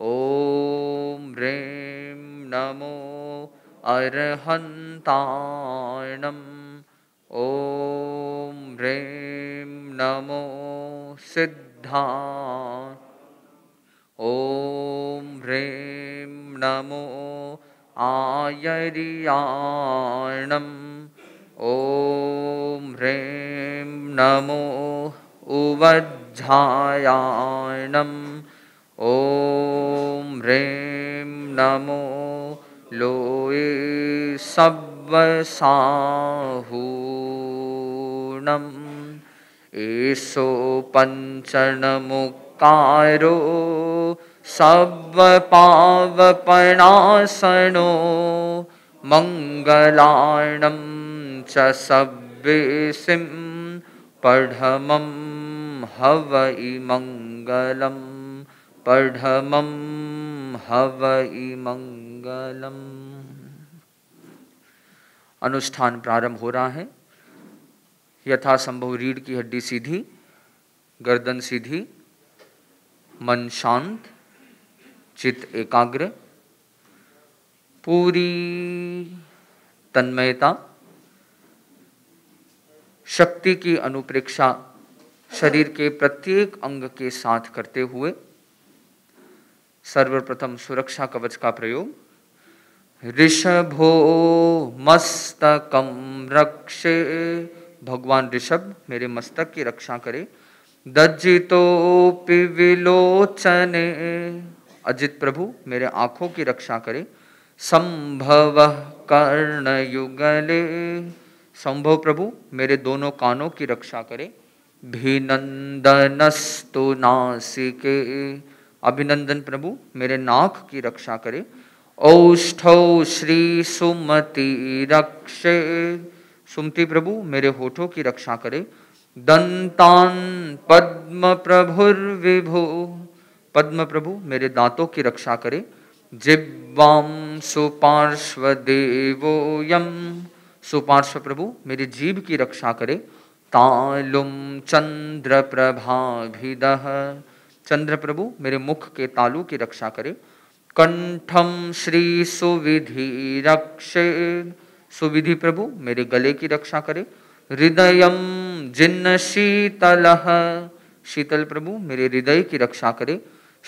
ॐ ह्रीं नमो अर्हन्तायणम् ॐ ह्रीं नमो सिद्धा ॐ ह्रीं नमो आयरीयाणम् ॐ ह्रीं नमो उवज्झ्रानम् ॐ ह्रीं नमो लोये सब्साहूणम् एषो पञ्चनमुक्कारो सब्पावपणासनो मङ्गलार्णं च सब्सिं पढमं हव इमङ्गलम् पढ़मं हवई मंगलम अनुष्ठान प्रारंभ हो रहा है यथासंभव रीढ़ की हड्डी सीधी गर्दन सीधी मन शांत चित्त एकाग्र पूरी तन्मयता शक्ति की अनुप्रेक्षा शरीर के प्रत्येक अंग के साथ करते हुए सर्वप्रथम सुरक्षा कवच का प्रयोग ऋषभो मस्तकम रक्ष भगवान ऋषभ मेरे मस्तक की रक्षा करे दज्जितो विलोचने अजित प्रभु मेरे आंखों की रक्षा करे संभव कर्ण युगले संभव प्रभु मेरे दोनों कानों की रक्षा करे भिनंदनस्तु नासिके अभिनंदन प्रभु मेरे नाक की रक्षा करे औष्ठ श्री सुमति रक्षे सुमति प्रभु मेरे होठों की रक्षा करे दंतान पद्म प्रभुर विभु पद्म प्रभु मेरे दांतों की रक्षा करे जिब्वाम सुपार्श्व यम सुपार्श्व प्रभु मेरी जीव की रक्षा करे तालुम चंद्र प्रभाभिद चंद्र प्रभु मेरे मुख के तालु की रक्षा करे कंठम श्री सुविधि रक्षे सुविधि प्रभु मेरे गले की रक्षा करे हृदय जिन्न शीतल शीतल प्रभु मेरे हृदय की रक्षा करे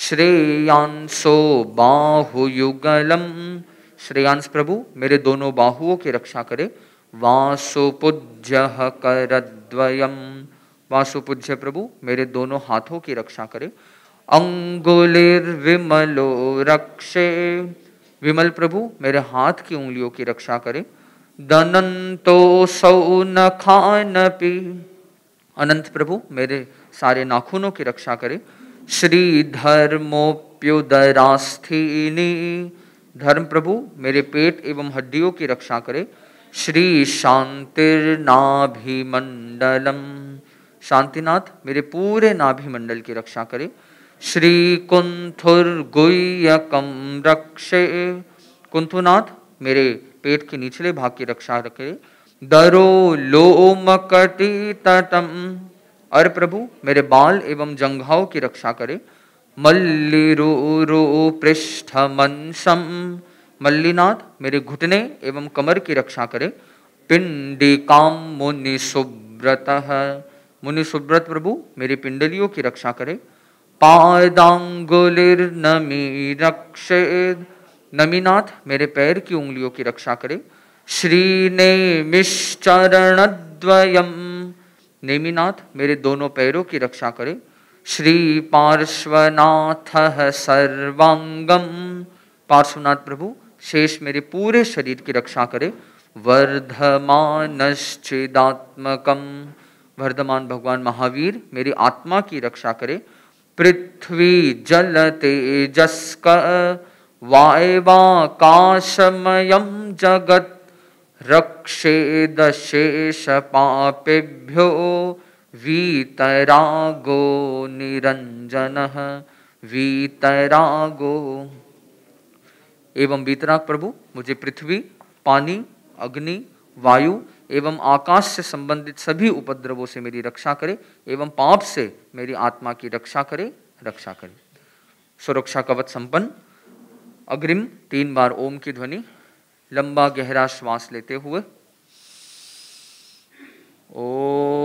श्रेयांसो बाहु युगलम श्रेयांश प्रभु मेरे दोनों बाहुओं की रक्षा करे वासुपूज्य करद्वयम् पूज्य प्रभु मेरे दोनों हाथों की रक्षा करे अंगुलिर विमलो रक्षे विमल प्रभु मेरे हाथ की उंगलियों की रक्षा करे दनंतो सौ न खान पी अनंत प्रभु मेरे सारे नाखूनों की रक्षा करे श्री धर्मोप्युदरास्थिनी धर्म प्रभु मेरे पेट एवं हड्डियों की रक्षा करे श्री शांतिर्नाभिमंडलम शांतिनाथ मेरे पूरे नाभिमंडल की रक्षा करे श्री गुयकम रक्षे कुंथुनाथ मेरे पेट के निचले भाग की रक्षा रखे दरो लोम कटी तटम प्रभु मेरे बाल एवं जंघाओं की रक्षा करे मल्लिरो पृष्ठ मनसम मल्लीनाथ मेरे घुटने एवं कमर की रक्षा करे पिंडी काम मुनि सुब्रत मुनि सुब्रत प्रभु मेरी पिंडलियों की रक्षा करे पादांगुलिर नमी रक्षे नमीनाथ मेरे पैर की उंगलियों की रक्षा करे श्री ने मिश्चरण नेमीनाथ मेरे दोनों पैरों की रक्षा करे श्री पार्श्वनाथ सर्वांगम पार्श्वनाथ प्रभु शेष मेरे पूरे शरीर की रक्षा करे वर्धमानश्चिदात्मकम वर्धमान भगवान महावीर मेरी आत्मा की रक्षा करे पृथ्वी जल तेजस्क वायवाकाशमयम जगत रक्षे दशेष पापेभ्यो वीतरागो निरंजन वीतरागो एवं वीतराग प्रभु मुझे पृथ्वी पानी अग्नि वायु एवं आकाश से संबंधित सभी उपद्रवों से मेरी रक्षा करे एवं पाप से मेरी आत्मा की रक्षा करे रक्षा करे सुरक्षा कवच संपन्न अग्रिम तीन बार ओम की ध्वनि लंबा गहरा श्वास लेते हुए ओ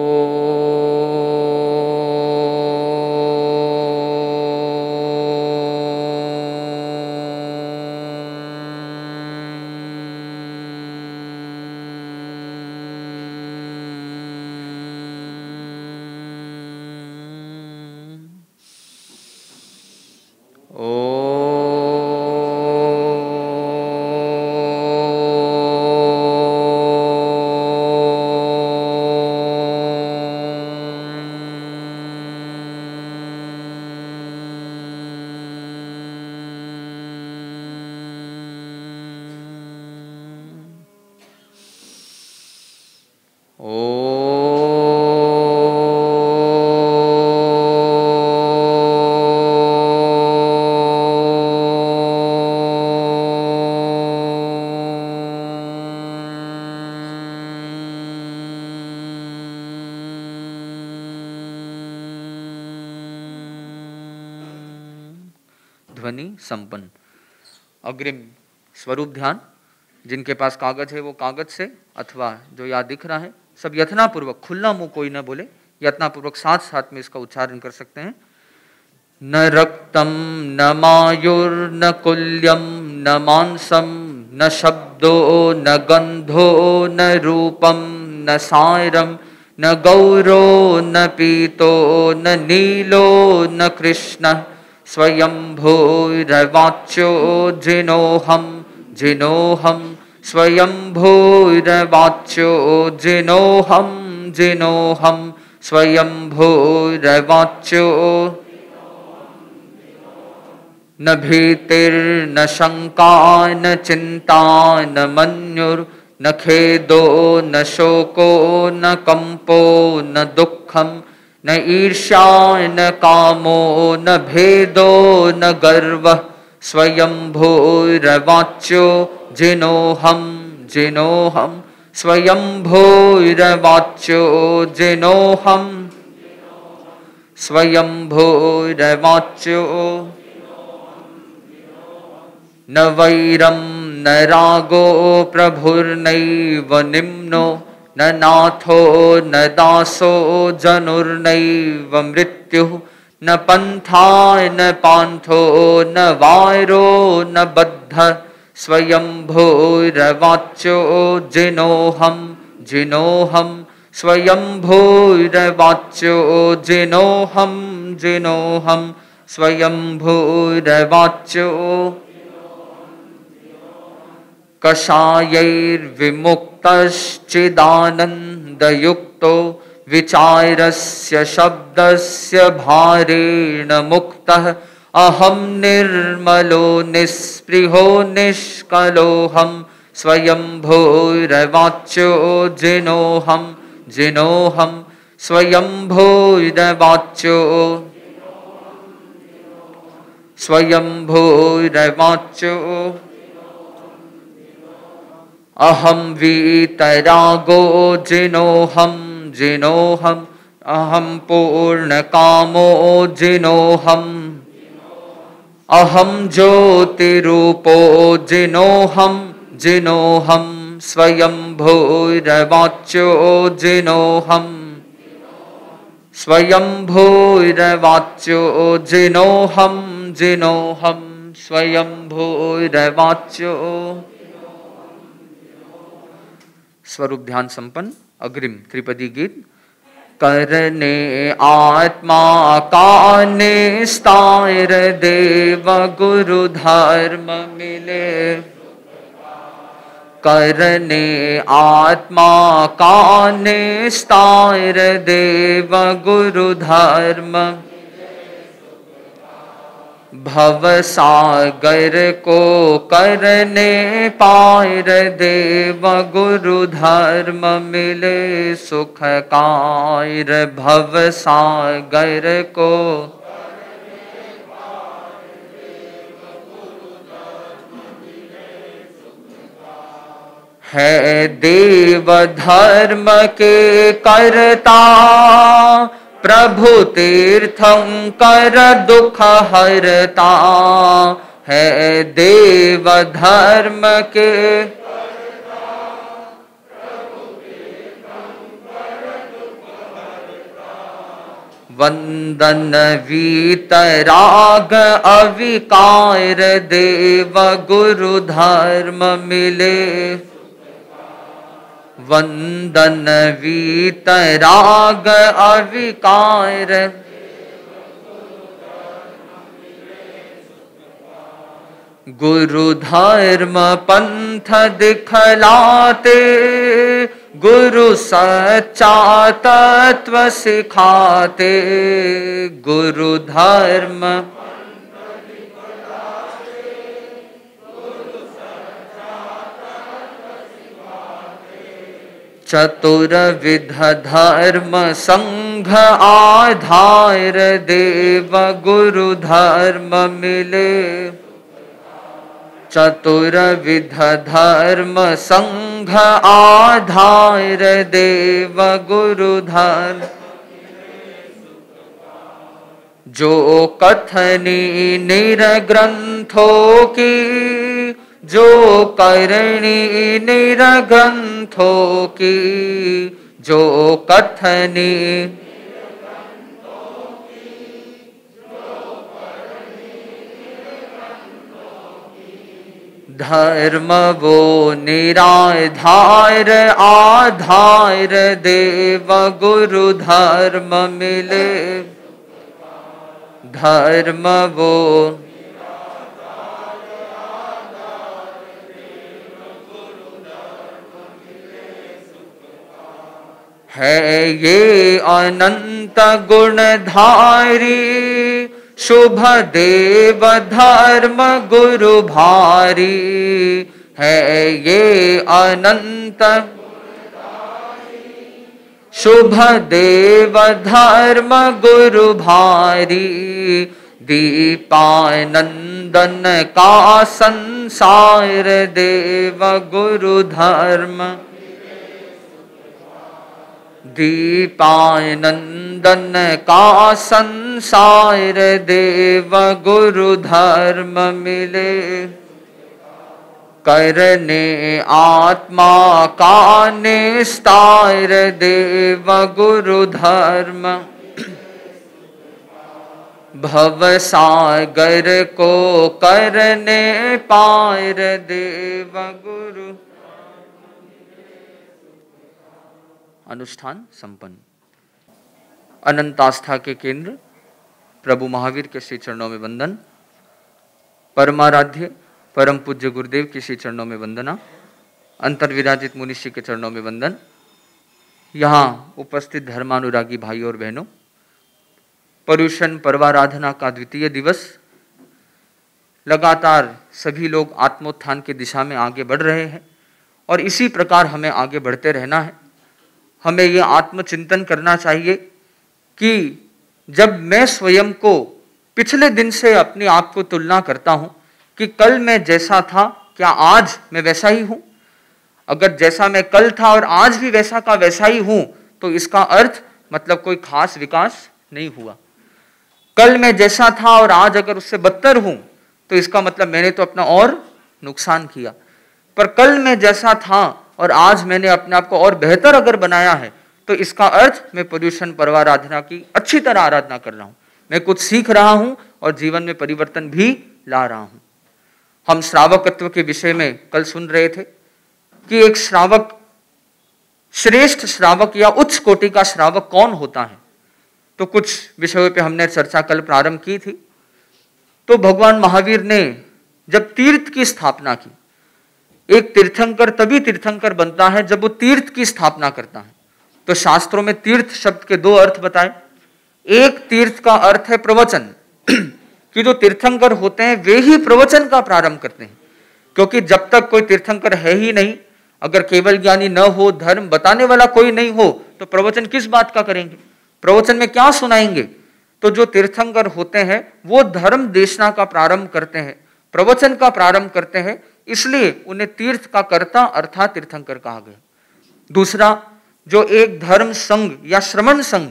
स्वरूप ध्यान जिनके पास कागज है वो कागज से अथवा जो याद दिख रहा है सब यथनापूर्वक खुला मुंह कोई न बोले यथनापूर्वक साथ साथ में इसका उच्चारण कर सकते हैं न रक्तम न मायुर न कुल्यम न मांसम न शब्दो न गंधो न रूपम न सायरम न गौरो न पीतो न नीलो न कृष्ण स्वयं भूरवाच्यो जिनोहम जिनोहम स्वयंभूरवाच्यो जिनोहम जिनोहम स्वयंभूरवाच्यो न भीतिर्न शंका न चिंता न मनुर्न खेदो न शोको न कंपो न दुखम न ईर्ष्या न कामो न भेदो न गर्व स्वयंभोरवाच्यो जिनोहम जिनोहम स्वयंभोरवाच्यो जिनोहम स्वयंभोरवाच्यो न वैरम न रागो प्रभुर्नैव निम्नो न नाथो न दासो जनुर्नैव मृत्युः न पंथाय न पांथो न वायरो न बद्ध भोरवाच्यो जिनोहम जिनोहम स्वयंभोरवाच्यो जिनोहम जिनोहम भोरवाच्यो कषायैर्विमुक्तश्चिदानन्दयुक्तो विचारस्य शब्दस्य भारेण मुक्तः अहम् निर्मलो निस्पृहो निष्कलोहम स्वयं भोरवाच्यो जिनोहम जिनोहम स्वयं अहम् वीतरागो जिनोहम जिनोहम अहम पूर्ण कामो जिनोहम अहम ज्योतिरूपो जिनोहम जिनोहम स्वयं भूरवाच्यो जिनोहम स्वयं भूरवाच्यो जिनोहम जिनोहम स्वयं भूरवाच्यो स्वरूप ध्यान संपन्न अग्रिम त्रिपदी गीत करने आत्मा का निस्तार देव गुरु धर्म मिले करने आत्मा का निस्तार देव गुरु धर्म भवसागर को करने पार देव गुरु धर्म मिले सुख कार सागर को है देव धर्म के करता प्रभु तीर्थंकर दुख हरता है देव धर्म के वंदन वीत राग अविकार देव गुरु धर्म मिले वंदन वीत राग अविकार गुरु धर्म पंथ दिखलाते गुरु सच्चा तत्व सिखाते गुरु धर्म धर्म संघ आधार देव गुरु धर्म मिले धर्म संघ आधार देव गुरुधर्म जो कथनी ग्रंथों की जो करणी निरगंथों की जो कथनी धर्म वो निराधार आधार देव गुरु धर्म मिले धर्म वो है ये अनंत गुणधारी शुभ देव धर्म गुरु भारी है ये अनंत शुभ देव धर्म गुरु भारी दीपानंदन का संसार देव गुरु धर्म दीपाय नंदन का संसार देव गुरु धर्म मिले करने आत्मा का निस्तार देव गुरु धर्म भव सागर को करने पायर देव गुरु अनुष्ठान संपन्न अनंत आस्था के केंद्र प्रभु महावीर के श्री चरणों में वंदन परमाराध्य परम पूज्य गुरुदेव के श्री चरणों में वंदना अंतर्विराजित मुनिष्य के चरणों में वंदन यहाँ उपस्थित धर्मानुरागी भाई और बहनों पर्यूषण पर्वाराधना का द्वितीय दिवस लगातार सभी लोग आत्मोत्थान की दिशा में आगे बढ़ रहे हैं और इसी प्रकार हमें आगे बढ़ते रहना है हमें ये आत्मचिंतन करना चाहिए कि जब मैं स्वयं को पिछले दिन से अपने आप को तुलना करता हूँ कि कल मैं जैसा था क्या आज मैं वैसा ही हूँ अगर जैसा मैं कल था और आज भी वैसा का वैसा ही हूँ तो इसका अर्थ मतलब कोई खास विकास नहीं हुआ कल मैं जैसा था और आज अगर उससे बदतर हूँ तो इसका मतलब मैंने तो अपना और नुकसान किया पर कल मैं जैसा था और आज मैंने अपने आप को और बेहतर अगर बनाया है तो इसका अर्थ मैं पर्यूषण पर्व आराधना की अच्छी तरह आराधना कर रहा हूँ मैं कुछ सीख रहा हूँ और जीवन में परिवर्तन भी ला रहा हूँ हम श्रावकत्व के विषय में कल सुन रहे थे कि एक श्रावक श्रेष्ठ श्रावक या उच्च कोटि का श्रावक कौन होता है तो कुछ विषयों पे हमने चर्चा कल प्रारंभ की थी तो भगवान महावीर ने जब तीर्थ की स्थापना की एक तीर्थंकर तभी तीर्थंकर बनता है जब वो तीर्थ की स्थापना करता है तो शास्त्रों में तीर्थ शब्द के दो अर्थ बताए एक तीर्थ का अर्थ है प्रवचन कि जो तीर्थंकर होते हैं वे ही प्रवचन का प्रारंभ करते हैं क्योंकि जब तक कोई तीर्थंकर है ही नहीं अगर केवल ज्ञानी न हो धर्म बताने वाला कोई नहीं हो तो प्रवचन किस बात का करेंगे प्रवचन में क्या सुनाएंगे तो जो तीर्थंकर होते हैं वो धर्म देशना का प्रारंभ करते हैं प्रवचन का प्रारंभ करते हैं इसलिए उन्हें तीर्थ का कर्ता अर्थात तीर्थंकर कहा गया दूसरा जो एक धर्म संघ या श्रमण संघ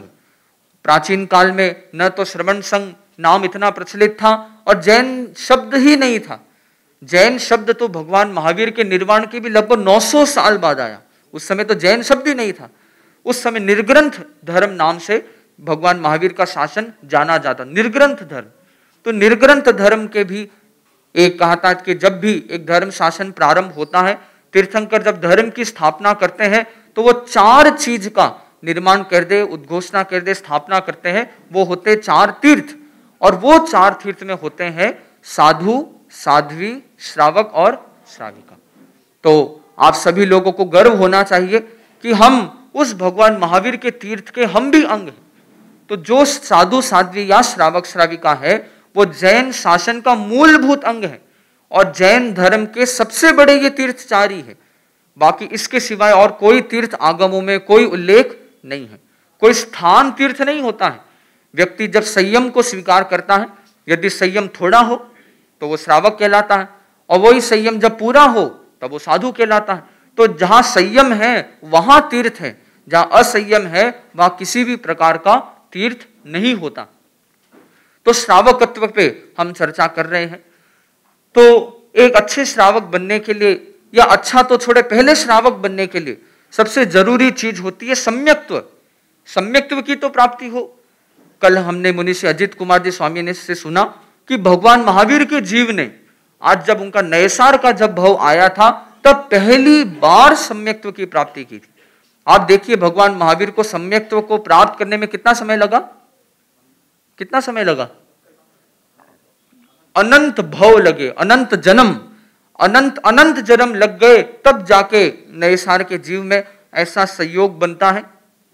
प्राचीन काल में न तो श्रमण संघ नाम इतना प्रचलित था और जैन शब्द ही नहीं था जैन शब्द तो भगवान महावीर के निर्वाण के भी लगभग 900 साल बाद आया उस समय तो जैन शब्द ही नहीं था उस समय निर्ग्रंथ धर्म नाम से भगवान महावीर का शासन जाना जाता निर्ग्रंथ धर्म तो निर्ग्रंथ धर्म के भी एक कहा था कि जब भी एक धर्म शासन प्रारंभ होता है तीर्थंकर जब धर्म की स्थापना करते हैं तो वो चार चीज का निर्माण कर दे उद्घोषणा कर दे स्थापना करते हैं वो होते चार तीर्थ और वो चार तीर्थ में होते हैं साधु साध्वी श्रावक और श्राविका तो आप सभी लोगों को गर्व होना चाहिए कि हम उस भगवान महावीर के तीर्थ के हम भी अंग हैं तो जो साधु साध्वी या श्रावक श्राविका है वो जैन शासन का मूलभूत अंग है और जैन धर्म के सबसे बड़े ये तीर्थचारी है बाकी इसके सिवाय और कोई तीर्थ आगमों में कोई उल्लेख नहीं है कोई स्थान तीर्थ नहीं होता है व्यक्ति जब संयम को स्वीकार करता है यदि संयम थोड़ा हो तो वो श्रावक कहलाता है और वही संयम जब पूरा हो तब वो साधु कहलाता है तो जहां संयम है वहां तीर्थ है जहां असंयम है वहां किसी भी प्रकार का तीर्थ नहीं होता तो श्रावकत्व पे हम चर्चा कर रहे हैं तो एक अच्छे श्रावक बनने के लिए या अच्छा तो छोड़े पहले श्रावक बनने के लिए सबसे जरूरी चीज होती है सम्यक्त्व सम्यक्त्व की तो प्राप्ति हो कल हमने मुनि से अजित कुमार जी स्वामी ने से सुना कि भगवान महावीर के जीव ने आज जब उनका नयसार का जब भव आया था तब पहली बार सम्यक्त्व की प्राप्ति की थी आप देखिए भगवान महावीर को सम्यक्त्व को प्राप्त करने में कितना समय लगा कितना समय लगा अनंत भव लगे अनंत जन्म अनंत अनंत जन्म लग गए तब जाके नए सार के जीव में ऐसा संयोग बनता है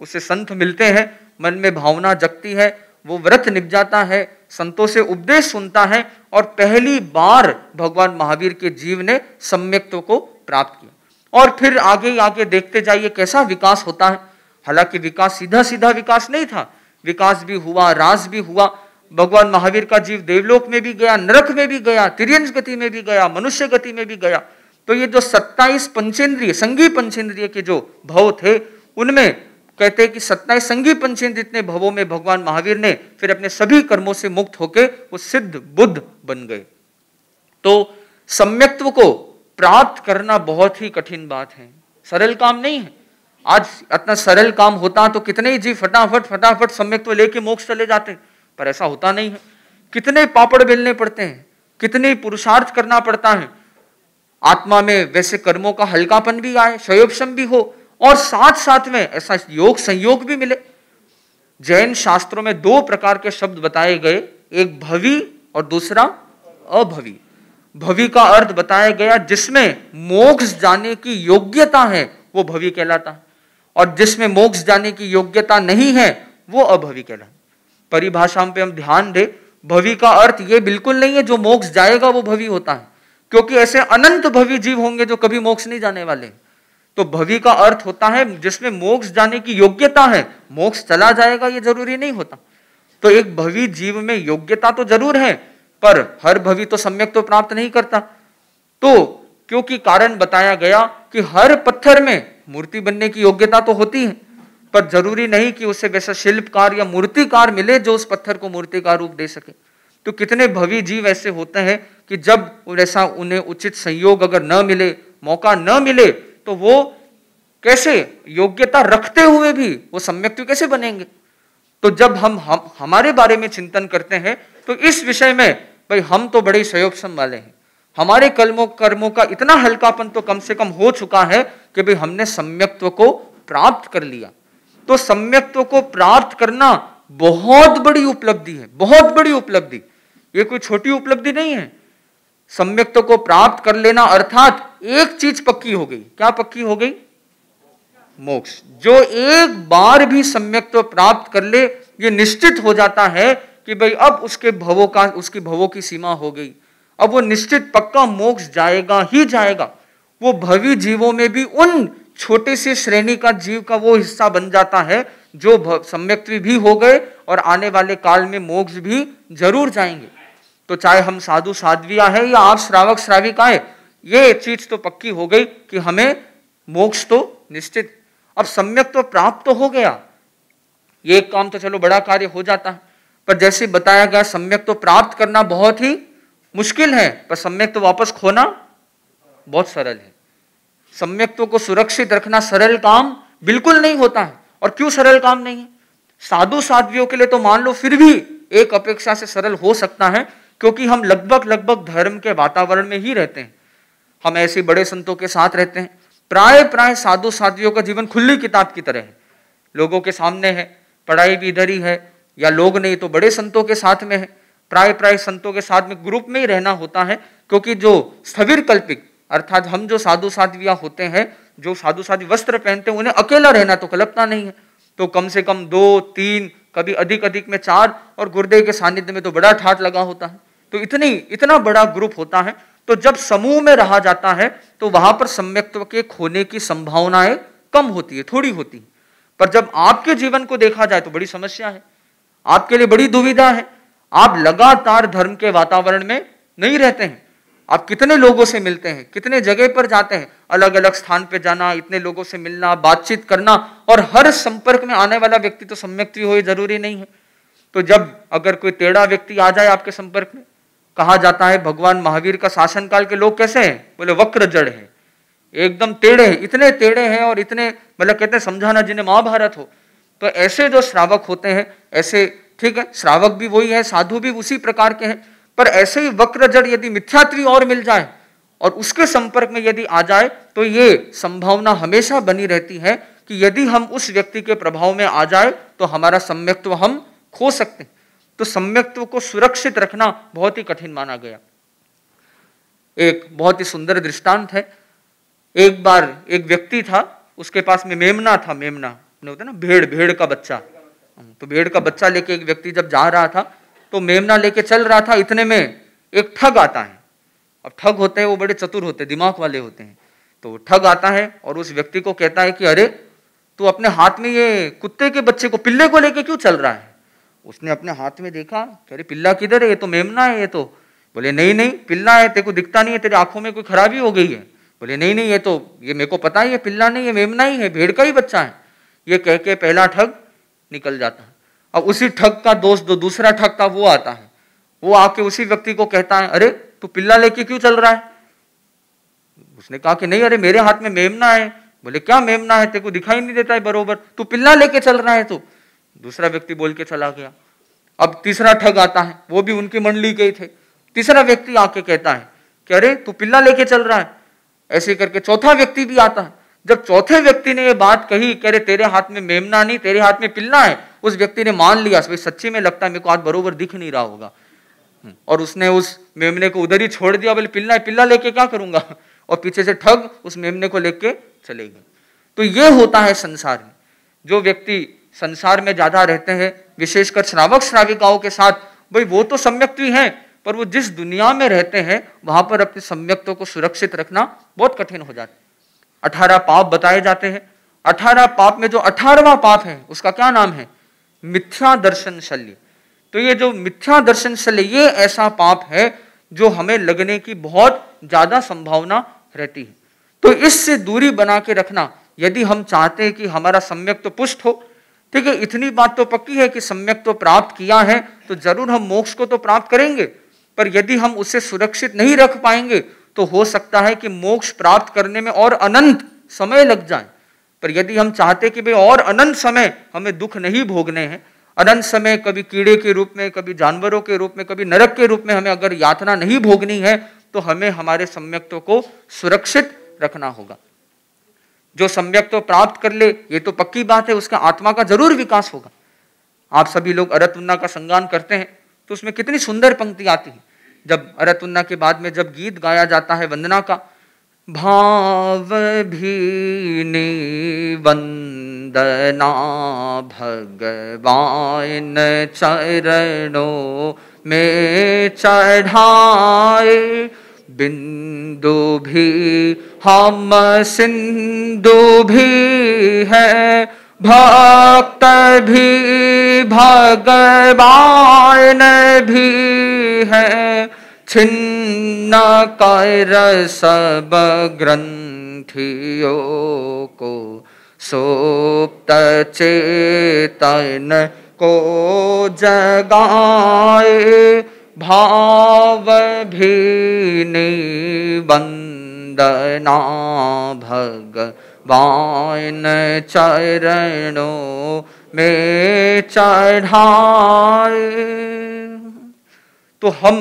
उसे संत मिलते हैं मन में भावना जगती है वो व्रत निप जाता है संतों से उपदेश सुनता है और पहली बार भगवान महावीर के जीव ने सम्यक्त्व को प्राप्त किया और फिर आगे आगे देखते जाइए कैसा विकास होता है हालांकि विकास सीधा सीधा विकास नहीं था विकास भी हुआ रास भी हुआ भगवान महावीर का जीव देवलोक में भी गया नरक में भी गया तिरंज गति में भी गया मनुष्य गति में भी गया तो ये जो सत्ताईस पंचेंद्रिय संघी पंचेंद्रिय के जो भव थे उनमें कहते हैं कि सत्ताईस संगी पंचेंद्र इतने भवों में भगवान महावीर ने फिर अपने सभी कर्मों से मुक्त होकर वो सिद्ध बुद्ध बन गए तो सम्यक्त्व को प्राप्त करना बहुत ही कठिन बात है सरल काम नहीं है आज इतना सरल काम होता तो कितने ही जी फटाफट फटाफट सम्यक तो लेके मोक्ष चले जाते पर ऐसा होता नहीं है कितने पापड़ बेलने पड़ते हैं कितने पुरुषार्थ करना पड़ता है आत्मा में वैसे कर्मों का हल्कापन भी आए संयोगक्षम भी हो और साथ साथ में ऐसा योग संयोग भी मिले जैन शास्त्रों में दो प्रकार के शब्द बताए गए एक भवी और दूसरा अभवी भवी का अर्थ बताया गया जिसमें मोक्ष जाने की योग्यता है वो भवी कहलाता है और जिसमें मोक्ष जाने की योग्यता नहीं है वो अभवी कहलाए परिभाषाओं पे हम ध्यान दे भवी का अर्थ ये बिल्कुल नहीं है जो मोक्ष जाएगा वो भवी होता है क्योंकि ऐसे अनंत भवी जीव होंगे जो कभी मोक्ष नहीं जाने वाले तो भवी का अर्थ होता है जिसमें मोक्ष जाने की योग्यता है मोक्ष चला जाएगा ये जरूरी नहीं होता तो एक भवी जीव में योग्यता तो जरूर है पर हर भवी तो सम्यक तो प्राप्त नहीं करता तो क्योंकि कारण बताया गया कि हर पत्थर में मूर्ति बनने की योग्यता तो होती है पर जरूरी नहीं कि उसे वैसा शिल्पकार या मूर्तिकार मिले जो उस पत्थर को मूर्ति का रूप दे सके तो कितने भवी जीव ऐसे होते हैं कि जब वैसा उन्हें उचित संयोग अगर न मिले मौका न मिले तो वो कैसे योग्यता रखते हुए भी वो सम्यक्त तो कैसे बनेंगे तो जब हम हम हमारे बारे में चिंतन करते हैं तो इस विषय में भाई हम तो बड़े सहयोग वाले हैं हमारे कर्मों कर्मों का इतना हल्कापन तो कम से कम हो चुका है कि भाई हमने सम्यक्त्व को प्राप्त कर लिया तो सम्यक्त्व को प्राप्त करना बहुत बड़ी उपलब्धि है बहुत बड़ी उपलब्धि ये कोई छोटी उपलब्धि नहीं है सम्यक्त्व को प्राप्त कर लेना अर्थात एक चीज पक्की हो गई क्या पक्की हो गई मोक्ष जो एक बार भी सम्यक्त्व प्राप्त कर ले ये निश्चित हो जाता है कि भाई अब उसके भवों का उसकी भवों की सीमा हो गई अब वो निश्चित पक्का मोक्ष जाएगा ही जाएगा वो भवी जीवों में भी उन छोटे से श्रेणी का जीव का वो हिस्सा बन जाता है जो सम्यक् भी हो गए और आने वाले काल में मोक्ष भी जरूर जाएंगे तो चाहे हम साधु साध्विया है या आप श्रावक श्राविका है ये चीज तो पक्की हो गई कि हमें मोक्ष तो निश्चित अब सम्यक तो प्राप्त तो हो गया ये एक काम तो चलो बड़ा कार्य हो जाता है पर जैसे बताया गया सम्यक तो प्राप्त करना बहुत ही मुश्किल है पर सम्यक तो वापस खोना बहुत सरल है सम्यक्त तो को सुरक्षित रखना सरल काम बिल्कुल नहीं होता है और क्यों सरल काम नहीं है साधु साध्वियों के लिए तो मान लो फिर भी एक अपेक्षा से सरल हो सकता है क्योंकि हम लगभग लगभग धर्म के वातावरण में ही रहते हैं हम ऐसे बड़े संतों के साथ रहते हैं प्राय प्राय साधु साध्वियों का जीवन खुली किताब की तरह है लोगों के सामने है पढ़ाई भी इधर ही है या लोग नहीं तो बड़े संतों के साथ में है प्राय प्राय संतों के साथ में ग्रुप में ही रहना होता है क्योंकि जो स्थविर कल्पिक अर्थात हम जो साधु साधविया होते हैं जो साधु साधु वस्त्र पहनते हैं उन्हें अकेला रहना तो कल्पना नहीं है तो कम से कम दो तीन कभी अधिक अधिक में चार और गुरुदेव के सानिध्य में तो बड़ा ठाट लगा होता है तो इतनी इतना बड़ा ग्रुप होता है तो जब समूह में रहा जाता है तो वहां पर सम्यक्त्व के खोने की संभावनाएं कम होती है थोड़ी होती है पर जब आपके जीवन को देखा जाए तो बड़ी समस्या है आपके लिए बड़ी दुविधा है आप लगातार धर्म के वातावरण में नहीं रहते हैं आप कितने लोगों से मिलते हैं कितने जगह पर जाते हैं अलग अलग स्थान पर जाना इतने लोगों से मिलना बातचीत करना और हर संपर्क में आने वाला व्यक्ति तो सम्यक्ति तो हो जरूरी नहीं है तो जब अगर कोई टेढ़ा व्यक्ति आ जाए आपके संपर्क में कहा जाता है भगवान महावीर का शासन काल के लोग कैसे हैं बोले वक्र जड़ है एकदम टेढ़े हैं इतने टेढ़े हैं और इतने मतलब कहते हैं समझाना जिन्हें महाभारत हो तो ऐसे जो श्रावक होते हैं ऐसे ठीक है श्रावक भी वही है साधु भी उसी प्रकार के हैं पर ऐसे ही वक्र जड़ यदि मिथ्यात्री और मिल जाए और उसके संपर्क में यदि आ जाए तो ये संभावना हमेशा बनी रहती है कि यदि हम उस व्यक्ति के प्रभाव में आ जाए तो हमारा सम्यक्त्व हम खो सकते हैं तो सम्यक्त्व को सुरक्षित रखना बहुत ही कठिन माना गया एक बहुत ही सुंदर दृष्टांत है एक बार एक व्यक्ति था उसके पास में मेमना था मेमना होता ना भेड़ भेड़ का बच्चा हम्म, तो भेड़ का बच्चा लेके एक व्यक्ति जब जा रहा था तो मेमना लेके चल रहा था इतने में एक ठग आता है अब ठग होते हैं वो बड़े चतुर होते हैं दिमाग वाले होते हैं तो ठग आता है और उस व्यक्ति को कहता है कि अरे तू अपने हाथ में ये कुत्ते के बच्चे को पिल्ले को लेके क्यों चल रहा है उसने अपने हाथ में देखा अरे पिल्ला किधर है ये तो मेमना है ये तो बोले नहीं नहीं पिल्ला है तेरे को दिखता नहीं है तेरी आंखों में कोई खराबी हो गई है बोले नहीं नहीं ये तो ये मेरे को पता है ये पिल्ला नहीं ये मेमना ही है भेड़ का ही बच्चा है ये कह के पहला ठग निकल जाता है अब उसी ठग का दोस्त जो दूसरा ठग था वो आता है वो आके उसी व्यक्ति को कहता है अरे तू पिल्ला लेके क्यों चल रहा है उसने कहा कि नहीं अरे मेरे हाथ में मेमना है बोले क्या मेमना है तेको दिखाई नहीं देता है बरोबर तू पिल्ला लेके चल रहा है तू दूसरा व्यक्ति बोल के चला गया अब तीसरा ठग आता है वो भी उनकी मंडली के ही थे तीसरा व्यक्ति आके कहता है कि अरे तू पिल्ला लेके चल रहा है ऐसे करके चौथा व्यक्ति भी आता है जब चौथे व्यक्ति ने ये बात कही कह रहे तेरे हाथ में मेमना नहीं तेरे हाथ में पिल्ला है उस व्यक्ति ने मान लिया सच्ची में लगता है मेरे को आज बरोबर दिख नहीं रहा होगा हम्म। और उसने उस मेमने को उधर ही छोड़ दिया बोले पिल्ला है पिल्ला लेके क्या करूंगा और पीछे से ठग उस मेमने को लेके चले गए तो ये होता है संसार में जो व्यक्ति संसार में ज्यादा रहते हैं विशेषकर श्रावक श्राविकाओं के साथ भाई वो तो भी हैं पर वो जिस दुनिया में रहते हैं वहां पर अपने सम्यक्तों को सुरक्षित रखना बहुत कठिन हो जाता है अठारह पाप बताए जाते हैं अठारह पाप में जो अठारवा पाप है उसका क्या नाम है मिथ्या दर्शन शल्य तो ये जो मिथ्या दर्शन शल्य ये ऐसा पाप है जो हमें लगने की बहुत ज़्यादा संभावना रहती है तो इससे दूरी बना के रखना यदि हम चाहते हैं कि हमारा सम्यक तो पुष्ट हो ठीक है इतनी बात तो पक्की है कि सम्यक तो प्राप्त किया है तो जरूर हम मोक्ष को तो प्राप्त करेंगे पर यदि हम उसे सुरक्षित नहीं रख पाएंगे तो हो सकता है कि मोक्ष प्राप्त करने में और अनंत समय लग जाए पर यदि हम चाहते कि भाई और अनंत समय हमें दुख नहीं भोगने हैं अनंत समय कभी कीड़े के रूप में कभी जानवरों के रूप में कभी नरक के रूप में हमें अगर यातना नहीं भोगनी है तो हमें हमारे सम्यक्तों को सुरक्षित रखना होगा जो सम्यक्तों प्राप्त कर ले ये तो पक्की बात है उसका आत्मा का जरूर विकास होगा आप सभी लोग अरतुन्ना का संज्ञान करते हैं तो उसमें कितनी सुंदर पंक्ति आती है जब अरतुन्ना के बाद में जब गीत गाया जाता है वंदना का भाव भी वंदना भगवान चरणों में चढ़ाए बिंदु भी हम सिंधु भी है भक्त भी भगवान भी है छिन्न कर सब ग्रंथियों को सोप्त चेतन को जगाए भाव भी निबंदना भग बाइन चरणों में चढ़ाए तो हम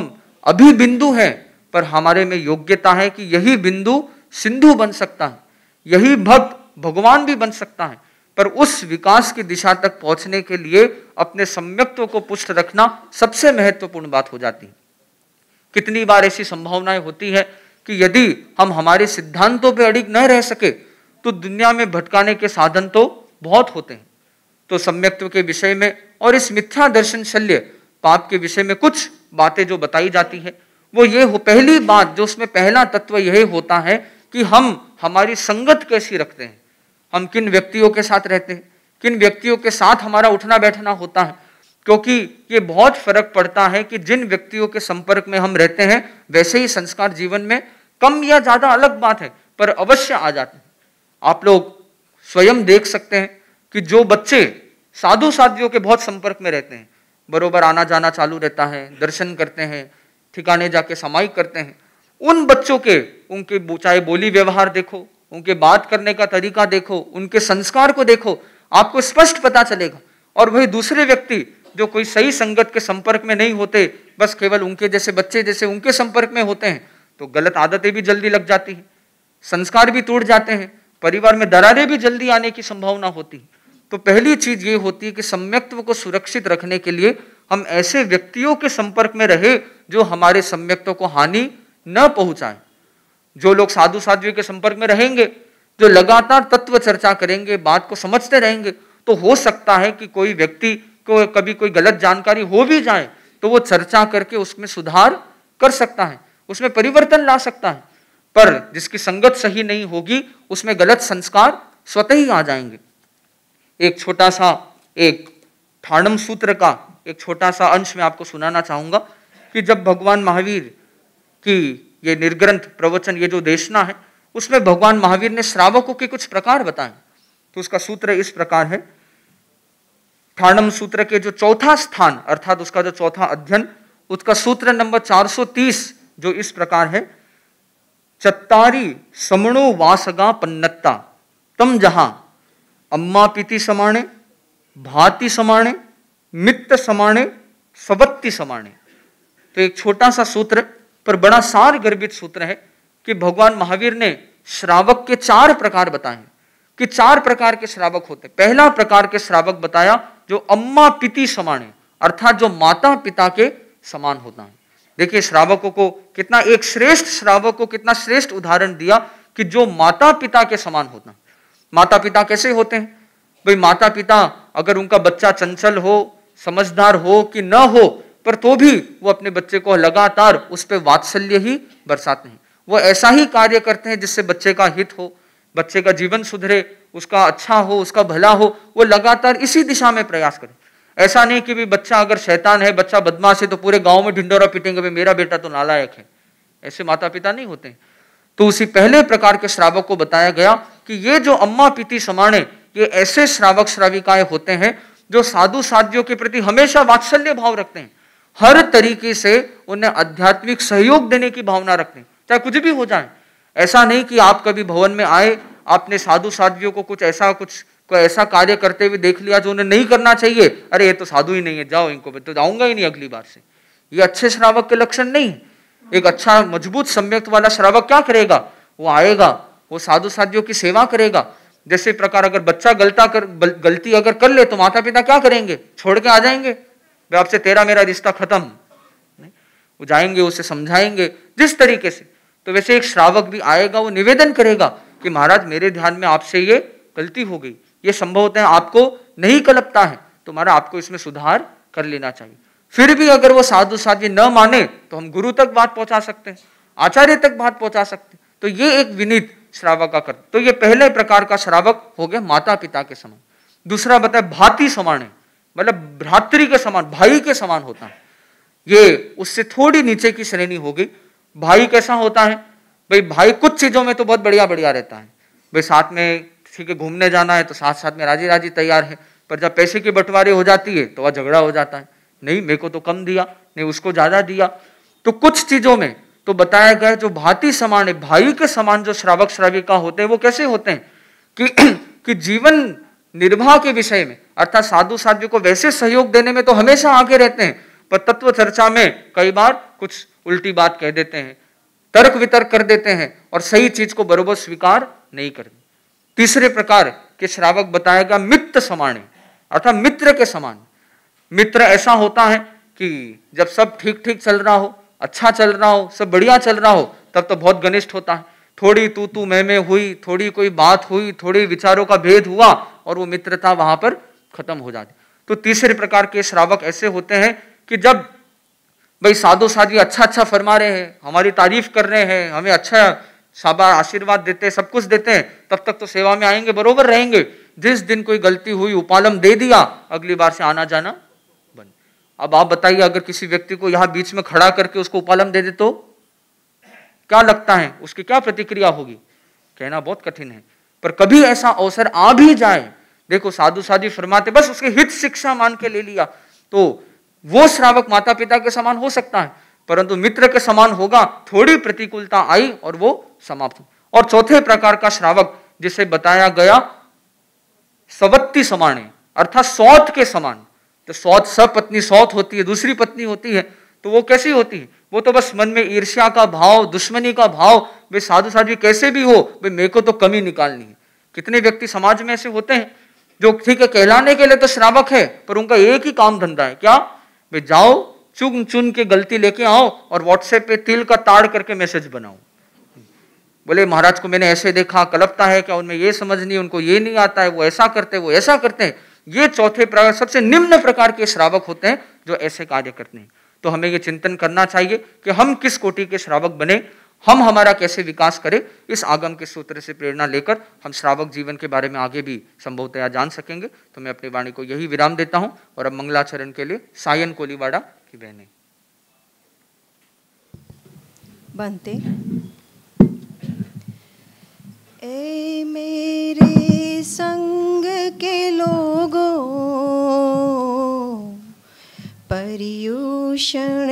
अभी बिंदु हैं पर हमारे में योग्यता है कि यही बिंदु सिंधु बन सकता है यही भक्त भगवान भी बन सकता है पर उस विकास की दिशा तक पहुंचने के लिए अपने सम्यक्त्व को पुष्ट रखना सबसे महत्वपूर्ण बात हो जाती है कितनी बार ऐसी संभावनाएं होती है कि यदि हम हमारे सिद्धांतों पर अड़िग न रह सके तो दुनिया में भटकाने के साधन तो बहुत होते हैं तो सम्यक्त्व के विषय में और इस मिथ्या दर्शन शल्य पाप के विषय में कुछ बातें जो बताई जाती है वो ये हो पहली बात जो उसमें पहला तत्व यही होता है कि हम हमारी संगत कैसी रखते हैं हम किन व्यक्तियों के साथ रहते हैं किन व्यक्तियों के साथ हमारा उठना बैठना होता है क्योंकि ये बहुत फर्क पड़ता है कि जिन व्यक्तियों के संपर्क में हम रहते हैं वैसे ही संस्कार जीवन में कम या ज़्यादा अलग बात है पर अवश्य आ जाते हैं आप लोग स्वयं देख सकते हैं कि जो बच्चे साधु साधियों के बहुत संपर्क में रहते हैं बरोबर आना जाना चालू रहता है दर्शन करते हैं ठिकाने जाके सामायिक करते हैं उन बच्चों के उनके चाहे बोली व्यवहार देखो उनके बात करने का तरीका देखो उनके संस्कार को देखो आपको स्पष्ट पता चलेगा और वही दूसरे व्यक्ति जो कोई सही संगत के संपर्क में नहीं होते बस केवल उनके जैसे बच्चे जैसे उनके संपर्क में होते हैं तो गलत आदतें भी जल्दी लग जाती हैं संस्कार भी टूट जाते हैं परिवार में दरारें भी जल्दी आने की संभावना होती तो पहली चीज ये होती है कि सम्यक्त्व को सुरक्षित रखने के लिए हम ऐसे व्यक्तियों के संपर्क में रहे जो हमारे सम्यक्त्व को हानि न पहुंचाए जो लोग साधु साध्वी के संपर्क में रहेंगे जो लगातार तत्व चर्चा करेंगे बात को समझते रहेंगे तो हो सकता है कि कोई व्यक्ति को कभी कोई गलत जानकारी हो भी जाए तो वो चर्चा करके उसमें सुधार कर सकता है उसमें परिवर्तन ला सकता है पर जिसकी संगत सही नहीं होगी उसमें गलत संस्कार स्वतः ही आ जाएंगे एक छोटा सा एक ठाणम सूत्र का एक छोटा सा अंश मैं आपको सुनाना चाहूंगा कि जब भगवान महावीर की ये निर्ग्रंथ प्रवचन ये जो देशना है उसमें भगवान महावीर ने श्रावकों के कुछ प्रकार बताए तो उसका सूत्र इस प्रकार है ठाणम सूत्र के जो चौथा स्थान अर्थात उसका जो चौथा अध्ययन उसका सूत्र नंबर 430 जो इस प्रकार है चत्तारी समणो वासगा पन्नत्ता तम जहाँ अम्मा पिति समाणे भाति समाणे मित्त समाणे सवत्ति समाणे तो एक छोटा सा सूत्र पर बड़ा सार गर्भित सूत्र है कि भगवान महावीर ने श्रावक के चार प्रकार बताए कि चार प्रकार के श्रावक होते पहला प्रकार के श्रावक बताया जो अम्मा पिति समान है अर्थात जो माता पिता के समान होता है देखिए श्रावकों को कितना एक श्रेष्ठ श्रावक को कितना श्रेष्ठ उदाहरण दिया कि जो माता पिता के समान होता माता पिता कैसे होते हैं भाई माता पिता अगर उनका बच्चा चंचल हो समझदार हो कि न हो पर तो भी वो अपने बच्चे को लगातार उस पर वात्सल्य ही बरसाते हैं वो ऐसा ही कार्य करते हैं जिससे बच्चे का हित हो बच्चे का जीवन सुधरे उसका अच्छा हो उसका भला हो वो लगातार इसी दिशा में प्रयास करें ऐसा नहीं कि भी बच्चा अगर शैतान है बच्चा बदमाश है तो पूरे गांव में ढिंडोरा पीटेंगे भी मेरा बेटा तो नालायक है ऐसे माता पिता नहीं होते तो उसी पहले प्रकार के श्रावक को बताया गया कि ये जो अम्मा पीति समाणे ये ऐसे श्रावक श्राविकाएं होते हैं जो साधु साध्यों के प्रति हमेशा वात्सल्य भाव रखते हैं हर तरीके से उन्हें आध्यात्मिक सहयोग देने की भावना रखते हैं चाहे कुछ भी हो जाए ऐसा नहीं कि आप कभी भवन में आए आपने साधु साध्वियों को कुछ ऐसा कुछ को ऐसा कार्य करते हुए देख लिया जो उन्हें नहीं करना चाहिए अरे ये तो साधु ही नहीं है जाओ इनको मैं तो जाऊंगा ही नहीं अगली बार से ये अच्छे श्रावक के लक्षण नहीं है एक अच्छा मजबूत सम्यक्त वाला श्रावक क्या करेगा वो आएगा वो साधु साधियों की सेवा करेगा जैसे प्रकार अगर बच्चा गलता कर गलती अगर कर ले तो माता पिता क्या करेंगे छोड़ के आ जाएंगे वे आपसे तेरा मेरा रिश्ता खत्म वो जाएंगे उसे समझाएंगे जिस तरीके से तो वैसे एक श्रावक भी आएगा वो निवेदन करेगा कि महाराज मेरे ध्यान में आपसे ये गलती हो गई ये हैं आपको नहीं कलपता है तुम्हारा आपको इसमें सुधार कर लेना चाहिए फिर भी अगर वो साधु साध्य न माने तो हम गुरु तक बात पहुंचा सकते हैं आचार्य तक बात पहुंचा सकते हैं तो ये एक विनीत श्रावक का कर तो ये पहले प्रकार का श्रावक हो गया माता पिता के समान दूसरा बताए भाती समान है मतलब भ्रातृ के समान भाई के समान होता है ये उससे थोड़ी नीचे की श्रेणी हो गई भाई कैसा होता है भाई भाई कुछ चीजों में तो बहुत बढ़िया बढ़िया रहता है भाई साथ में किसी के घूमने जाना है तो साथ साथ में राजी राजी तैयार है पर जब पैसे की बंटवारे हो जाती है तो वह झगड़ा हो जाता है नहीं मेरे को तो कम दिया नहीं उसको ज़्यादा दिया तो कुछ चीज़ों में तो बताया गया जो भांति समान है भाई के समान जो श्रावक श्राविका होते हैं वो कैसे होते हैं कि कि जीवन निर्वाह के विषय में अर्थात साधु साधु को वैसे सहयोग देने में तो हमेशा आगे रहते हैं पर तत्व चर्चा में कई बार कुछ उल्टी बात कह देते हैं तर्क वितर्क कर देते हैं और सही चीज को बरोबर स्वीकार नहीं करते तीसरे प्रकार के श्रावक बताया गया मित्र समान अर्थात मित्र के समान मित्र ऐसा होता है कि जब सब ठीक ठीक चल रहा हो अच्छा चल रहा हो सब बढ़िया चल रहा हो तब तो बहुत घनिष्ठ होता है थोड़ी तू तू मैं मैं हुई थोड़ी कोई बात हुई थोड़ी विचारों का भेद हुआ और वो मित्रता वहां पर खत्म हो जाती तो तीसरे प्रकार के श्रावक ऐसे होते हैं कि जब भाई साधु साधी अच्छा अच्छा फरमा रहे हैं हमारी तारीफ कर रहे हैं हमें अच्छा शाबा आशीर्वाद देते हैं सब कुछ देते हैं तब तक तो सेवा में आएंगे बरोबर रहेंगे जिस दिन कोई गलती हुई उपालम दे दिया अगली बार से आना जाना बंद अब आप बताइए अगर किसी व्यक्ति को यहाँ बीच में खड़ा करके उसको उपालम दे दे तो क्या लगता है उसकी क्या प्रतिक्रिया होगी कहना बहुत कठिन है पर कभी ऐसा अवसर आ भी जाए देखो साधु साधी फरमाते बस उसके हित शिक्षा मान के ले लिया तो वो श्रावक माता पिता के समान हो सकता है परंतु मित्र के समान होगा थोड़ी प्रतिकूलता आई और वो समाप्त और चौथे प्रकार का श्रावक जिसे बताया गया सवत्ती समान है अर्थात सौत के समान तो सौत सब पत्नी सौत होती है दूसरी पत्नी होती है तो वो कैसी होती है वो तो बस मन में ईर्ष्या का भाव दुश्मनी का भाव वे साधु साधु कैसे भी हो भाई मेरे को तो कमी निकालनी है कितने व्यक्ति समाज में ऐसे होते हैं जो ठीक है कहलाने के लिए तो श्रावक है पर उनका एक ही काम धंधा है क्या वे जाओ चुन चुन के गलती लेके आओ और व्हाट्सएप पे तिल का ताड़ करके मैसेज बनाओ बोले महाराज को मैंने ऐसे देखा कलपता है क्या उनमें ये समझ नहीं उनको ये नहीं आता है वो ऐसा करते हैं वो ऐसा करते हैं ये चौथे प्रकार सबसे निम्न प्रकार के श्रावक होते हैं जो ऐसे कार्य करते हैं तो हमें ये चिंतन करना चाहिए कि हम किस कोटि के श्रावक बने हम हमारा कैसे विकास करें इस आगम के सूत्र से प्रेरणा लेकर हम श्रावक जीवन के बारे में आगे भी संभवतया जान सकेंगे तो मैं अपनी वाणी को यही विराम देता हूँ और अब मंगलाचरण के लिए सायन कोलीवाड़ा की बहनें बनते ए मेरे संग के लोगों पर्यूषण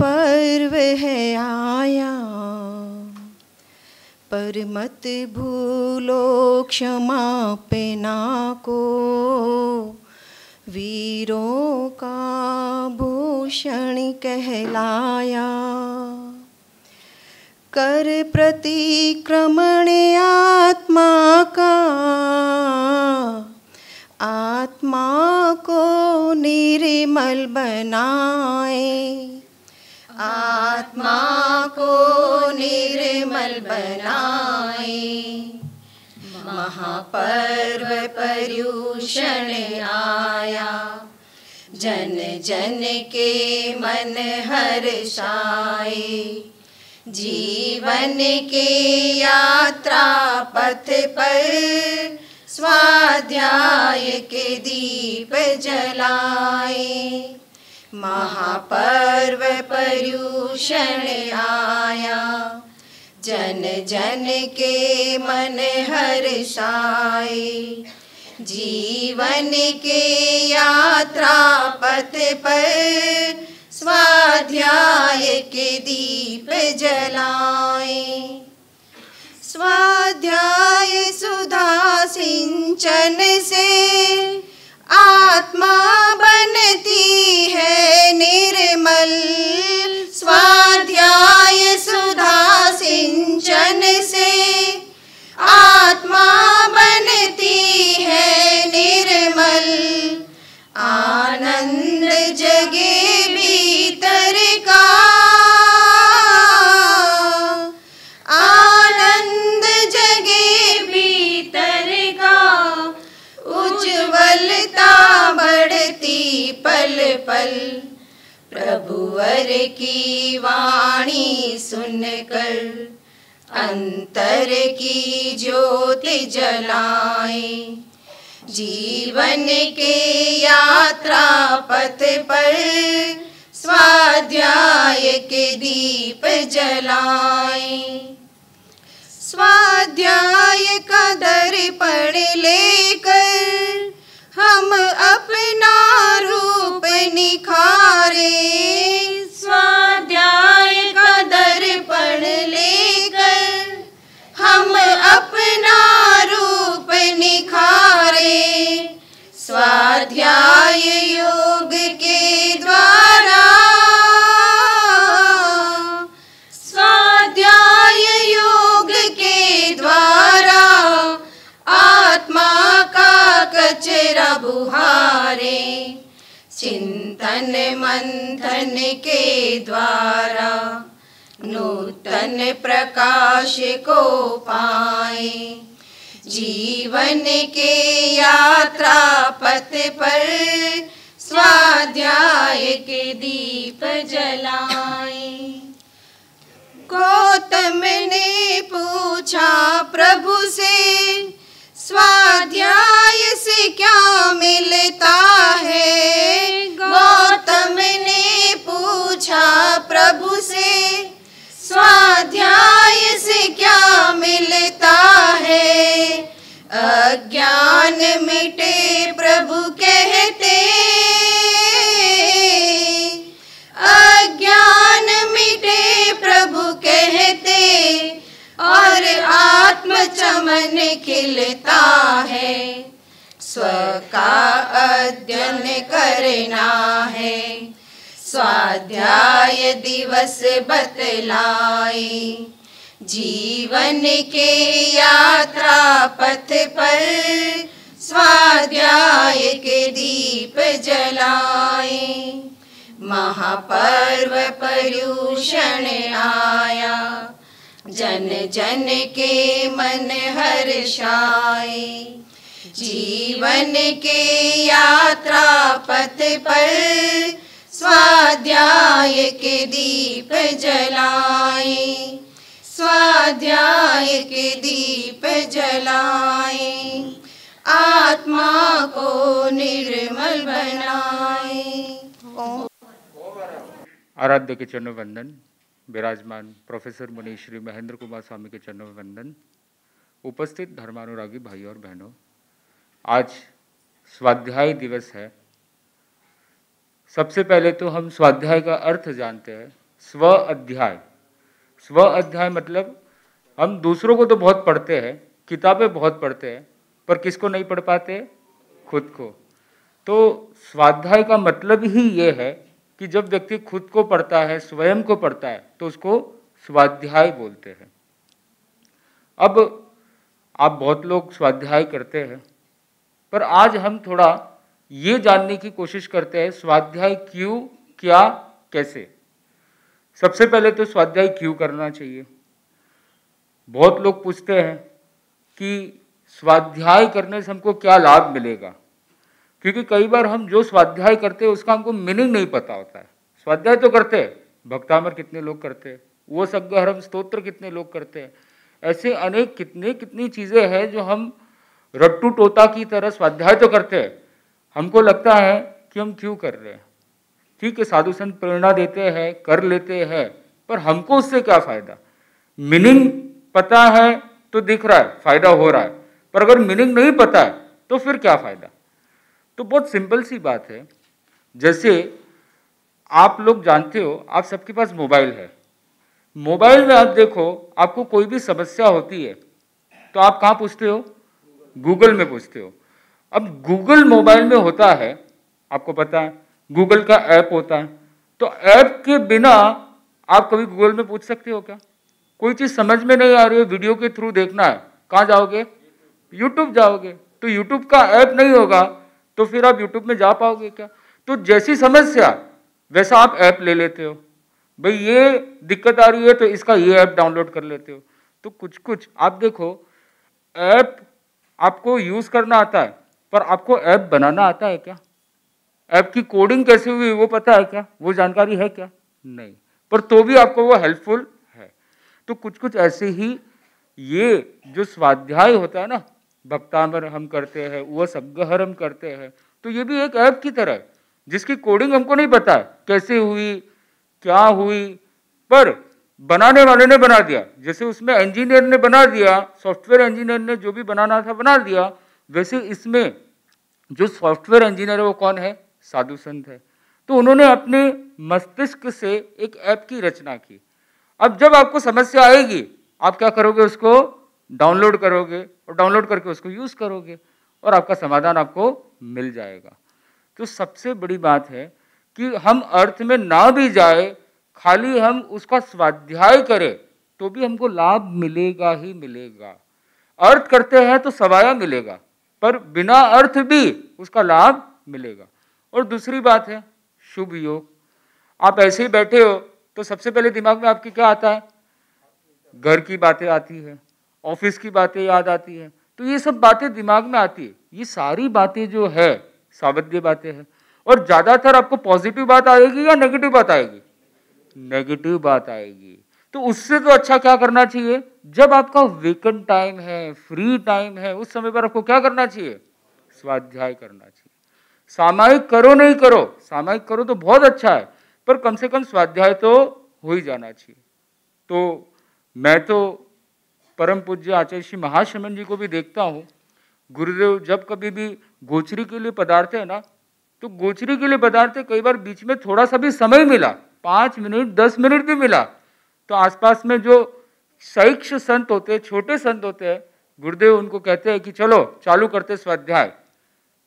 पर्व है आया पर मत भूलो क्षमा पेना को वीरों का भूषण कहलाया कर प्रतिक्रमण आत्मा का आत्मा को निर्मल बनाए आत्मा को निर्मल बनाए महापर्व पर्यूषण आया जन जन के मन हर्षाए जीवन के यात्रा पथ पर स्वाध्याय के दीप जलाए महापर्व पर्यूषण आया जन जन के मन हर्षाए जीवन के यात्रा पथ पर स्वाध्याय के दीप जलाए स्वाध्याय सुधा सिंचन से आत्मा बनती है निर्मल पल प्रभुवर की वाणी सुनकर अंतर की ज्योति जलाए जीवन के यात्रा पथ पर स्वाध्याय के दीप जलाए स्वाध्याय का दर्पण लेकर हम अपना रूप निखारे स्वाध्याय का दर्पण लेकर हम अपना रूप निखारे स्वाध्याय योग के द्वारा स्वाध्याय योग के द्वारा आत्मा का कचरा बुहार चिंतन मंथन के द्वारा नूतन प्रकाश को पाए जीवन के यात्रा पथ पर स्वाध्याय के दीप जलाए गौतम ने पूछा प्रभु से स्वाध्याय से क्या मिलता है गौतम ने पूछा प्रभु से स्वाध्याय से क्या मिलता है अज्ञान मिटे प्रभु के आत्म चमन खिलता है स्व का अध्ययन करना है स्वाध्याय दिवस बतलाए जीवन के यात्रा पथ पर स्वाध्याय के दीप जलाए महापर्व पर्यूषण आया जन जन के मन हर शाय जीवन के यात्रा पथ पर स्वाध्याय के दीप जलाए स्वाध्याय के दीप जलाए आत्मा को निर्मल बनाए आराध्य के चरण वंदन विराजमान प्रोफेसर मुनि श्री महेंद्र कुमार स्वामी के चरणों में वंदन उपस्थित धर्मानुरागी भाई और बहनों आज स्वाध्याय दिवस है सबसे पहले तो हम स्वाध्याय का अर्थ जानते हैं स्व अध्याय स्व अध्याय मतलब हम दूसरों को तो बहुत पढ़ते हैं किताबें बहुत पढ़ते हैं पर किसको नहीं पढ़ पाते खुद को तो स्वाध्याय का मतलब ही ये है कि जब व्यक्ति खुद को पढ़ता है स्वयं को पढ़ता है तो उसको स्वाध्याय बोलते हैं अब आप बहुत लोग स्वाध्याय करते हैं पर आज हम थोड़ा ये जानने की कोशिश करते हैं स्वाध्याय क्यों क्या कैसे सबसे पहले तो स्वाध्याय क्यों करना चाहिए बहुत लोग पूछते हैं कि स्वाध्याय करने से हमको क्या लाभ मिलेगा क्योंकि कई बार हम जो स्वाध्याय करते हैं उसका हमको मीनिंग नहीं पता होता है स्वाध्याय तो करते हैं भक्तामर कितने लोग करते हैं वो सग्गहरम स्तोत्र कितने लोग करते हैं ऐसे अनेक कितने कितनी चीज़ें हैं जो हम रट्टू टोता की तरह स्वाध्याय तो करते हैं हमको लगता है कि हम क्यों कर रहे हैं ठीक है साधु संत प्रेरणा देते हैं कर लेते हैं पर हमको उससे क्या फ़ायदा मीनिंग पता है तो दिख रहा है फ़ायदा हो रहा है पर अगर मीनिंग नहीं पता है तो फिर क्या फ़ायदा तो बहुत सिंपल सी बात है जैसे आप लोग जानते हो आप सबके पास मोबाइल है मोबाइल में आप देखो आपको कोई भी समस्या होती है तो आप कहाँ पूछते हो गूगल में पूछते हो अब गूगल मोबाइल में होता है आपको पता है गूगल का ऐप होता है तो ऐप के बिना आप कभी गूगल में पूछ सकते हो क्या कोई चीज़ समझ में नहीं आ रही है वीडियो के थ्रू देखना है कहाँ जाओगे यूट्यूब जाओगे तो यूट्यूब का ऐप नहीं होगा तो फिर आप यूट्यूब में जा पाओगे क्या तो जैसी समस्या वैसा आप ऐप ले लेते हो भाई ये दिक्कत आ रही है तो इसका ये ऐप डाउनलोड कर लेते हो तो कुछ कुछ आप देखो ऐप आपको यूज़ करना आता है पर आपको ऐप बनाना आता है क्या ऐप की कोडिंग कैसे हुई वो पता है क्या वो जानकारी है क्या नहीं पर तो भी आपको वो हेल्पफुल है तो कुछ कुछ ऐसे ही ये जो स्वाध्याय होता है ना भक्तामर हम करते हैं वह गहर हम करते हैं तो ये भी एक ऐप की तरह है जिसकी कोडिंग हमको नहीं पता कैसे हुई क्या हुई पर बनाने वाले ने बना दिया जैसे उसमें इंजीनियर ने बना दिया सॉफ्टवेयर इंजीनियर ने जो भी बनाना था बना दिया वैसे इसमें जो सॉफ्टवेयर इंजीनियर है वो कौन है साधु संत है तो उन्होंने अपने मस्तिष्क से एक ऐप की रचना की अब जब आपको समस्या आएगी आप क्या करोगे उसको डाउनलोड करोगे और डाउनलोड करके उसको यूज़ करोगे और आपका समाधान आपको मिल जाएगा तो सबसे बड़ी बात है कि हम अर्थ में ना भी जाए खाली हम उसका स्वाध्याय करें तो भी हमको लाभ मिलेगा ही मिलेगा अर्थ करते हैं तो सवाया मिलेगा पर बिना अर्थ भी उसका लाभ मिलेगा और दूसरी बात है शुभ योग आप ऐसे ही बैठे हो तो सबसे पहले दिमाग में आपके क्या आता है घर की बातें आती है ऑफिस की बातें याद आती हैं तो ये सब बातें दिमाग में आती है ये सारी बातें जो है सावध्य बातें हैं और ज़्यादातर आपको पॉजिटिव बात आएगी या नेगेटिव बात आएगी नेगेटिव बात आएगी तो उससे तो अच्छा क्या करना चाहिए जब आपका वेकेंट टाइम है फ्री टाइम है उस समय पर आपको क्या करना चाहिए स्वाध्याय करना चाहिए सामायिक करो नहीं करो सामायिक करो तो बहुत अच्छा है पर कम से कम स्वाध्याय तो हो ही जाना चाहिए तो मैं तो परम पूज्य आचार्य श्री महाशमन जी को भी देखता हूँ गुरुदेव जब कभी भी गोचरी के लिए पदार्थ है ना तो गोचरी के लिए पदार्थ कई बार बीच में थोड़ा सा भी समय मिला पाँच मिनट दस मिनट भी मिला तो आसपास में जो शैक्ष संत होते हैं छोटे संत होते हैं गुरुदेव उनको कहते हैं कि चलो चालू करते स्वाध्याय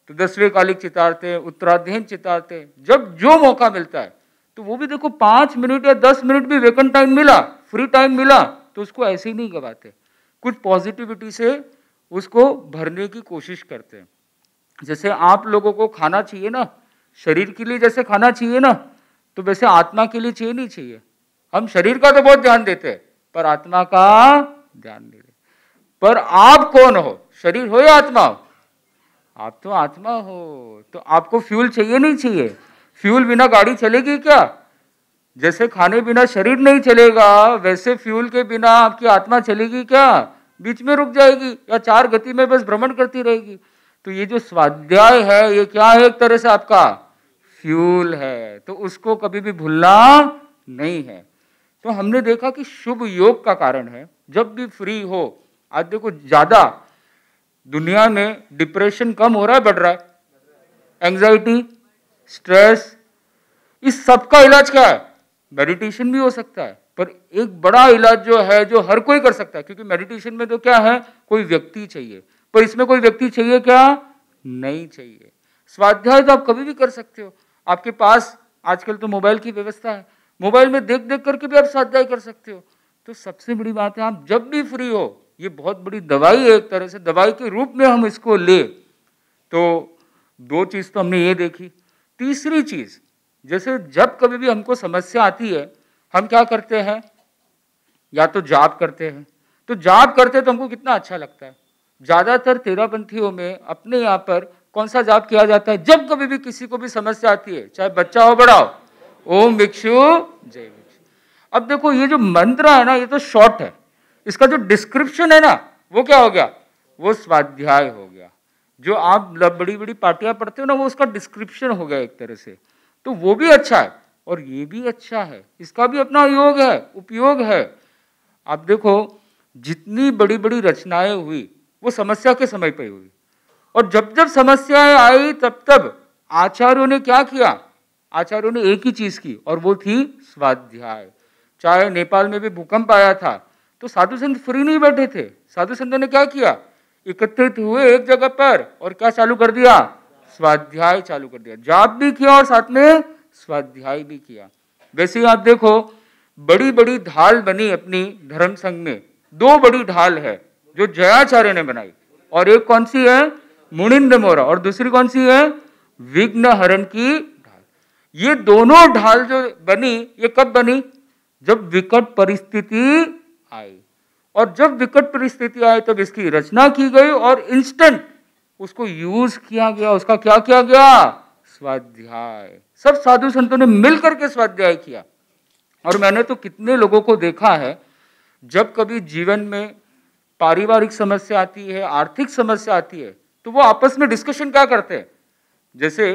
तो दसवें कालिक चितारते उत्तराध्ययन चितारते जब जो मौका मिलता है तो वो भी देखो पाँच मिनट या दस मिनट भी वेकेंट टाइम मिला फ्री टाइम मिला तो उसको ऐसे ही नहीं गवाते कुछ पॉजिटिविटी से उसको भरने की कोशिश करते हैं जैसे आप लोगों को खाना चाहिए ना शरीर के लिए जैसे खाना चाहिए ना तो वैसे आत्मा के लिए चाहिए नहीं चाहिए हम शरीर का तो बहुत ध्यान देते हैं पर आत्मा का ध्यान नहीं देते पर आप कौन हो शरीर हो या आत्मा हो आप तो आत्मा हो तो आपको फ्यूल चाहिए नहीं चाहिए फ्यूल बिना गाड़ी चलेगी क्या जैसे खाने बिना शरीर नहीं चलेगा वैसे फ्यूल के बिना आपकी आत्मा चलेगी क्या बीच में रुक जाएगी या चार गति में बस भ्रमण करती रहेगी तो ये जो स्वाध्याय है ये क्या है एक तरह से आपका फ्यूल है तो उसको कभी भी भूलना नहीं है तो हमने देखा कि शुभ योग का कारण है जब भी फ्री हो आज देखो ज़्यादा दुनिया में डिप्रेशन कम हो रहा है बढ़ रहा है एंग्जाइटी स्ट्रेस इस सब का इलाज क्या है मेडिटेशन भी हो सकता है पर एक बड़ा इलाज जो है जो हर कोई कर सकता है क्योंकि मेडिटेशन में तो क्या है कोई व्यक्ति चाहिए पर इसमें कोई व्यक्ति चाहिए क्या नहीं चाहिए स्वाध्याय तो आप कभी भी कर सकते हो आपके पास आजकल तो मोबाइल की व्यवस्था है मोबाइल में देख देख करके भी आप स्वाध्याय कर सकते हो तो सबसे बड़ी बात है आप जब भी फ्री हो ये बहुत बड़ी दवाई है एक तरह से दवाई के रूप में हम इसको ले तो दो चीज़ तो हमने ये देखी तीसरी चीज़ जैसे जब कभी भी हमको समस्या आती है हम क्या करते हैं या तो जाप करते हैं तो जाप करते तो हमको कितना अच्छा लगता है ज़्यादातर तेरापंथियों में अपने यहाँ पर कौन सा जाप किया जाता है जब कभी भी किसी को भी समस्या आती है चाहे बच्चा हो बड़ा हो ओम भिक्षु जय भिक्षु अब देखो ये जो मंत्र है ना ये तो शॉर्ट है इसका जो डिस्क्रिप्शन है ना वो क्या हो गया वो स्वाध्याय हो गया जो आप बड़ी बड़ी पार्टियां पढ़ते हो ना वो उसका डिस्क्रिप्शन हो गया एक तरह से तो वो भी अच्छा है और ये भी अच्छा है इसका भी अपना योग है उपयोग है आप देखो जितनी बड़ी बड़ी रचनाएं हुई वो समस्या के समय पर हुई और जब जब समस्याएं आई तब तब आचार्यों ने क्या किया आचार्यों ने एक ही चीज की और वो थी स्वाध्याय चाहे नेपाल में भी भूकंप आया था तो साधु संत फ्री नहीं बैठे थे साधु संतों ने क्या किया एकत्रित हुए एक जगह पर और क्या चालू कर दिया स्वाध्याय चालू कर दिया जाप भी किया और साथ में स्वाध्याय भी किया वैसे आप देखो बड़ी बड़ी ढाल बनी अपनी धर्म संघ में दो बड़ी ढाल है जो जयाचार्य ने बनाई और एक कौन सी है मुनिंद मोरा और दूसरी कौन सी है विघ्न हरण की ढाल ये दोनों ढाल जो बनी ये कब बनी जब विकट परिस्थिति आई और जब विकट परिस्थिति आई तब इसकी रचना की गई और इंस्टेंट उसको यूज किया गया उसका क्या किया गया स्वाध्याय सब साधु संतों ने मिलकर के स्वाध्याय किया और मैंने तो कितने लोगों को देखा है जब कभी जीवन में पारिवारिक समस्या आती है आर्थिक समस्या आती है तो वो आपस में डिस्कशन क्या करते हैं जैसे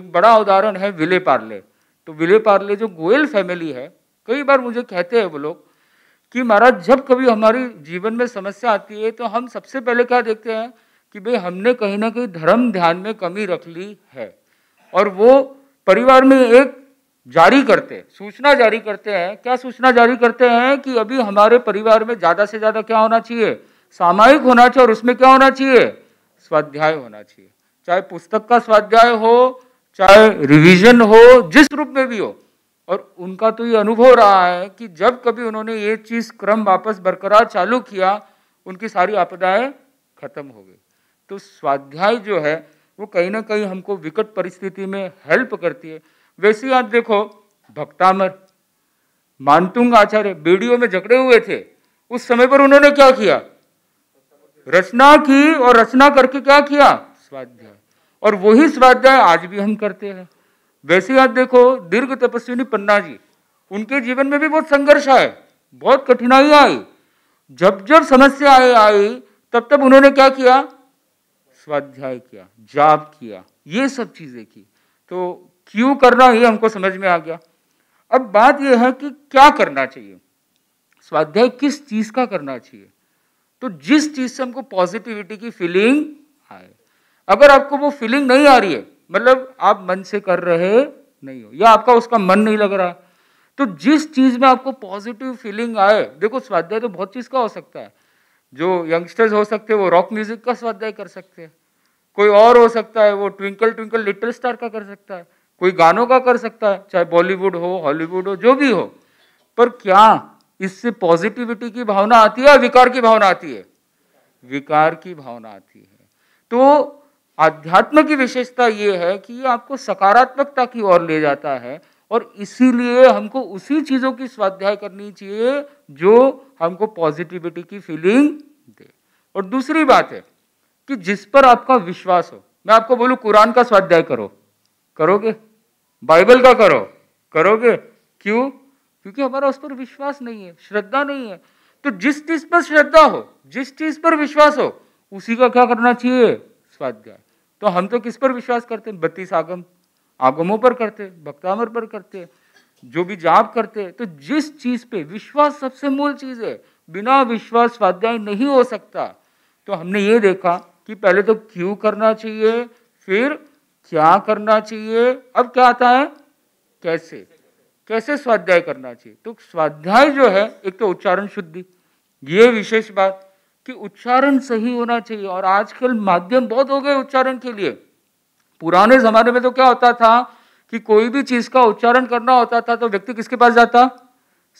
एक बड़ा उदाहरण है विले पार्ले तो विले पार्ले जो गोयल फैमिली है कई बार मुझे कहते हैं वो लोग कि महाराज जब कभी हमारी जीवन में समस्या आती है तो हम सबसे पहले क्या देखते हैं कि भाई हमने कहीं ना कहीं धर्म ध्यान में कमी रख ली है और वो परिवार में एक जारी करते सूचना जारी करते हैं क्या सूचना जारी करते हैं कि अभी हमारे परिवार में ज़्यादा से ज़्यादा क्या होना चाहिए सामायिक होना चाहिए और उसमें क्या होना चाहिए स्वाध्याय होना चाहिए चाहे पुस्तक का स्वाध्याय हो चाहे रिवीजन हो जिस रूप में भी हो और उनका तो ये अनुभव रहा है कि जब कभी उन्होंने ये चीज़ क्रम वापस बरकरार चालू किया उनकी सारी आपदाएं खत्म हो गई तो स्वाध्याय जो है वो कहीं ना कहीं हमको विकट परिस्थिति में हेल्प करती है वैसे आप देखो भक्तामर मानतुंग आचार्य बीडीओ में झगड़े हुए थे उस समय पर उन्होंने क्या किया रचना की और रचना करके क्या किया स्वाध्याय और वही स्वाध्याय आज भी हम करते हैं वैसे आप देखो दीर्घ तपस्विनी पन्ना जी उनके जीवन में भी बहुत संघर्ष आए बहुत कठिनाई आई जब जब समस्या आई आई तब तब उन्होंने क्या किया स्वाध्याय किया जाप किया ये सब चीज़ें की तो क्यों करना ये हमको समझ में आ गया अब बात यह है कि क्या करना चाहिए स्वाध्याय किस चीज़ का करना चाहिए तो जिस चीज़ से हमको पॉजिटिविटी की फीलिंग आए अगर आपको वो फीलिंग नहीं आ रही है मतलब आप मन से कर रहे नहीं हो या आपका उसका मन नहीं लग रहा तो जिस चीज़ में आपको पॉजिटिव फीलिंग आए देखो स्वाध्याय तो बहुत चीज़ का हो सकता है जो यंगस्टर्स हो सकते हैं वो रॉक म्यूजिक का स्वाध्याय कर सकते हैं कोई और हो सकता है वो ट्विंकल ट्विंकल लिटिल स्टार का कर सकता है कोई गानों का कर सकता है चाहे बॉलीवुड हो हॉलीवुड हो जो भी हो पर क्या इससे पॉजिटिविटी की भावना आती है या विकार की भावना आती है विकार की भावना आती है तो आध्यात्म की विशेषता ये है कि ये आपको सकारात्मकता की ओर ले जाता है और इसीलिए हमको उसी चीज़ों की स्वाध्याय करनी चाहिए जो हमको पॉजिटिविटी की फीलिंग दे और दूसरी बात है कि जिस पर आपका विश्वास हो मैं आपको बोलूँ कुरान का स्वाध्याय करो करोगे बाइबल का करो करोगे क्यों क्योंकि हमारा उस पर विश्वास नहीं है श्रद्धा नहीं है तो जिस चीज पर श्रद्धा हो जिस चीज पर विश्वास हो उसी का क्या करना चाहिए स्वाध्याय तो हम तो किस पर विश्वास करते हैं बत्तीस आगम आगमों पर करते भक्तामर पर करते जो भी जाप करते तो जिस चीज पे विश्वास सबसे मूल चीज है बिना विश्वास स्वाध्याय नहीं हो सकता तो हमने ये देखा कि पहले तो क्यों करना चाहिए फिर क्या करना चाहिए अब क्या आता है कैसे कैसे स्वाध्याय करना चाहिए तो स्वाध्याय जो है एक तो उच्चारण शुद्धि ये विशेष बात कि उच्चारण सही होना चाहिए और आजकल माध्यम बहुत हो गए उच्चारण के लिए पुराने जमाने में तो क्या होता था कि कोई भी चीज का उच्चारण करना होता था तो व्यक्ति किसके पास जाता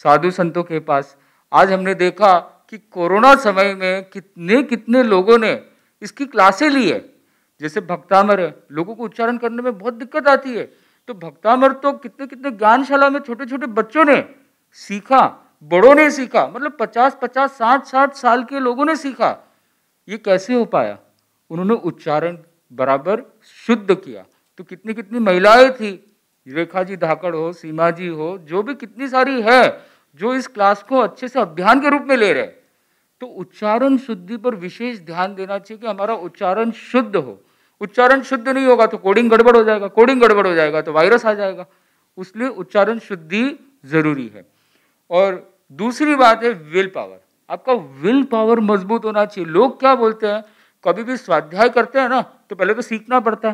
साधु संतों के पास आज हमने देखा कि कोरोना समय में कितने कितने लोगों ने इसकी क्लासे ली है जैसे भक्तामर है लोगों को उच्चारण करने में बहुत दिक्कत आती है तो भक्तामर तो कितने कितने ज्ञानशाला में छोटे छोटे बच्चों ने सीखा बड़ों ने सीखा मतलब पचास पचास साठ साठ साल के लोगों ने सीखा ये कैसे हो पाया उन्होंने उच्चारण बराबर शुद्ध किया तो कितनी कितनी महिलाएं थी रेखा जी धाकड़ हो सीमा जी हो जो भी कितनी सारी है जो इस क्लास को अच्छे से अभियान के रूप में ले रहे हैं तो उच्चारण शुद्धि पर विशेष ध्यान देना चाहिए कि हमारा उच्चारण शुद्ध हो उच्चारण शुद्ध नहीं होगा तो कोडिंग गड़बड़ हो जाएगा कोडिंग गड़बड़ हो जाएगा तो वायरस आ जाएगा उसलिए उच्चारण शुद्धि जरूरी है और दूसरी बात है विल पावर आपका विल पावर मजबूत होना चाहिए लोग क्या बोलते हैं कभी भी स्वाध्याय करते हैं ना तो पहले तो सीखना पड़ता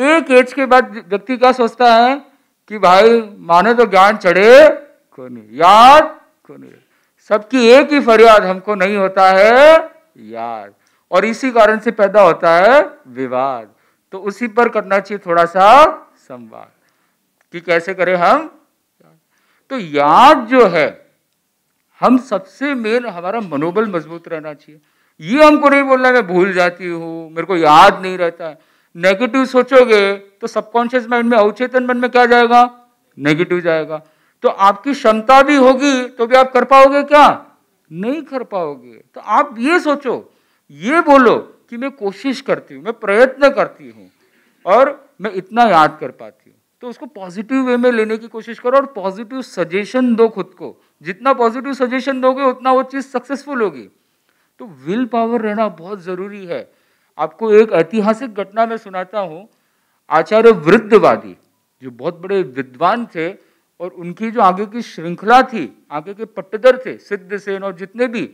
है एक एज के बाद व्यक्ति क्या सोचता है कि भाई माने तो ज्ञान चढ़े को नहीं याद को नहीं सबकी एक ही फरियाद हमको नहीं होता है याद और इसी कारण से पैदा होता है विवाद तो उसी पर करना चाहिए थोड़ा सा संवाद कि कैसे करें हम तो याद जो है हम सबसे मेन हमारा मनोबल मजबूत रहना चाहिए ये हमको नहीं बोलना मैं भूल जाती हूँ मेरे को याद नहीं रहता है नेगेटिव सोचोगे तो सबकॉन्शियस माइंड में अवचेतन मन में क्या जाएगा नेगेटिव जाएगा तो आपकी क्षमता भी होगी तो भी आप कर पाओगे क्या नहीं कर पाओगे तो आप ये सोचो ये बोलो कि मैं कोशिश करती हूँ मैं प्रयत्न करती हूँ और मैं इतना याद कर पाती हूँ तो उसको पॉजिटिव वे में लेने की कोशिश करो और पॉजिटिव सजेशन दो खुद को जितना पॉजिटिव सजेशन दोगे उतना वो चीज़ सक्सेसफुल होगी तो विल पावर रहना बहुत ज़रूरी है आपको एक ऐतिहासिक घटना में सुनाता हूँ आचार्य वृद्धवादी जो बहुत बड़े विद्वान थे और उनकी जो आगे की श्रृंखला थी आगे के पट्टदर थे सिद्ध सेन और जितने भी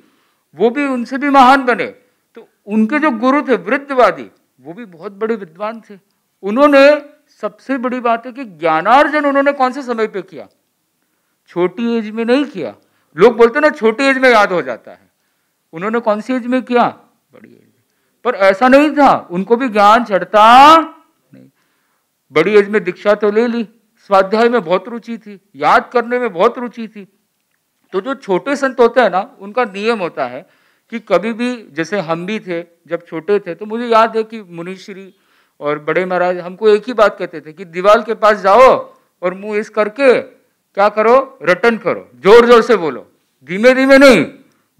वो भी उनसे भी महान बने तो उनके जो गुरु थे वृद्धवादी वो भी बहुत बड़े विद्वान थे उन्होंने सबसे बड़ी बात है कि ज्ञानार्जन उन्होंने कौन से समय पे किया छोटी एज में नहीं किया लोग बोलते ना छोटी एज में याद हो जाता है उन्होंने कौन सी एज में किया बड़ी एज पर ऐसा नहीं था उनको भी ज्ञान चढ़ता नहीं बड़ी एज में दीक्षा तो ले ली स्वाध्याय में बहुत रुचि थी याद करने में बहुत रुचि थी तो जो छोटे संत होते हैं ना उनका नियम होता है कि कभी भी जैसे हम भी थे जब छोटे थे तो मुझे याद है कि मुनिश्री और बड़े महाराज हमको एक ही बात कहते थे कि दीवाल के पास जाओ और मुंह इस करके क्या करो रटन करो जोर जोर से बोलो धीमे धीमे नहीं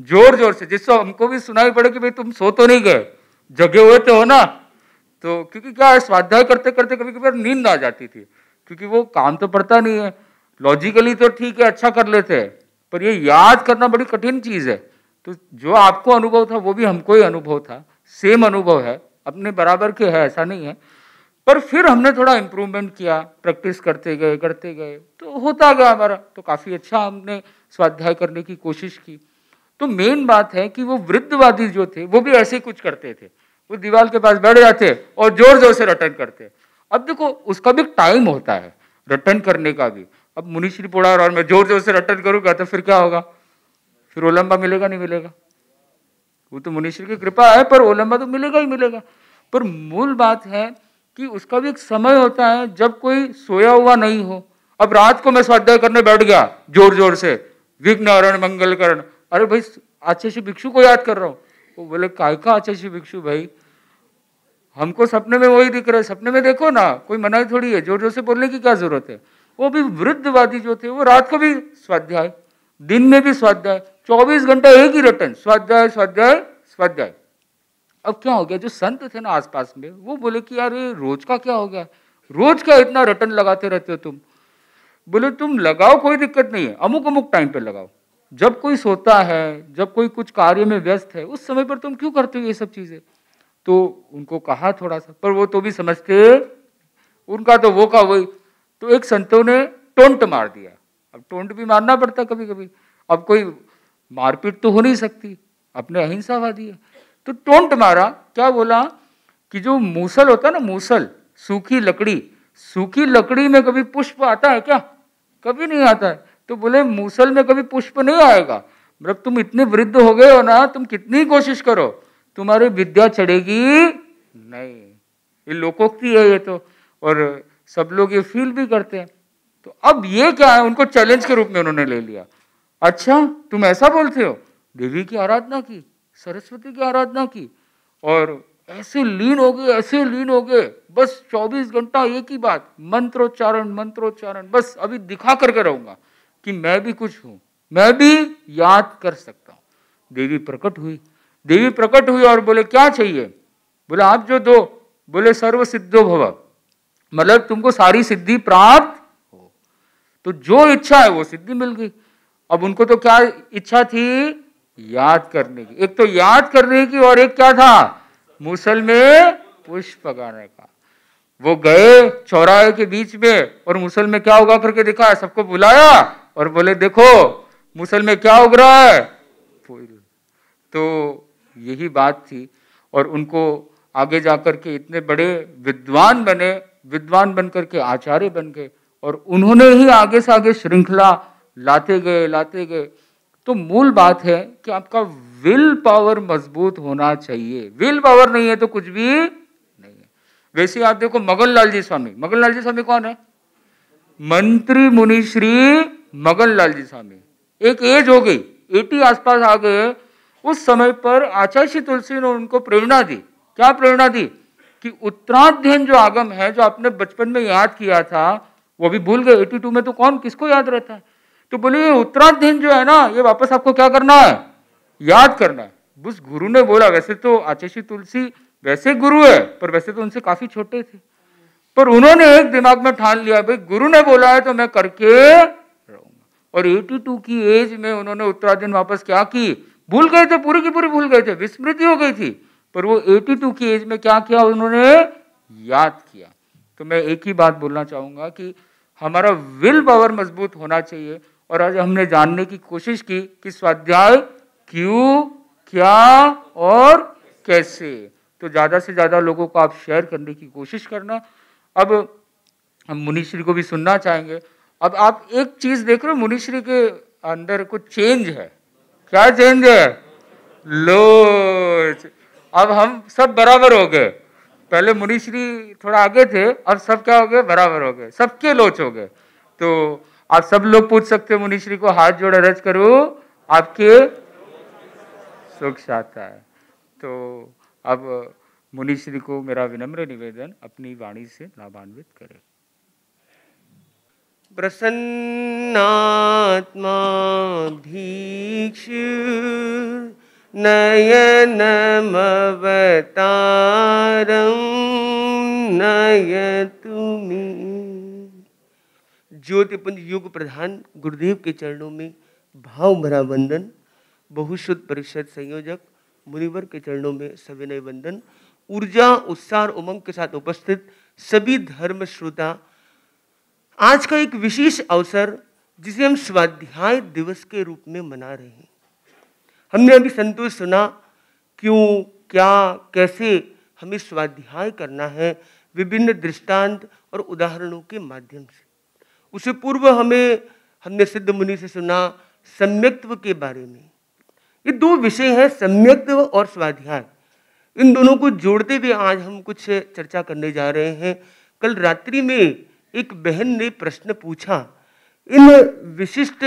जोर जोर से जिससे हमको भी सुनाई पड़े कि भाई तुम सो तो नहीं गए जगे हुए तो हो ना तो क्योंकि क्या है स्वाध्याय करते करते कभी कभी नींद आ जाती थी क्योंकि वो काम तो पड़ता नहीं है लॉजिकली तो ठीक है अच्छा कर लेते हैं पर ये याद करना बड़ी कठिन चीज़ है तो जो आपको अनुभव था वो भी हमको ही अनुभव था सेम अनुभव है अपने बराबर के है ऐसा नहीं है पर फिर हमने थोड़ा इम्प्रूवमेंट किया प्रैक्टिस करते गए करते गए तो होता गया हमारा तो काफ़ी अच्छा हमने स्वाध्याय करने की कोशिश की तो मेन बात है कि वो वृद्धवादी जो थे वो भी ऐसे ही कुछ करते थे वो दीवार के पास बैठ जाते और जोर जोर से रटन करते अब देखो उसका भी टाइम होता है रटन करने का भी अब मुनिश्री पोड़ा और मैं जोर जोर से रटन करूंगा तो फिर क्या होगा फिर ओलम्बा मिलेगा नहीं मिलेगा वो तो मुनिश्री की कृपा है पर ओलंबा तो मिलेगा ही मिलेगा पर मूल बात है कि उसका भी एक समय होता है जब कोई सोया हुआ नहीं हो अब रात को मैं स्वाध्याय करने बैठ गया जोर जोर से विघ्न मंगलकरण अरे भाई आचार्य भिक्षु को याद कर रहा हूँ वो बोले काय का आचार्य भिक्षु भाई हमको सपने में वही दिख रहा है सपने में देखो ना कोई मनाही थोड़ी है जोर जोर से बोलने की क्या जरूरत है वो भी वृद्धवादी जो थे वो रात को भी स्वाध्याय दिन में भी स्वाध्याय चौबीस घंटा एक ही रटन स्वाध्याय स्वाध्याय स्वाध्याय अब क्या हो गया जो संत थे ना आसपास में वो बोले कि यार ये रोज का क्या हो गया रोज का इतना रटन लगाते रहते हो तुम बोले तुम लगाओ कोई दिक्कत नहीं है अमुक अमुक टाइम पे लगाओ जब कोई सोता है जब कोई कुछ कार्य में व्यस्त है उस समय पर तुम क्यों करते हो ये सब चीज़ें तो उनको कहा थोड़ा सा पर वो तो भी समझते उनका तो वो का वही तो एक संतों ने टोंट मार दिया अब टोंट भी मारना पड़ता कभी कभी अब कोई मारपीट तो हो नहीं सकती अपने अहिंसावादी है तो टोंट मारा क्या बोला कि जो मूसल होता है ना मूसल सूखी लकड़ी सूखी लकड़ी में कभी पुष्प आता है क्या कभी नहीं आता है तो बोले मूसल में कभी पुष्प नहीं आएगा मतलब तुम इतने वृद्ध हो गए हो ना तुम कितनी कोशिश करो तुम्हारी विद्या चढ़ेगी नहीं ये लोकोक्ति है ये तो और सब लोग ये फील भी करते हैं तो अब ये क्या है उनको चैलेंज के रूप में उन्होंने ले लिया अच्छा तुम ऐसा बोलते हो देवी की आराधना की सरस्वती की आराधना की और ऐसे लीन हो गए ऐसे लीन हो गए बस 24 घंटा एक ही बात मंत्रोच्चारण मंत्रोच्चारण बस अभी दिखा करके रहूंगा कि मैं भी कुछ हूँ मैं भी याद कर सकता हूँ देवी प्रकट हुई देवी प्रकट हुई और बोले क्या चाहिए बोले आप जो दो बोले सर्व सिद्धो भव मतलब तुमको सारी सिद्धि प्राप्त हो तो जो इच्छा है वो सिद्धि मिल गई अब उनको तो क्या इच्छा थी याद करने की एक तो याद करने की और एक क्या था मुसल में पुष्प गाने का वो गए चौराहे के बीच में और मुसल में क्या होगा करके दिखा सबको बुलाया और बोले देखो मुसल में क्या उग रहा है तो यही बात थी और उनको आगे जाकर के इतने बड़े विद्वान बने विद्वान बन करके आचार्य बन गए और उन्होंने ही आगे से आगे श्रृंखला लाते गए लाते गए तो मूल बात है कि आपका विल पावर मजबूत होना चाहिए विल पावर नहीं है तो कुछ भी नहीं है वैसे आप देखो मगन लाल जी स्वामी मगन लाल जी स्वामी कौन है मंत्री मुनि श्री मगन लाल जी स्वामी एक एज हो गई एटी आसपास आ गए उस समय पर आचार्य श्री तुलसी ने उनको प्रेरणा दी क्या प्रेरणा दी कि उत्तराध्ययन जो आगम है जो आपने बचपन में याद किया था वो भी भूल गए 82 में तो कौन किसको याद रहता है तो बोले ये उत्तराध्ययन जो है ना ये वापस आपको क्या करना है याद करना है बस गुरु ने बोला वैसे तो आचेषी तुलसी वैसे गुरु है पर वैसे तो उनसे काफी छोटे थे पर उन्होंने एक दिमाग में ठान लिया भाई गुरु ने बोला है तो मैं करके और 82 की एज में उन्होंने उत्तराधीन वापस क्या की भूल गए थे पूरी की पूरी भूल गए थे विस्मृति हो गई थी पर वो 82 की एज में क्या किया उन्होंने याद किया तो मैं एक ही बात बोलना चाहूंगा कि हमारा विल पावर मजबूत होना चाहिए और आज हमने जानने की कोशिश की कि स्वाध्याय क्यों क्या और कैसे तो ज़्यादा से ज़्यादा लोगों को आप शेयर करने की कोशिश करना अब हम मुनीश्री को भी सुनना चाहेंगे अब आप एक चीज देख रहे हो मुनिश्री के अंदर कुछ चेंज है क्या चेंज है लोच अब हम सब बराबर हो गए पहले मुनिश्री थोड़ा आगे थे अब सब क्या हो गए बराबर हो गए सबके लोच हो गए तो आप सब लोग पूछ सकते हो मुनिश्री को हाथ जोड़ रज करो आपके सुख चाहता है तो अब मुनिश्री को मेरा विनम्र निवेदन अपनी वाणी से लाभान्वित करें प्रसन्नात्मा भीक्ष नयनमवतारं नयतु ज्योतिपुंज युग प्रधान गुरुदेव के चरणों में भाव भरा वंदन बहुशुद्ध परिषद संयोजक मुनिवर के चरणों में सविनय वंदन ऊर्जा उत्साह और उमंग के साथ उपस्थित सभी धर्म श्रोता आज का एक विशेष अवसर जिसे हम स्वाध्याय दिवस के रूप में मना रहे हैं हमने अभी संतोष सुना क्यों क्या कैसे हमें स्वाध्याय करना है विभिन्न दृष्टांत और उदाहरणों के माध्यम से उससे पूर्व हमें हमने सिद्ध मुनि से सुना सम्यक्त्व के बारे में ये दो विषय हैं सम्यक्त्व और स्वाध्याय इन दोनों को जोड़ते हुए आज हम कुछ चर्चा करने जा रहे हैं कल रात्रि में एक बहन ने प्रश्न पूछा इन विशिष्ट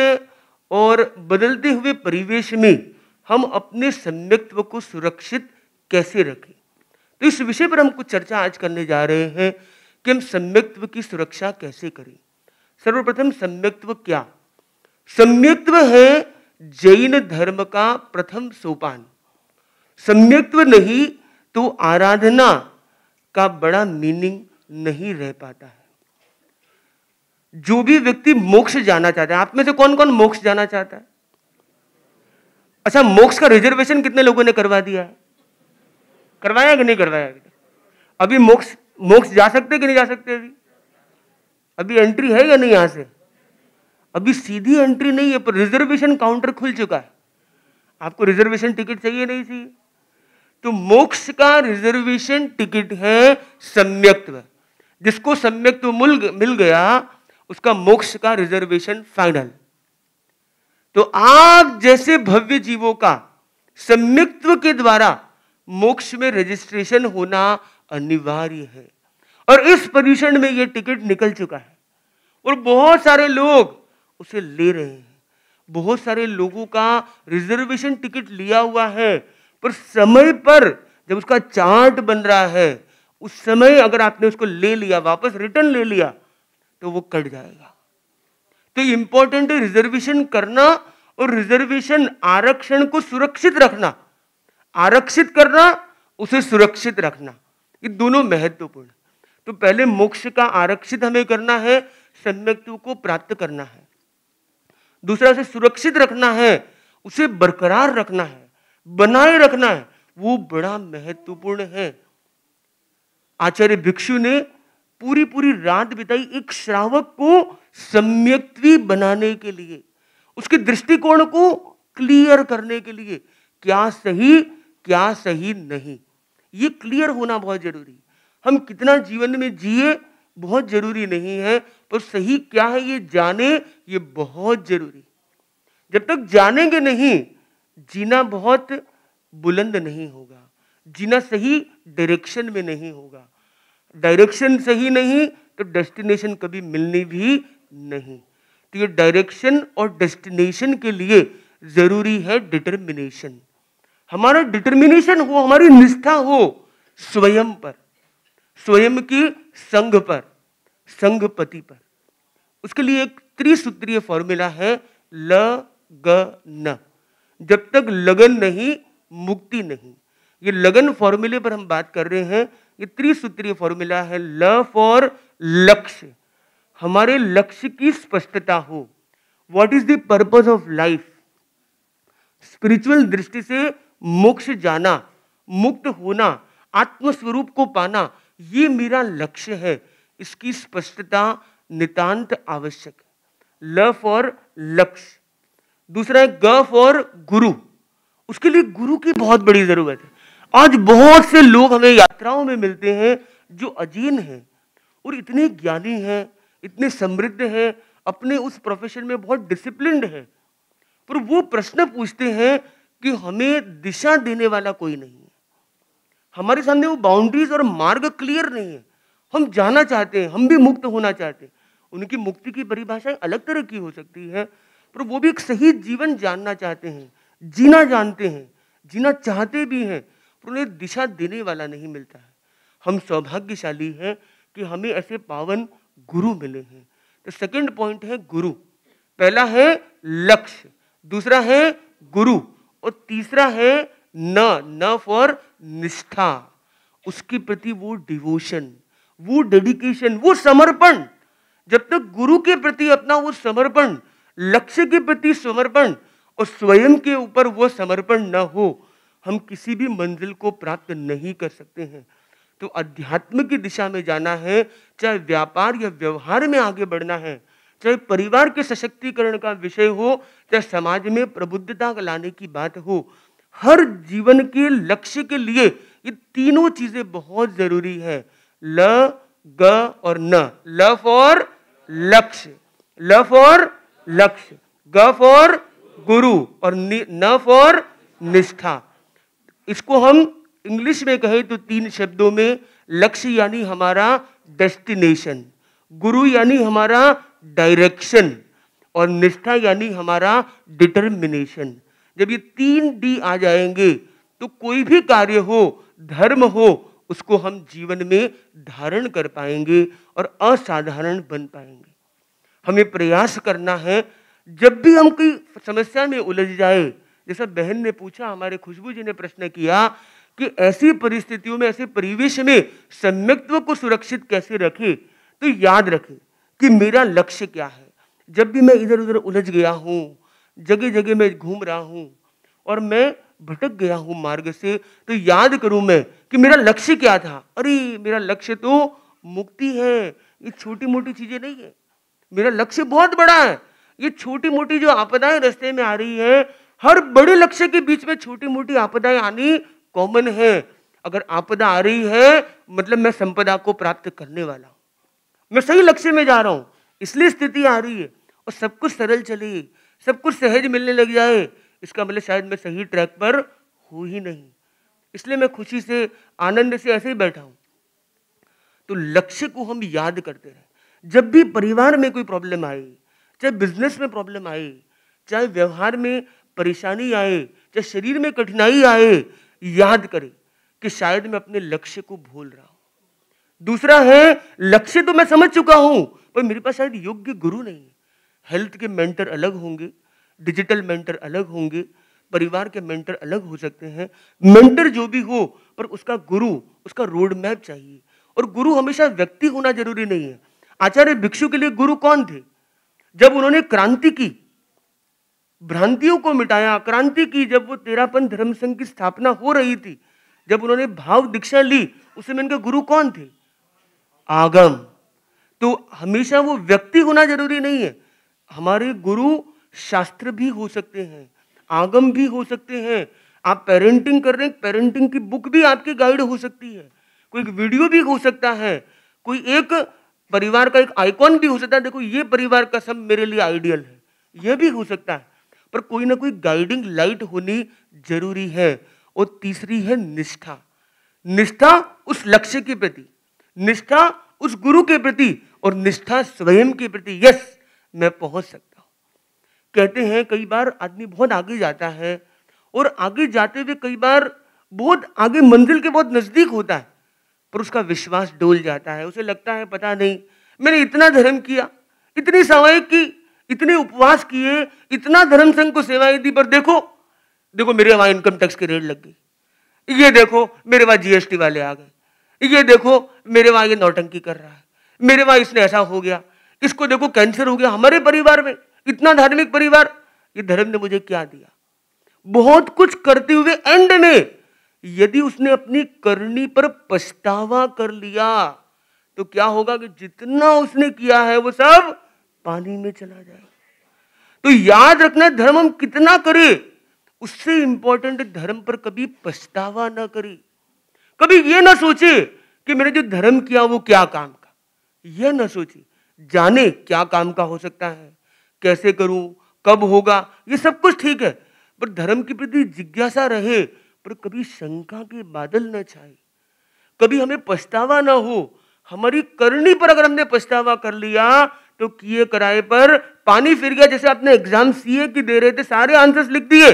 और बदलते हुए परिवेश में हम अपने सम्यक्त्व को सुरक्षित कैसे रखें तो इस विषय पर हम कुछ चर्चा आज करने जा रहे हैं कि हम सम्यक्त्व की सुरक्षा कैसे करें सर्वप्रथम सम्यक्त्व क्या सम्यक्त्व है जैन धर्म का प्रथम सोपान सम्यक्त्व नहीं तो आराधना का बड़ा मीनिंग नहीं रह पाता है जो भी व्यक्ति मोक्ष जाना चाहता है आप में से कौन कौन मोक्ष जाना चाहता है अच्छा मोक्ष का रिजर्वेशन कितने लोगों ने करवा दिया है करवाया कि नहीं करवाया अभी अभी मोक्ष मोक्ष जा सकते कि नहीं जा सकते अभी अभी एंट्री है या नहीं यहां से अभी सीधी एंट्री नहीं है पर रिजर्वेशन काउंटर खुल चुका है आपको रिजर्वेशन टिकट चाहिए नहीं चाहिए तो मोक्ष का रिजर्वेशन टिकट है सम्यक्त जिसको सम्यक्त मिल गया उसका मोक्ष का रिजर्वेशन फाइनल तो आप जैसे भव्य जीवों का सम्यक्त्व के द्वारा मोक्ष में रजिस्ट्रेशन होना अनिवार्य है और इस परीक्षण में यह टिकट निकल चुका है और बहुत सारे लोग उसे ले रहे हैं बहुत सारे लोगों का रिजर्वेशन टिकट लिया हुआ है पर समय पर जब उसका चार्ट बन रहा है उस समय अगर आपने उसको ले लिया वापस रिटर्न ले लिया तो वो कट जाएगा तो इंपॉर्टेंट रिजर्वेशन करना और रिजर्वेशन आरक्षण को सुरक्षित रखना आरक्षित करना उसे सुरक्षित रखना ये दोनों महत्वपूर्ण तो पहले मोक्ष का आरक्षित हमें करना है सम्यक्त को प्राप्त करना है दूसरा से सुरक्षित रखना है उसे बरकरार रखना है बनाए रखना है वो बड़ा महत्वपूर्ण है आचार्य भिक्षु ने पूरी पूरी रात बिताई एक श्रावक को सम्यक्वी बनाने के लिए उसके दृष्टिकोण को क्लियर करने के लिए क्या सही क्या सही नहीं ये क्लियर होना बहुत जरूरी हम कितना जीवन में जिए बहुत जरूरी नहीं है पर सही क्या है ये जाने ये बहुत जरूरी जब तक जानेंगे नहीं जीना बहुत बुलंद नहीं होगा जीना सही डायरेक्शन में नहीं होगा डायरेक्शन सही नहीं तो डेस्टिनेशन कभी मिलनी भी नहीं तो ये डायरेक्शन और डेस्टिनेशन के लिए ज़रूरी है डिटर्मिनेशन हमारा डिटर्मिनेशन हो हमारी निष्ठा हो स्वयं पर स्वयं की संघ पर संघ पति पर उसके लिए एक त्रिसूत्रीय फॉर्मूला है ल ग न जब तक लगन नहीं मुक्ति नहीं ये लगन फॉर्मूले पर हम बात कर रहे हैं ये त्रिसूत्रीय फॉर्मूला है लव फॉर लक्ष्य हमारे लक्ष्य की स्पष्टता हो what is the purpose of life spiritual दृष्टि से मोक्ष जाना मुक्त होना आत्मस्वरूप को पाना ये मेरा लक्ष्य है इसकी स्पष्टता नितांत आवश्यक है लव फॉर लक्ष्य दूसरा है ग फॉर गुरु उसके लिए गुरु की बहुत बड़ी जरूरत है आज बहुत से लोग हमें यात्राओं में मिलते हैं जो अजीन हैं और इतने ज्ञानी हैं इतने समृद्ध हैं अपने उस प्रोफेशन में बहुत डिसिप्लिन हैं पर वो प्रश्न पूछते हैं कि हमें दिशा देने वाला कोई नहीं है हमारे सामने वो बाउंड्रीज और मार्ग क्लियर नहीं है हम जाना चाहते हैं हम भी मुक्त होना चाहते हैं उनकी मुक्ति की परिभाषाएं अलग तरह की हो सकती है पर वो भी एक सही जीवन जानना चाहते हैं जीना जानते हैं जीना चाहते भी हैं उन्हें दिशा देने वाला नहीं मिलता है हम सौभाग्यशाली हैं कि हमें ऐसे पावन गुरु मिले हैं तो सेकंड पॉइंट है गुरु पहला है लक्ष्य दूसरा है गुरु और तीसरा है न न फॉर निष्ठा उसके प्रति वो डिवोशन वो डेडिकेशन वो समर्पण जब तक गुरु के प्रति अपना वो समर्पण लक्ष्य के प्रति समर्पण और स्वयं के ऊपर वो समर्पण न हो हम किसी भी मंजिल को प्राप्त नहीं कर सकते हैं तो अध्यात्म की दिशा में जाना है चाहे व्यापार या व्यवहार में आगे बढ़ना है चाहे परिवार के सशक्तिकरण का विषय हो चाहे समाज में प्रबुद्धता लाने की बात हो हर जीवन के लक्ष्य के लिए ये तीनों चीजें बहुत जरूरी है ल ग और न ल फॉर लक्ष्य ल फॉर लक्ष्य ग फॉर गुरु और न फॉर निष्ठा इसको हम इंग्लिश में कहें तो तीन शब्दों में लक्ष्य यानी हमारा डेस्टिनेशन गुरु यानी हमारा डायरेक्शन और निष्ठा यानी हमारा डिटर्मिनेशन जब ये तीन डी आ जाएंगे तो कोई भी कार्य हो धर्म हो उसको हम जीवन में धारण कर पाएंगे और असाधारण बन पाएंगे हमें प्रयास करना है जब भी हम कोई समस्या में उलझ जाए जैसा बहन ने पूछा हमारे खुशबू जी ने प्रश्न किया कि ऐसी परिस्थितियों में ऐसे परिवेश में सम्यक्त्व को सुरक्षित कैसे रखे तो याद रखें कि मेरा लक्ष्य क्या है जब भी मैं इधर उधर उलझ गया हूँ जगह जगह मैं घूम रहा हूँ और मैं भटक गया हूँ मार्ग से तो याद करूँ मैं कि मेरा लक्ष्य क्या था अरे मेरा लक्ष्य तो मुक्ति है ये छोटी मोटी चीज़ें नहीं है मेरा लक्ष्य बहुत बड़ा है ये छोटी मोटी जो आपदाएं रास्ते में आ रही है हर बड़े लक्ष्य के बीच में छोटी मोटी आपदाएं आनी कॉमन है अगर आपदा आ रही है मतलब मैं संपदा को प्राप्त करने वाला हूँ मैं सही लक्ष्य में जा रहा हूं इसलिए स्थिति आ रही है और सब कुछ सरल चले सब कुछ सहज मिलने लग जाए इसका मतलब शायद मैं सही ट्रैक पर हूं ही नहीं इसलिए मैं खुशी से आनंद से ऐसे ही बैठा हूं तो लक्ष्य को हम याद करते रहे जब भी परिवार में कोई प्रॉब्लम आए चाहे बिजनेस में प्रॉब्लम आए चाहे व्यवहार में परेशानी आए चाहे शरीर में कठिनाई आए याद करें कि शायद मैं अपने लक्ष्य को भूल रहा हूं दूसरा है लक्ष्य तो मैं समझ चुका हूं पर मेरे पास शायद योग्य गुरु नहीं है हेल्थ के मेंटर अलग होंगे डिजिटल मेंटर अलग होंगे परिवार के मेंटर अलग हो सकते हैं मेंटर जो भी हो पर उसका गुरु उसका रोड मैप चाहिए और गुरु हमेशा व्यक्ति होना जरूरी नहीं है आचार्य भिक्षु के लिए गुरु कौन थे जब उन्होंने क्रांति की भ्रांतियों को मिटाया क्रांति की जब वो तेरापन धर्म संघ की स्थापना हो रही थी जब उन्होंने भाव दीक्षा ली उस समय इनके गुरु कौन थे आगम तो हमेशा वो व्यक्ति होना जरूरी नहीं है हमारे गुरु शास्त्र भी हो सकते हैं आगम भी हो सकते हैं आप पेरेंटिंग कर रहे हैं पेरेंटिंग की बुक भी आपकी गाइड हो सकती है कोई वीडियो भी हो सकता है कोई एक परिवार का एक आइकॉन भी हो सकता है देखो ये परिवार का सब मेरे लिए आइडियल है यह भी हो सकता है पर कोई ना कोई गाइडिंग लाइट होनी जरूरी है और तीसरी है निष्ठा निष्ठा उस लक्ष्य के प्रति निष्ठा उस गुरु के प्रति और निष्ठा स्वयं के प्रति यस मैं पहुंच सकता हूं कहते हैं कई बार आदमी बहुत आगे जाता है और आगे जाते हुए कई बार बहुत आगे मंजिल के बहुत नज़दीक होता है पर उसका विश्वास डोल जाता है उसे लगता है पता नहीं मैंने इतना धर्म किया इतनी सवाई की इतने उपवास किए इतना धर्म संघ को सेवाएं दी पर देखो देखो मेरे वहां इनकम टैक्स की रेट लग गई ये देखो मेरे वहां जीएसटी वाले आ गए ये देखो मेरे वहां ये नौटंकी कर रहा है मेरे वहां इसने ऐसा हो गया इसको देखो कैंसर हो गया हमारे परिवार में इतना धार्मिक परिवार ये धर्म ने मुझे क्या दिया बहुत कुछ करते हुए एंड में यदि उसने अपनी करनी पर पछतावा कर लिया तो क्या होगा कि जितना उसने किया है वो सब पानी में चला जाए तो याद रखना धर्म हम कितना करें उससे इंपॉर्टेंट धर्म पर कभी पछतावा ना करें कभी यह ना सोचे कि मैंने जो धर्म किया वो क्या काम का यह ना सोचे जाने क्या काम का हो सकता है कैसे करूं कब होगा ये सब कुछ ठीक है पर धर्म के प्रति जिज्ञासा रहे पर कभी शंका के बादल न छाए कभी हमें पछतावा ना हो हमारी करनी पर अगर हमने पछतावा कर लिया तो किए कराए पर पानी फिर गया जैसे आपने एग्जाम सीए की दे रहे थे सारे आंसर्स लिख दिए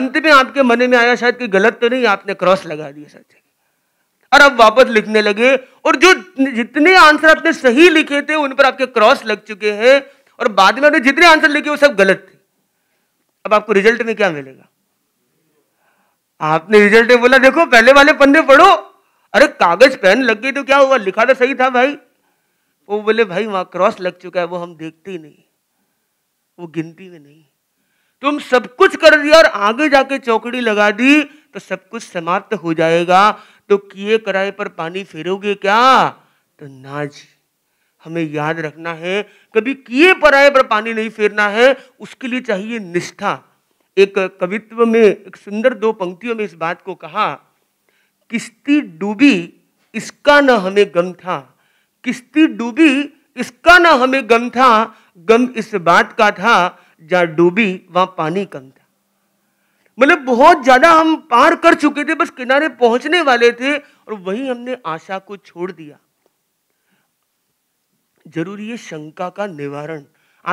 अंत में आपके मन में आया शायद कि गलत तो नहीं आपने क्रॉस लगा दिया सच और अब वापस लिखने लगे और जो जितने आंसर आपने सही लिखे थे उन पर आपके क्रॉस लग चुके हैं और बाद में आपने जितने आंसर लिखे वो सब गलत थे अब आपको रिजल्ट में क्या मिलेगा आपने रिजल्ट में बोला देखो पहले वाले पन्ने पढ़ो अरे कागज पेन लग गई तो क्या हुआ लिखा तो सही था भाई वो बोले भाई वहां क्रॉस लग चुका है वो हम देखते ही नहीं वो गिनती में नहीं तुम सब कुछ कर दिया और आगे जाके चौकड़ी लगा दी तो सब कुछ समाप्त हो जाएगा तो किए कराए पर पानी फेरोगे क्या तो ना जी हमें याद रखना है कभी किए पराए पर पानी नहीं फेरना है उसके लिए चाहिए निष्ठा एक कवित्व में एक सुंदर दो पंक्तियों में इस बात को कहा किश्ती डूबी इसका न हमें गम था किश्ती डूबी इसका ना हमें गम था गम इस बात का था जहां डूबी वहां पानी कम था मतलब बहुत ज़्यादा हम पार कर चुके थे बस किनारे पहुंचने वाले थे और वहीं हमने आशा को छोड़ दिया जरूरी है शंका का निवारण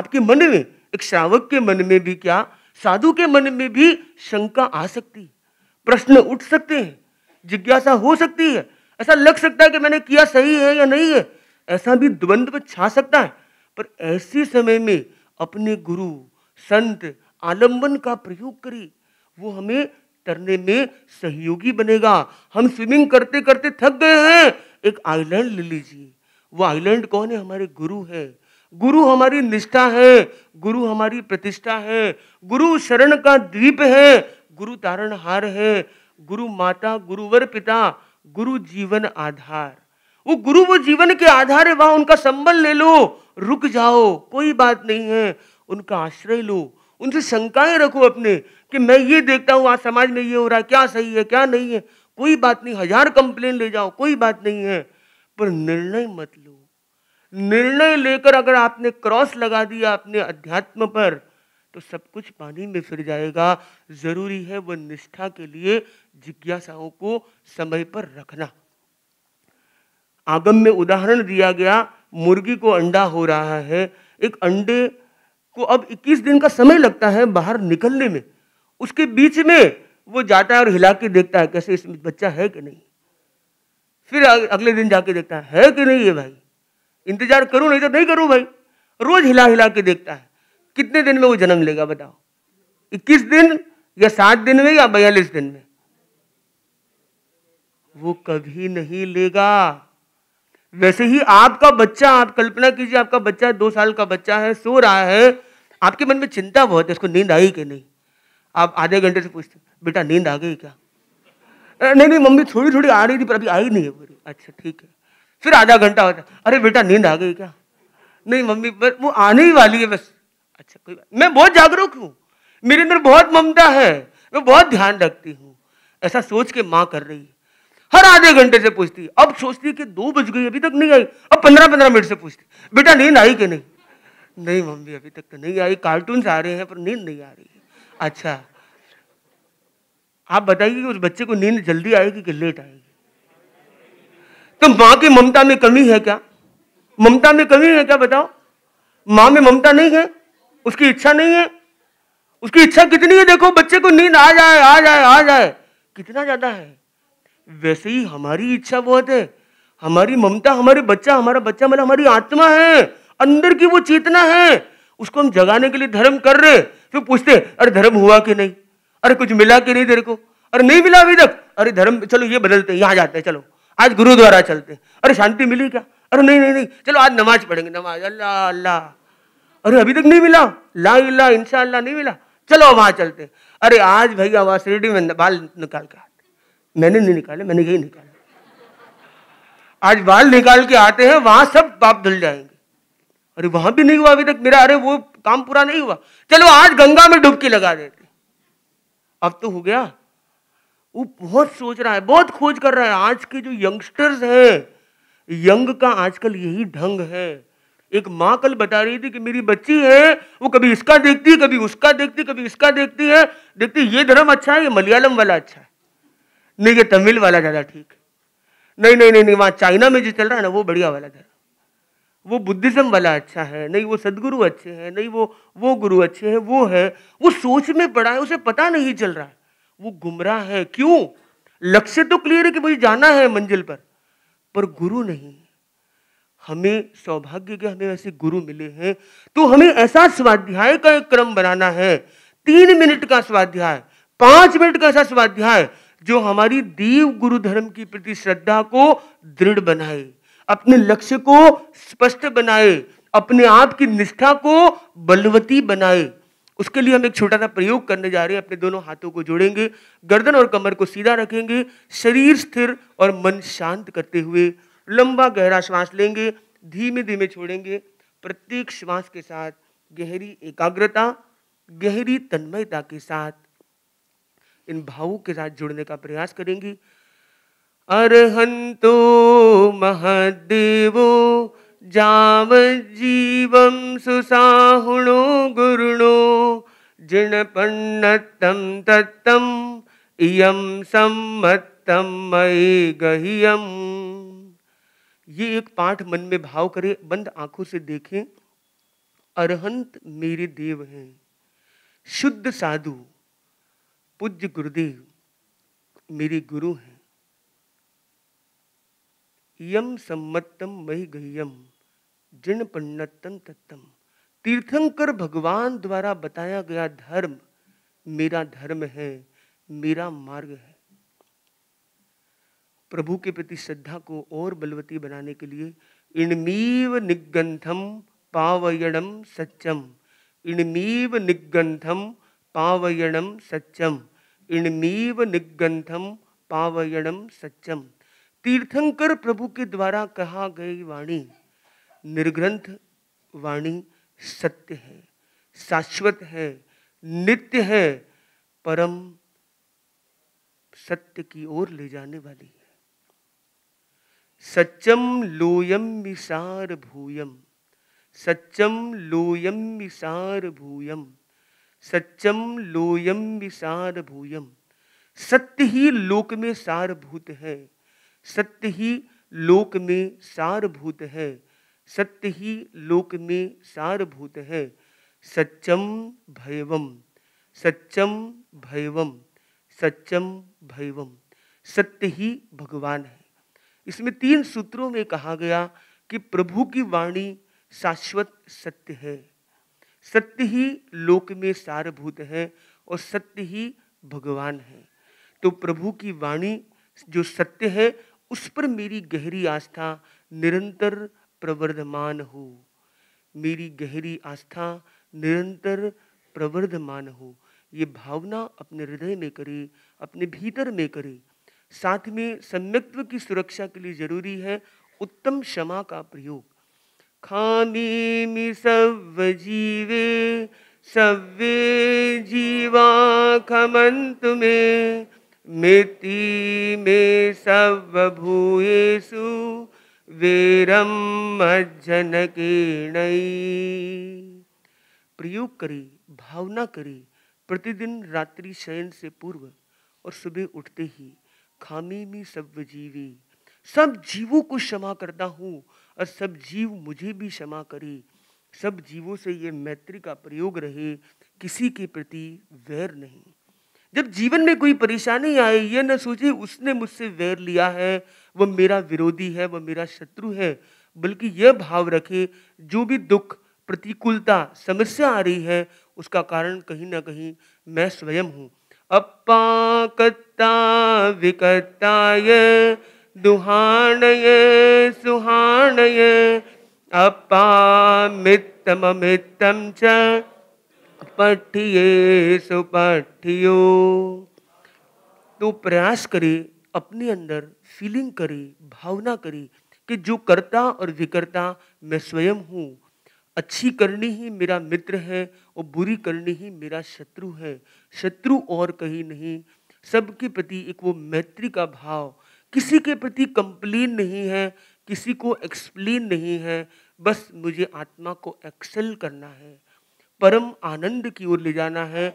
आपके मन में एक श्रावक के मन में भी क्या साधु के मन में भी शंका आ सकती है प्रश्न उठ सकते हैं जिज्ञासा हो सकती है ऐसा लग सकता है कि मैंने किया सही है या नहीं है ऐसा भी द्वंद्व छा सकता है पर ऐसे समय में अपने गुरु संत आलंबन का प्रयोग करें वो हमें तरने में सहयोगी बनेगा हम स्विमिंग करते करते थक गए हैं एक आइलैंड ले लीजिए वो आइलैंड कौन है हमारे गुरु है गुरु हमारी निष्ठा है गुरु हमारी प्रतिष्ठा है गुरु शरण का द्वीप है गुरु तारणहार है गुरु माता गुरुवर पिता गुरु जीवन आधार वो गुरु वो जीवन के आधार है वहां उनका संबल ले लो रुक जाओ कोई बात नहीं है उनका आश्रय लो उनसे शंकाएं रखो अपने कि मैं ये देखता हूँ आज समाज में ये हो रहा है क्या सही है क्या नहीं है कोई बात नहीं हजार कंप्लेन ले जाओ कोई बात नहीं है पर निर्णय मत लो निर्णय लेकर अगर आपने क्रॉस लगा दिया अपने अध्यात्म पर तो सब कुछ पानी में फिर जाएगा जरूरी है वह निष्ठा के लिए जिज्ञासाओं को समय पर रखना आगम में उदाहरण दिया गया मुर्गी को अंडा हो रहा है एक अंडे को अब 21 दिन का समय लगता है बाहर निकलने में उसके बीच में वो जाता है और हिला के देखता है कैसे इसमें बच्चा है कि नहीं फिर अगले दिन जाके देखता है, है कि नहीं ये भाई इंतजार करूँ नहीं तो नहीं करूँ भाई रोज हिला हिला के देखता है कितने दिन में वो जन्म लेगा बताओ इक्कीस दिन या सात दिन में या बयालीस दिन में वो कभी नहीं लेगा वैसे ही आपका बच्चा आप कल्पना कीजिए आपका बच्चा दो साल का बच्चा है सो रहा है आपके मन में चिंता बहुत है उसको नींद आई कि नहीं आप आधे घंटे से पूछते बेटा नींद आ गई क्या नहीं नहीं मम्मी थोड़ी थोड़ी आ रही थी पर अभी आई नहीं है बोली अच्छा ठीक है फिर आधा घंटा होता अरे बेटा नींद आ गई क्या नहीं मम्मी बस वो आने ही वाली है बस अच्छा कोई बात मैं बहुत जागरूक हूँ मेरे अंदर बहुत ममता है मैं बहुत ध्यान रखती हूँ ऐसा सोच के माँ कर रही है हर आधे घंटे से पूछती अब सोचती कि दो बज गई अभी तक नहीं आई अब पंद्रह पंद्रह मिनट से पूछती बेटा नींद आई कि नहीं नहीं मम्मी अभी तक तो नहीं आई कार्टून आ रहे हैं पर नींद नहीं आ रही है अच्छा आप बताइए कि उस बच्चे को नींद जल्दी आएगी कि लेट आएगी तो माँ की ममता में कमी है क्या ममता में कमी है क्या बताओ माँ में ममता नहीं है उसकी इच्छा नहीं है उसकी इच्छा कितनी है देखो बच्चे को नींद आ जाए आ जाए आ जाए कितना ज्यादा है वैसे ही हमारी इच्छा बहुत है हमारी ममता हमारे बच्चा हमारा बच्चा मतलब हमारी आत्मा है अंदर की वो चेतना है उसको हम जगाने के लिए धर्म कर रहे फिर पूछते अरे धर्म हुआ कि नहीं अरे कुछ मिला कि नहीं तेरे को अरे नहीं मिला अभी तक अरे धर्म चलो ये बदलते यहाँ जाते हैं चलो आज गुरुद्वारा चलते हैं अरे शांति मिली क्या अरे नहीं नहीं नहीं चलो आज नमाज पढ़ेंगे नमाज अल्लाह अल्लाह अरे अभी तक नहीं मिला ला इला इनशाला नहीं मिला चलो वहाँ चलते अरे आज भैया वहाँ शिरडी में बाल निकाल कर मैंने नहीं निकाले मैंने यही निकाले आज बाल निकाल के आते हैं वहां सब बाप धुल जाएंगे अरे वहां भी नहीं हुआ अभी तक मेरा अरे वो काम पूरा नहीं हुआ चलो आज गंगा में डुबकी लगा देते अब तो हो गया वो बहुत सोच रहा है बहुत खोज कर रहा है आज के जो यंगस्टर्स हैं यंग का आजकल यही ढंग है एक माँ कल बता रही थी कि मेरी बच्ची है वो कभी इसका देखती है कभी उसका देखती कभी इसका देखती है देखती ये धर्म अच्छा है ये मलयालम वाला अच्छा है नहीं ये तमिल वाला ज़्यादा ठीक है नहीं नहीं नहीं नहीं वहाँ चाइना में जो चल रहा है ना वो बढ़िया वाला ज़्यादा वो बुद्धिज़्म वाला अच्छा है नहीं वो सदगुरु अच्छे हैं नहीं वो वो गुरु अच्छे हैं वो है वो सोच में पड़ा है उसे पता नहीं चल रहा है वो गुमराह है क्यों लक्ष्य तो क्लियर है कि मुझे जाना है मंजिल पर पर गुरु नहीं हमें सौभाग्य के हमें ऐसे गुरु मिले हैं तो हमें ऐसा स्वाध्याय का एक क्रम बनाना है तीन मिनट का स्वाध्याय पांच मिनट का ऐसा स्वाध्याय जो हमारी देव गुरु धर्म के प्रति श्रद्धा को दृढ़ बनाए अपने लक्ष्य को स्पष्ट बनाए अपने आप की निष्ठा को बलवती बनाए उसके लिए हम एक छोटा सा प्रयोग करने जा रहे हैं अपने दोनों हाथों को जोड़ेंगे गर्दन और कमर को सीधा रखेंगे शरीर स्थिर और मन शांत करते हुए लंबा गहरा श्वास लेंगे धीमे धीमे छोड़ेंगे प्रत्येक श्वास के साथ गहरी एकाग्रता गहरी तन्मयता के साथ इन भावों के साथ जुड़ने का प्रयास करेंगी अरहंतो महदेवो जाव जीवम सुसाहुणो गुरुणो जिन पन्नतम तत्तम इयम सम्मतम मयि गहियम ये एक पाठ मन में भाव करें बंद आंखों से देखें अरहंत मेरे देव हैं शुद्ध साधु पूज्य गुरुदेव मेरे गुरु हैं यम सम्मतम मई गह्यम जिन पन्नतम तत्तम तीर्थंकर भगवान द्वारा बताया गया धर्म मेरा धर्म है मेरा मार्ग है प्रभु के प्रति श्रद्धा को और बलवती बनाने के लिए इणमीव निगंथम पावयणम सच्चम इणमीव निगंथम पावयणम सच्चम इणमीव निगंथम पावयणम सच्चम तीर्थंकर प्रभु के द्वारा कहा गई वाणी निर्ग्रंथ वाणी सत्य है शाश्वत है नित्य है परम सत्य की ओर ले जाने वाली है सच्चम लोयम विसार भूयम सच्चम लोयम विसार भूयम सच्चम लोयम विसार भूयम सत्य ही लोक में सारभूत है सत्य ही लोक में सारभूत है सत्य ही लोक में सारभूत है सच्चम भैवम सच्चम भैवम सच्चम भैवम सत्य ही भगवान है इसमें तीन सूत्रों में कहा गया कि प्रभु की वाणी शाश्वत सत्य है सत्य ही लोक में सारभूत है और सत्य ही भगवान है तो प्रभु की वाणी जो सत्य है उस पर मेरी गहरी आस्था निरंतर प्रवर्धमान हो मेरी गहरी आस्था निरंतर प्रवर्धमान हो ये भावना अपने हृदय में करे अपने भीतर में करे साथ में सम्यक्त्व की सुरक्षा के लिए जरूरी है उत्तम क्षमा का प्रयोग सव जीवे सर्वे जीवा खमंत मे मिति मे भूयेशु वेरम मज्जनकीर्णई प्रयोग करी भावना करी प्रतिदिन रात्रि शयन से पूर्व और सुबह उठते ही खामी में सब जीवे सब जीवों को क्षमा करता हूँ और सब जीव मुझे भी क्षमा करे सब जीवों से ये मैत्री का प्रयोग रहे किसी के प्रति वैर नहीं जब जीवन में कोई परेशानी आए यह न सोचे उसने मुझसे वैर लिया है वह मेरा विरोधी है वह मेरा शत्रु है बल्कि यह भाव रखे जो भी दुख प्रतिकूलता समस्या आ रही है उसका कारण कहीं ना कहीं मैं स्वयं हूँ अपाकता विकता दुहाणये सुहाणये अपामित्तममित्तं च पठिए सुपठियो तो प्रयास करे अपने अंदर फीलिंग करे भावना करे कि जो करता और विकर्ता मैं स्वयं हूँ अच्छी करनी ही मेरा मित्र है और बुरी करनी ही मेरा शत्रु है शत्रु और कहीं नहीं सबके प्रति एक वो मैत्री का भाव किसी के प्रति कंप्लेन नहीं है किसी को एक्सप्लेन नहीं है बस मुझे आत्मा को एक्सेल करना है परम आनंद की ओर ले जाना है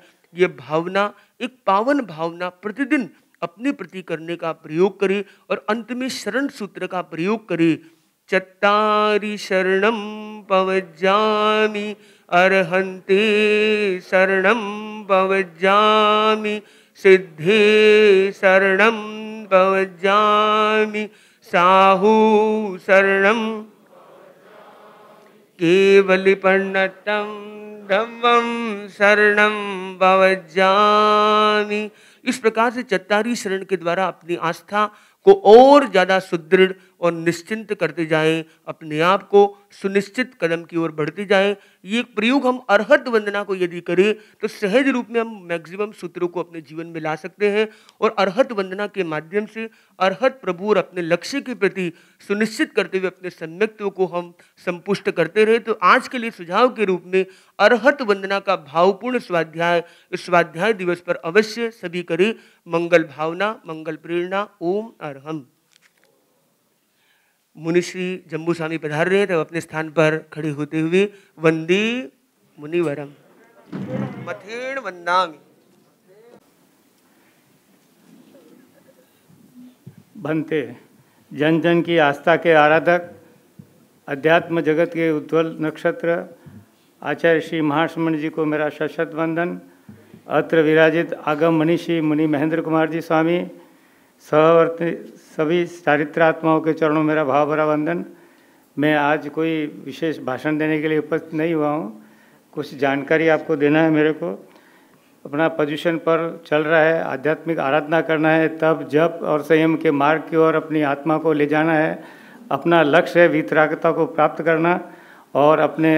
यह भावना एक पावन भावना प्रतिदिन अपने प्रति करने का प्रयोग करे और अंत में शरण सूत्र का प्रयोग करे चत्तारी शरण पवजामी अर्हंते शरण पवजामी सिद्धे शरणम पवज्जामि साहू शरणं केवलिपन्नतं धम्मं शरणं भवजामि इस प्रकार से चत्तारी शरण के द्वारा अपनी आस्था को और ज़्यादा सुदृढ़ और निश्चिंत करते जाएं अपने आप को सुनिश्चित कदम की ओर बढ़ते जाएं ये प्रयोग हम अर्हत वंदना को यदि करें तो सहज रूप में हम मैक्सिमम सूत्रों को अपने जीवन में ला सकते हैं और अर्हत वंदना के माध्यम से अर्हत प्रभु और अपने लक्ष्य के प्रति सुनिश्चित करते हुए अपने सम्यक्त्व को हम संपुष्ट करते रहे तो आज के लिए सुझाव के रूप में अर्हत वंदना का भावपूर्ण स्वाध्याय स्वाध्याय दिवस पर अवश्य सभी करें मंगल भावना मंगल प्रेरणा ओम अरहम मुनिश्री जम्बू स्वामी पधार रहे थे तब अपने स्थान पर खड़ी होते हुए वंदी मुनिवरम मथेण वंदामी बनते जन जन की आस्था के आराधक अध्यात्म जगत के उज्ज्वल नक्षत्र आचार्य श्री महासमण जी को मेरा सशत वंदन अत्र विराजित आगम मनीषी मुनि महेंद्र कुमार जी स्वामी सहवर्ती सभी चारित्र आत्माओं के चरणों मेरा भाव भरा वंदन मैं आज कोई विशेष भाषण देने के लिए उपस्थित नहीं हुआ हूँ कुछ जानकारी आपको देना है मेरे को अपना पोजीशन पर चल रहा है आध्यात्मिक आराधना करना है तब जप और संयम के मार्ग की ओर अपनी आत्मा को ले जाना है अपना लक्ष्य है वितरागता को प्राप्त करना और अपने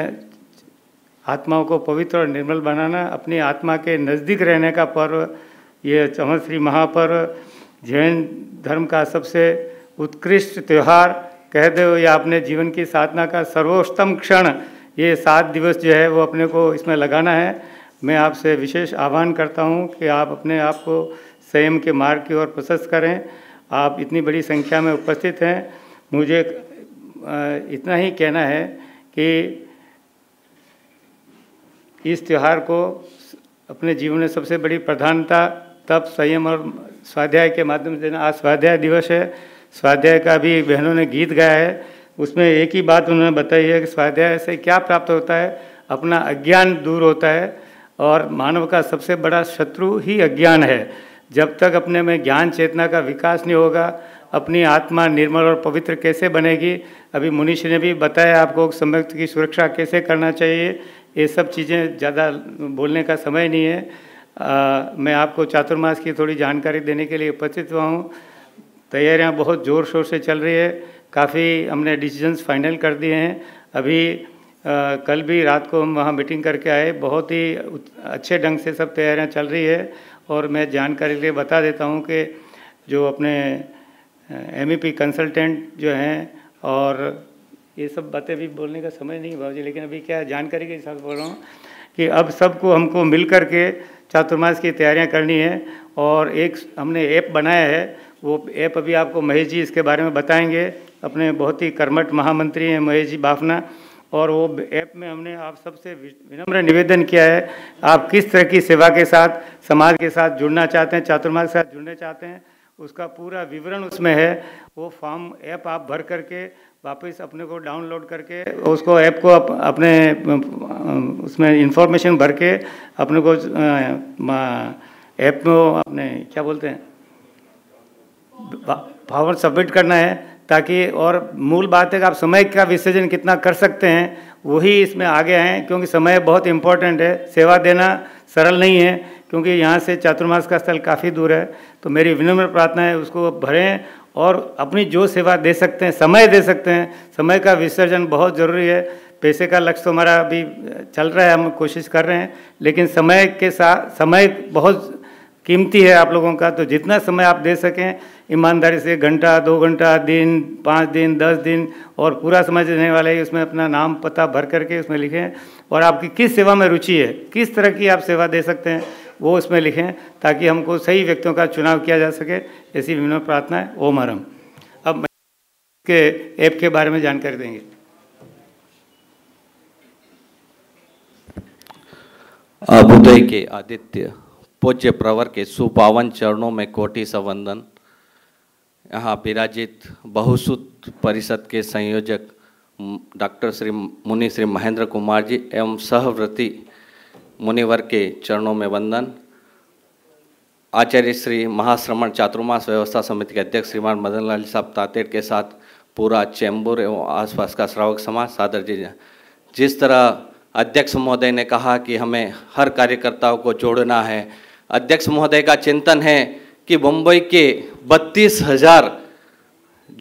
आत्माओं को पवित्र और निर्मल बनाना अपनी आत्मा के नज़दीक रहने का पर्व ये चमन श्री महापर्व जैन धर्म का सबसे उत्कृष्ट त्यौहार कह दे या अपने जीवन की साधना का सर्वोत्तम क्षण ये सात दिवस जो है वो अपने को इसमें लगाना है मैं आपसे विशेष आह्वान करता हूँ कि आप अपने आप को संयम के मार्ग की ओर प्रशस्त करें आप इतनी बड़ी संख्या में उपस्थित हैं मुझे इतना ही कहना है कि इस त्यौहार को अपने जीवन में सबसे बड़ी प्रधानता तप संयम और स्वाध्याय के माध्यम से आज स्वाध्याय दिवस है स्वाध्याय का भी बहनों ने गीत गाया है उसमें एक ही बात उन्होंने बताई है कि स्वाध्याय से क्या प्राप्त होता है अपना अज्ञान दूर होता है और मानव का सबसे बड़ा शत्रु ही अज्ञान है जब तक अपने में ज्ञान चेतना का विकास नहीं होगा अपनी आत्मा निर्मल और पवित्र कैसे बनेगी अभी मुनीष ने भी बताया आपको संयुक्त की सुरक्षा कैसे करना चाहिए ये सब चीज़ें ज़्यादा बोलने का समय नहीं है आ, मैं आपको चातुर्मास की थोड़ी जानकारी देने के लिए उपस्थित हुआ हूँ तैयारियाँ बहुत ज़ोर शोर से चल रही है काफ़ी हमने डिसीजंस फाइनल कर दिए हैं अभी आ, कल भी रात को हम वहाँ मीटिंग करके आए बहुत ही अच्छे ढंग से सब तैयारियाँ चल रही है और मैं जानकारी के लिए बता देता हूँ कि जो अपने एम कंसल्टेंट e जो हैं और ये सब बातें भी बोलने का समय नहीं भाव जी लेकिन अभी क्या जानकारी के हिसाब से बोल रहा हूँ कि अब सबको हमको मिल कर के चातुर्मास की तैयारियां करनी है और एक हमने ऐप बनाया है वो ऐप अभी आपको महेश जी इसके बारे में बताएंगे अपने बहुत ही कर्मठ महामंत्री हैं महेश जी बाफना और वो ऐप में हमने आप सबसे विनम्र निवेदन किया है आप किस तरह की सेवा के साथ समाज के साथ जुड़ना चाहते हैं चातुर्मास के साथ जुड़ना चाहते हैं उसका पूरा विवरण उसमें है वो फॉर्म ऐप आप भर करके वापस अपने को डाउनलोड करके उसको ऐप को अप, अपने उसमें इंफॉर्मेशन भर के अपने को ऐप में अपने क्या बोलते हैं फॉर्म सबमिट करना है ताकि और मूल बात है कि आप समय का विसर्जन कितना कर सकते हैं वही इसमें आगे हैं क्योंकि समय बहुत इम्पोर्टेंट है सेवा देना सरल नहीं है क्योंकि यहाँ से चातुर्मास का स्थल काफ़ी दूर है तो मेरी विनम्र प्रार्थना है उसको भरें और अपनी जो सेवा दे सकते हैं समय दे सकते हैं समय का विसर्जन बहुत ज़रूरी है पैसे का लक्ष्य तो हमारा अभी चल रहा है हम कोशिश कर रहे हैं लेकिन समय के साथ समय बहुत कीमती है आप लोगों का तो जितना समय आप दे सकें ईमानदारी से घंटा दो घंटा दिन पाँच दिन दस दिन और पूरा समय देने वाले उसमें अपना नाम पता भर करके उसमें लिखें और आपकी किस सेवा में रुचि है किस तरह की आप सेवा दे सकते हैं वो उसमें लिखें ताकि हमको सही व्यक्तियों का चुनाव किया जा सके ऐसी विभिन्न प्रार्थना है ओम हरम अब के ऐप के बारे में जानकारी देंगे अभुदय के आदित्य पूज्य प्रवर के सुपावन चरणों में कोटि संवंदन यहाँ विराजित बहुसूत परिषद के संयोजक डॉक्टर श्री मुनि श्री महेंद्र कुमार जी एवं सहव्रती मुनिवर के चरणों में वंदन आचार्य श्री महाश्रमण चातुर्मास व्यवस्था समिति के अध्यक्ष श्रीमान मदन लाल साहब तातेड़ के साथ पूरा चैम्बूर एवं आसपास का श्रावक समाज सादर जी जिस तरह अध्यक्ष महोदय ने कहा कि हमें हर कार्यकर्ताओं को जोड़ना है अध्यक्ष महोदय का चिंतन है कि मुंबई के बत्तीस हज़ार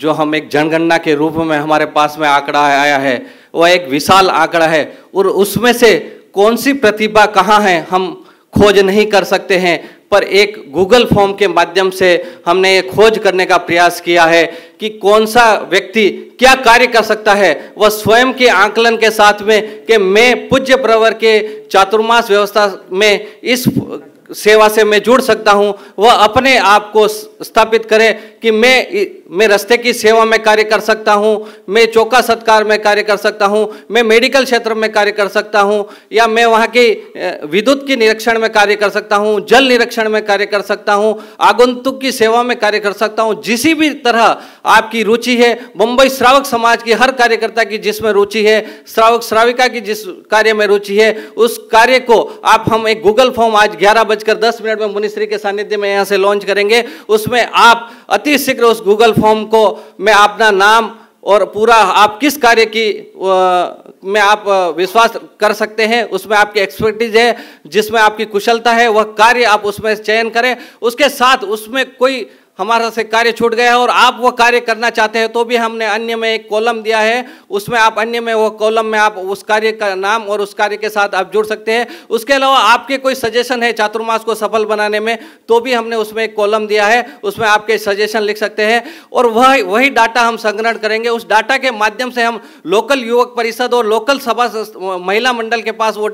जो हम एक जनगणना के रूप में हमारे पास में आंकड़ा आया है वह एक विशाल आंकड़ा है और उसमें से कौन सी प्रतिभा कहाँ है हम खोज नहीं कर सकते हैं पर एक गूगल फॉर्म के माध्यम से हमने खोज करने का प्रयास किया है कि कौन सा व्यक्ति क्या कार्य कर सकता है वह स्वयं के आंकलन के साथ में कि मैं पूज्य प्रवर के चातुर्मास व्यवस्था में इस सेवा से मैं जुड़ सकता हूं वह अपने आप को स्थापित करे कि मैं मैं रस्ते की सेवा में कार्य कर सकता हूं मैं चौका सत्कार में कार्य कर सकता हूं मैं मेडिकल क्षेत्र में कार्य कर सकता हूं या मैं वहां की विद्युत की निरीक्षण में कार्य कर सकता हूं जल निरीक्षण में कार्य कर सकता हूं आगंतुक की सेवा में कार्य कर सकता हूँ जिस भी तरह आपकी रुचि है मुंबई श्रावक समाज की हर कार्यकर्ता की जिसमें रुचि है श्रावक श्राविका की जिस कार्य में रुचि है उस कार्य को आप हम एक गूगल फॉर्म आज ग्यारह बजकर दस मिनट में मुनिश्री के सानिध्य में यहाँ से लॉन्च करेंगे उसमें आप अति शीघ्र उस गूगल फॉर्म को मैं अपना नाम और पूरा आप किस कार्य की में आप विश्वास कर सकते हैं उसमें आपकी एक्सपर्टीज है जिसमें आपकी कुशलता है वह कार्य आप उसमें चयन करें उसके साथ उसमें कोई हमारा से कार्य छूट गया है और आप वो कार्य करना चाहते हैं तो भी हमने अन्य में एक कॉलम दिया है उसमें आप अन्य में वो कॉलम में आप उस कार्य का नाम और उस कार्य के साथ आप जुड़ सकते हैं उसके अलावा आपके कोई सजेशन है चातुर्मास को सफल बनाने में तो भी हमने उसमें एक कॉलम दिया है उसमें आपके सजेशन लिख सकते हैं और वह वही डाटा हम संग्रहण करेंगे उस डाटा के माध्यम से हम लोकल युवक परिषद और लोकल सभा महिला मंडल के पास वो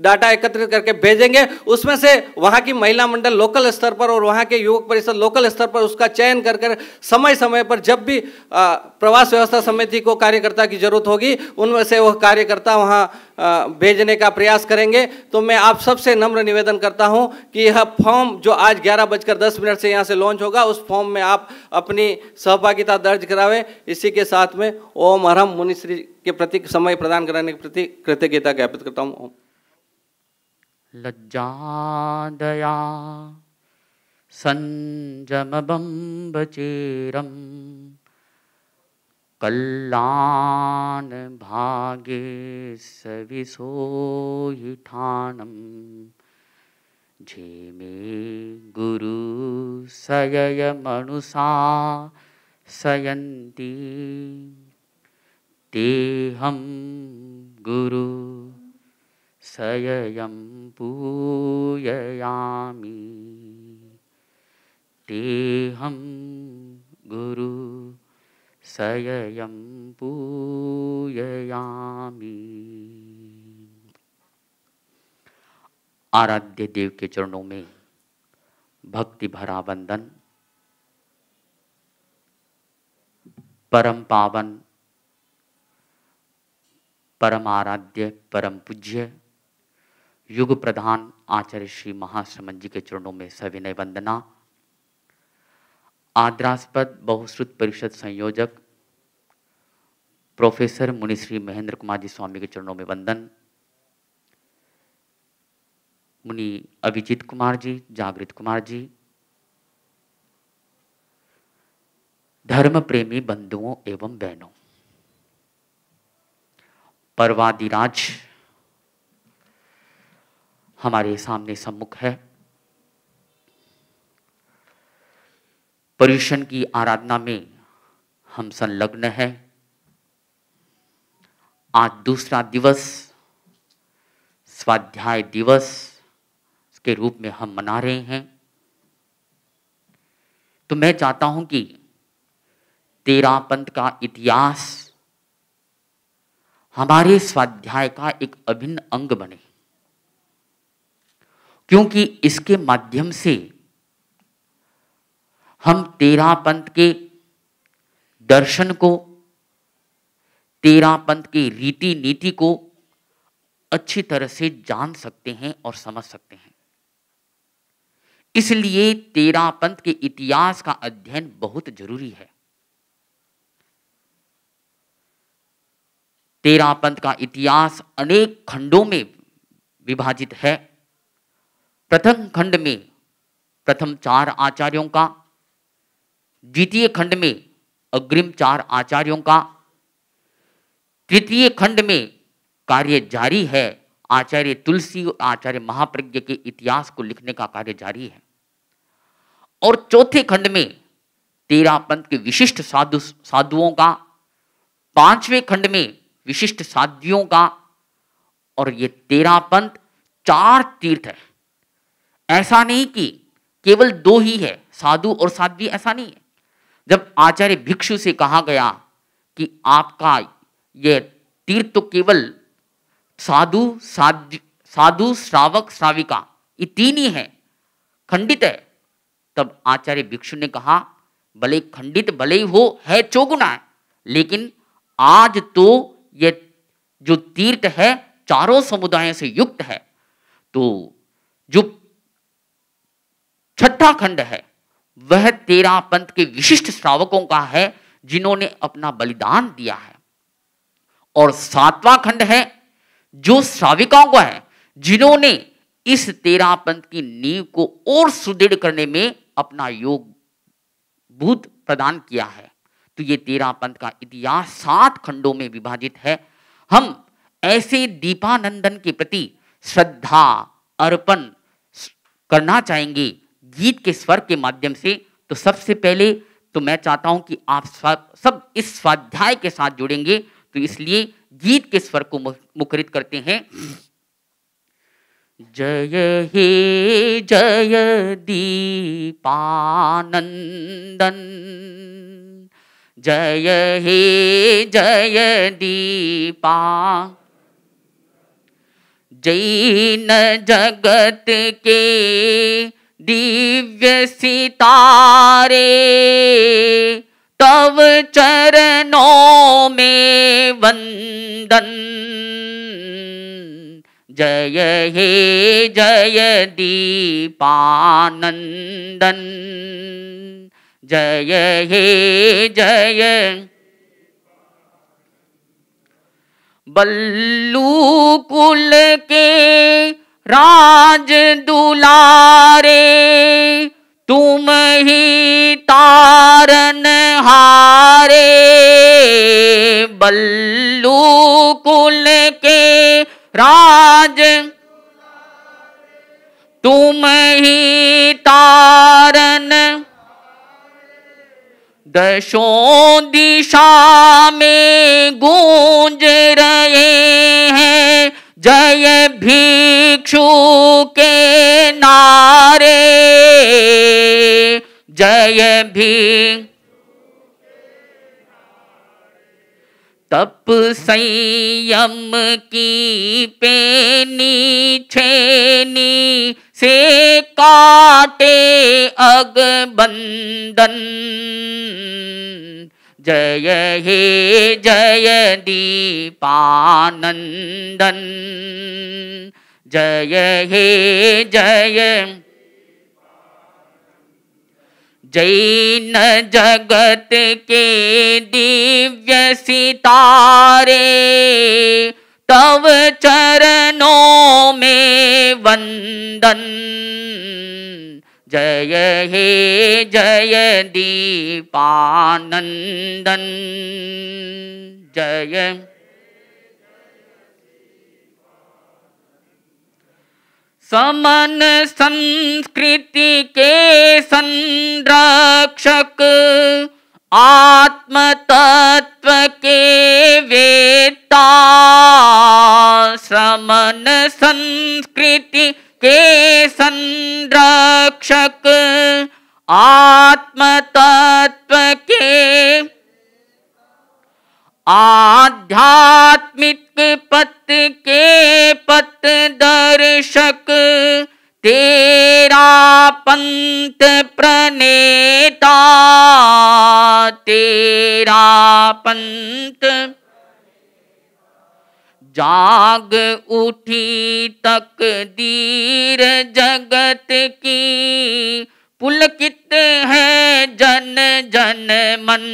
डाटा एकत्रित करके भेजेंगे उसमें से वहाँ की महिला मंडल लोकल स्तर पर और वहाँ के युवक परिषद लोकल स्तर पर उसका चयन कर कर समय समय पर जब भी प्रवास व्यवस्था समिति को कार्यकर्ता की जरूरत होगी उनमें से वह कार्यकर्ता वहाँ भेजने का प्रयास करेंगे तो मैं आप सबसे नम्र निवेदन करता हूँ कि यह फॉर्म जो आज ग्यारह बजकर दस मिनट से यहाँ से लॉन्च होगा उस फॉर्म में आप अपनी सहभागिता दर्ज करावें इसी के साथ में ओम अरम मुनिश्री के प्रति समय प्रदान कराने के प्रति कृतज्ञता ज्ञापित करता हूँ लज्जादया सञ्जमबम्बचेरं कल्लानभागे भागे सविसोहि गुरु शयमनुषा सयन्ति तेऽहं गुरु शययं पूजयामि तेऽहं गुरु सयम पूयामी आराध्य देव के चरणों में भक्ति भरा वंदन परम पावन परम आराध्य परम पूज्य युग प्रधान आचार्य श्री महाश्रमण जी के चरणों में सविनय वंदना आद्रास्पद बहुश्रुत परिषद संयोजक प्रोफेसर मुनिश्री महेंद्र कुमार जी स्वामी के चरणों में वंदन मुनि अभिजीत कुमार जी जागृत कुमार जी धर्म प्रेमी बंधुओं एवं बहनों परवादिराज हमारे सामने सम्मुख है पर्यूषण की आराधना में हम संलग्न हैं आज दूसरा दिवस स्वाध्याय दिवस के रूप में हम मना रहे हैं तो मैं चाहता हूं कि तेरा पंथ का इतिहास हमारे स्वाध्याय का एक अभिन्न अंग बने क्योंकि इसके माध्यम से हम तेरा पंथ के दर्शन को तेरा पंथ की रीति नीति को अच्छी तरह से जान सकते हैं और समझ सकते हैं इसलिए तेरा पंथ के इतिहास का अध्ययन बहुत जरूरी है तेरा पंथ का इतिहास अनेक खंडों में विभाजित है प्रथम खंड में प्रथम चार आचार्यों का द्वितीय खंड में अग्रिम चार आचार्यों का तृतीय खंड में कार्य जारी है आचार्य तुलसी और आचार्य महाप्रज्ञ के इतिहास को लिखने का कार्य जारी है और चौथे खंड में तेरा पंथ के विशिष्ट साधु साधुओं का पांचवें खंड में विशिष्ट साधियों का और ये तेरा पंथ चार तीर्थ है ऐसा नहीं कि केवल दो ही है साधु और साध्वी ऐसा नहीं है जब आचार्य भिक्षु से कहा गया कि आपका यह तीर्थ तो केवल साधु साधु श्रावक श्राविका ये तीन ही है खंडित है तब आचार्य भिक्षु ने कहा भले खंडित भले ही हो है चौगुना है लेकिन आज तो ये जो तीर्थ है चारों समुदायों से युक्त है तो जो छठा खंड है वह तेरा पंथ के विशिष्ट श्रावकों का है जिन्होंने अपना बलिदान दिया है और सातवां खंड है जो श्राविकाओं का है जिन्होंने इस तेरा पंथ की नींव को और सुदृढ़ करने में अपना योग भूत प्रदान किया है तो ये तेरा पंथ का इतिहास सात खंडों में विभाजित है हम ऐसे दीपानंदन के प्रति श्रद्धा अर्पण करना चाहेंगे गीत के स्वर के माध्यम से तो सबसे पहले तो मैं चाहता हूं कि आप सब इस स्वाध्याय के साथ जुड़ेंगे तो इसलिए गीत के स्वर को मुखरित करते हैं जय हे जय दीपानंदन जय हे जय दीपा जैन जगत के दिव्य सितारे तव चरणों में वंदन जय हे जय दीपानंदन जय हे जय बल्लू कुल के राज दुलारे तुम ही तारन हारे बल्लू कुल के राज तुम ही तारन दशों दिशा में गूंज रहे जय भिक्षु के नारे जय भी तप संयम की पेनी छेनी से काटे अग बंदन जय हे जय दीपानंदन जय हे जय जैन जगत के दिव्य सितारे तव चरणों में वंदन जय हे जय दीपानंदन जय समन संस्कृति के संरक्षक आत्म तत्व के वेता समन संस्कृति के संरक्षक आत्मतत्व के आध्यात्मिक पथ के पथ दर्शक तेरा पंथ प्रणेता तेरा पंथ जाग उठी तक दीर जगत की पुलकित है जन जन मन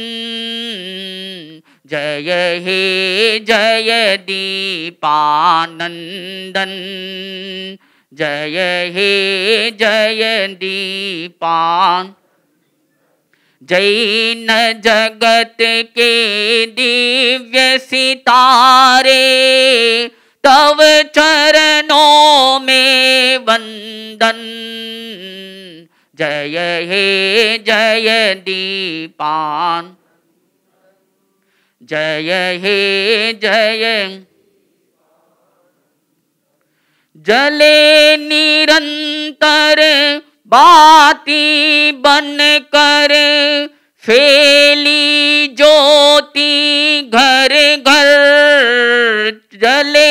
जय हे जय दीपानंदन जय हे जय दीपान जैन जगत के दिव्य सितारे तव चरणों में वंदन जय हे जय दीपान जय हे जय जले निरंतर बाती बन कर फेली ज्योति घर घर जले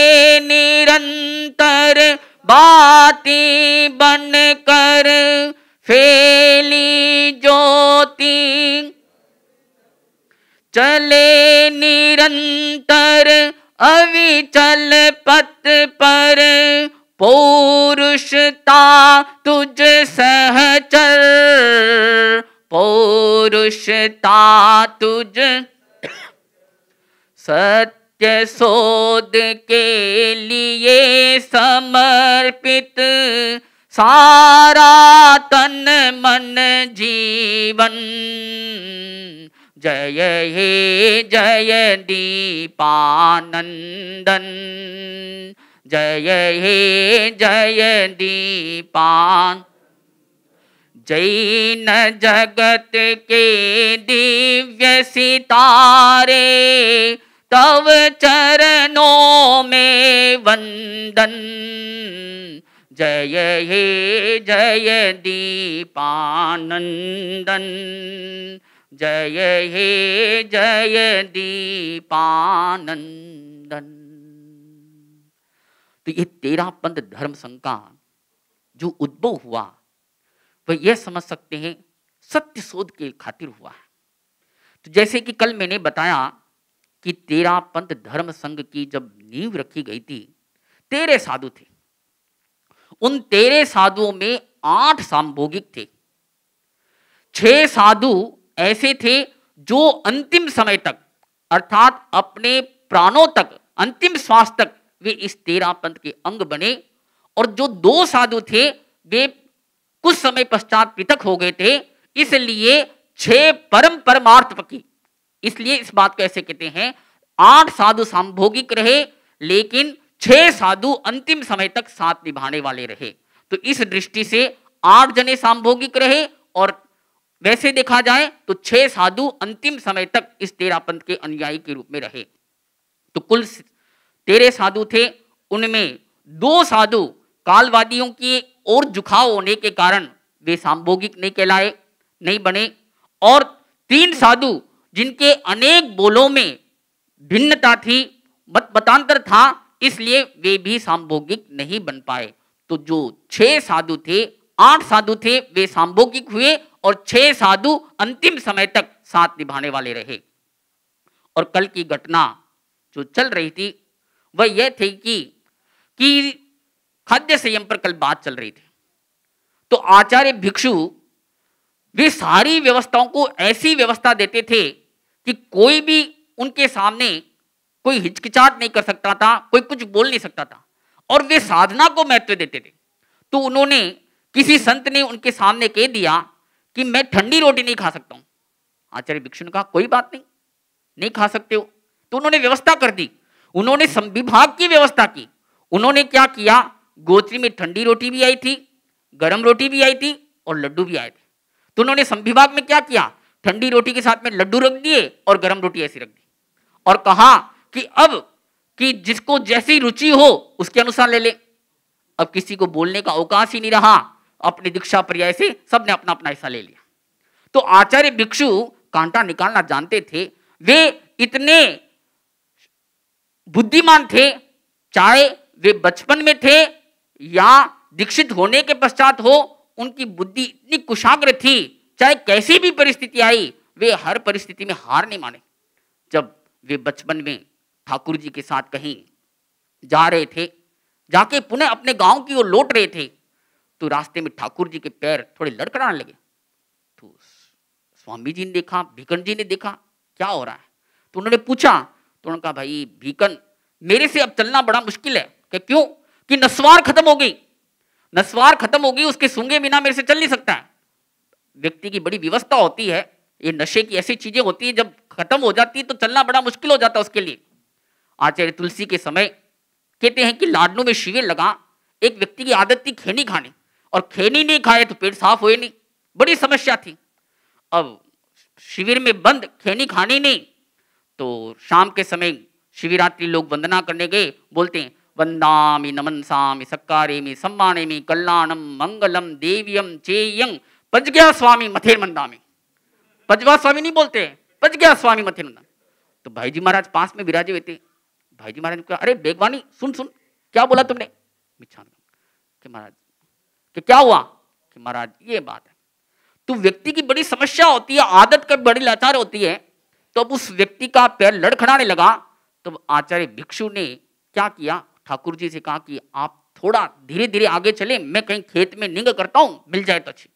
निरंतर बाती बन कर फेली ज्योति चले निरंतर अविचल पथ पर पौरुषता तुझ सहचर पौरुषता तुझ सत्य शोध के लिए समर्पित सारा तन मन जीवन जय हे जय दीपानंदन जय हे जय दीपान जैन जगत के दिव्य सितारे तव चरणों में वंदन जय हे जय दीपानंदन जय हे जय दीपानंदन तो ये तेरा पंथ धर्म संघ का जो उद्भव हुआ वह यह समझ सकते हैं सत्य शोध के खातिर हुआ है तो जैसे कि कल मैंने बताया कि तेरा पंथ धर्म संघ की जब नींव रखी गई थी तेरे साधु थे उन तेरे साधुओं में आठ सांभोगिक थे छह साधु ऐसे थे जो अंतिम समय तक अर्थात अपने प्राणों तक अंतिम श्वास तक वे इस तेरा पंथ के अंग बने और जो दो साधु थे वे कुछ समय पश्चात पृथक हो गए थे इसलिए छह परम परमार्थ पकी इसलिए इस बात को ऐसे कहते हैं आठ साधु सांभोगिक रहे लेकिन छह साधु अंतिम समय तक साथ निभाने वाले रहे तो इस दृष्टि से आठ जने सांभोगिक रहे और वैसे देखा जाए तो छह साधु अंतिम समय तक इस तेरा पंथ के अनुयायी के रूप में रहे तो कुल तेरह साधु थे उनमें दो साधु कालवादियों की और झुकाव होने के कारण वे सांभोगिक नहीं कहलाए नहीं बने और तीन साधु जिनके अनेक बोलों में भिन्नता थी मत मतांतर था इसलिए वे भी सांभोगिक नहीं बन पाए तो जो छह साधु थे आठ साधु थे वे सांभोगिक हुए और छह साधु अंतिम समय तक साथ निभाने वाले रहे और कल की घटना जो चल रही थी वह यह थी कि कि खाद्य संयम पर कल बात चल रही थी तो आचार्य भिक्षु वे सारी व्यवस्थाओं को ऐसी व्यवस्था देते थे कि कोई भी उनके सामने कोई हिचकिचाट नहीं कर सकता था कोई कुछ बोल नहीं सकता था और वे साधना को महत्व देते थे तो उन्होंने किसी संत ने उनके सामने कह दिया कि मैं ठंडी रोटी नहीं खा सकता हूं आचार्य भिक्षु ने कहा कोई बात नहीं नहीं खा सकते हो तो उन्होंने व्यवस्था कर दी उन्होंने विभाग की व्यवस्था की उन्होंने क्या किया गोत्री में ठंडी रोटी भी आई थी गर्म रोटी भी आई थी और लड्डू भी आए थे तो उन्होंने संविभाग में क्या किया ठंडी रोटी के साथ में लड्डू रख दिए और गर्म रोटी ऐसी रख दी और कहा कि अब कि जिसको जैसी रुचि हो उसके अनुसार ले ले अब किसी को बोलने का अवकाश ही नहीं रहा अपनी दीक्षा पर्याय से सबने अपना अपना हिस्सा ले लिया तो आचार्य भिक्षु कांटा निकालना जानते थे वे इतने बुद्धिमान थे चाहे वे बचपन में थे या दीक्षित होने के पश्चात हो उनकी बुद्धि इतनी कुशाग्र थी चाहे कैसी भी परिस्थिति आई वे हर परिस्थिति में हार नहीं माने जब वे बचपन में ठाकुर जी के साथ कहीं जा रहे थे जाके पुनः अपने गांव की ओर लौट रहे थे तो रास्ते में ठाकुर जी के पैर थोड़े लड़कड़ाने लगे तो स्वामी जी ने देखा भिकन जी ने देखा क्या हो रहा है तो उन्होंने पूछा तो उन्होंने कहा भाई बीकन मेरे से अब चलना बड़ा मुश्किल है कि क्यों कि नस्वार खत्म हो गई नस्वार खत्म हो गई उसके सूंगे बिना मेरे से चल नहीं सकता है व्यक्ति की बड़ी व्यवस्था होती है ये नशे की ऐसी चीजें होती है जब खत्म हो जाती है तो चलना बड़ा मुश्किल हो जाता है उसके लिए आचार्य तुलसी के समय कहते हैं कि लाडनों में शिविर लगा एक व्यक्ति की आदत थी खेनी खाने और खेनी नहीं खाए तो पेट साफ हुए नहीं बड़ी समस्या थी अब शिविर में बंद खेनी खानी नहीं तो शाम के समय शिवरात्रि लोग वंदना करने गए बोलते हैं सकारे नमनसामी सम्माने मी कल्याणम मंगलम देवियम चेयम पज गया स्वामी मथेर मंदामी पजवा स्वामी नहीं बोलते पज गया स्वामी मथेर मंदा तो भाई जी महाराज पास में विराजे हुए थे भाई जी महाराज ने कहा अरे बेगवानी सुन सुन क्या बोला तुमने मिछान कि महाराज कि क्या हुआ कि महाराज ये बात है तो व्यक्ति की बड़ी समस्या होती है आदत का बड़ी लाचार होती है तो उस व्यक्ति का पैर लड़खड़ाने लगा तब तो आचार्य भिक्षु ने क्या किया ठाकुर जी से कहा कि आप थोड़ा धीरे धीरे आगे चले मैं कहीं खेत में निंग करता हूं मिल जाए तो अच्छी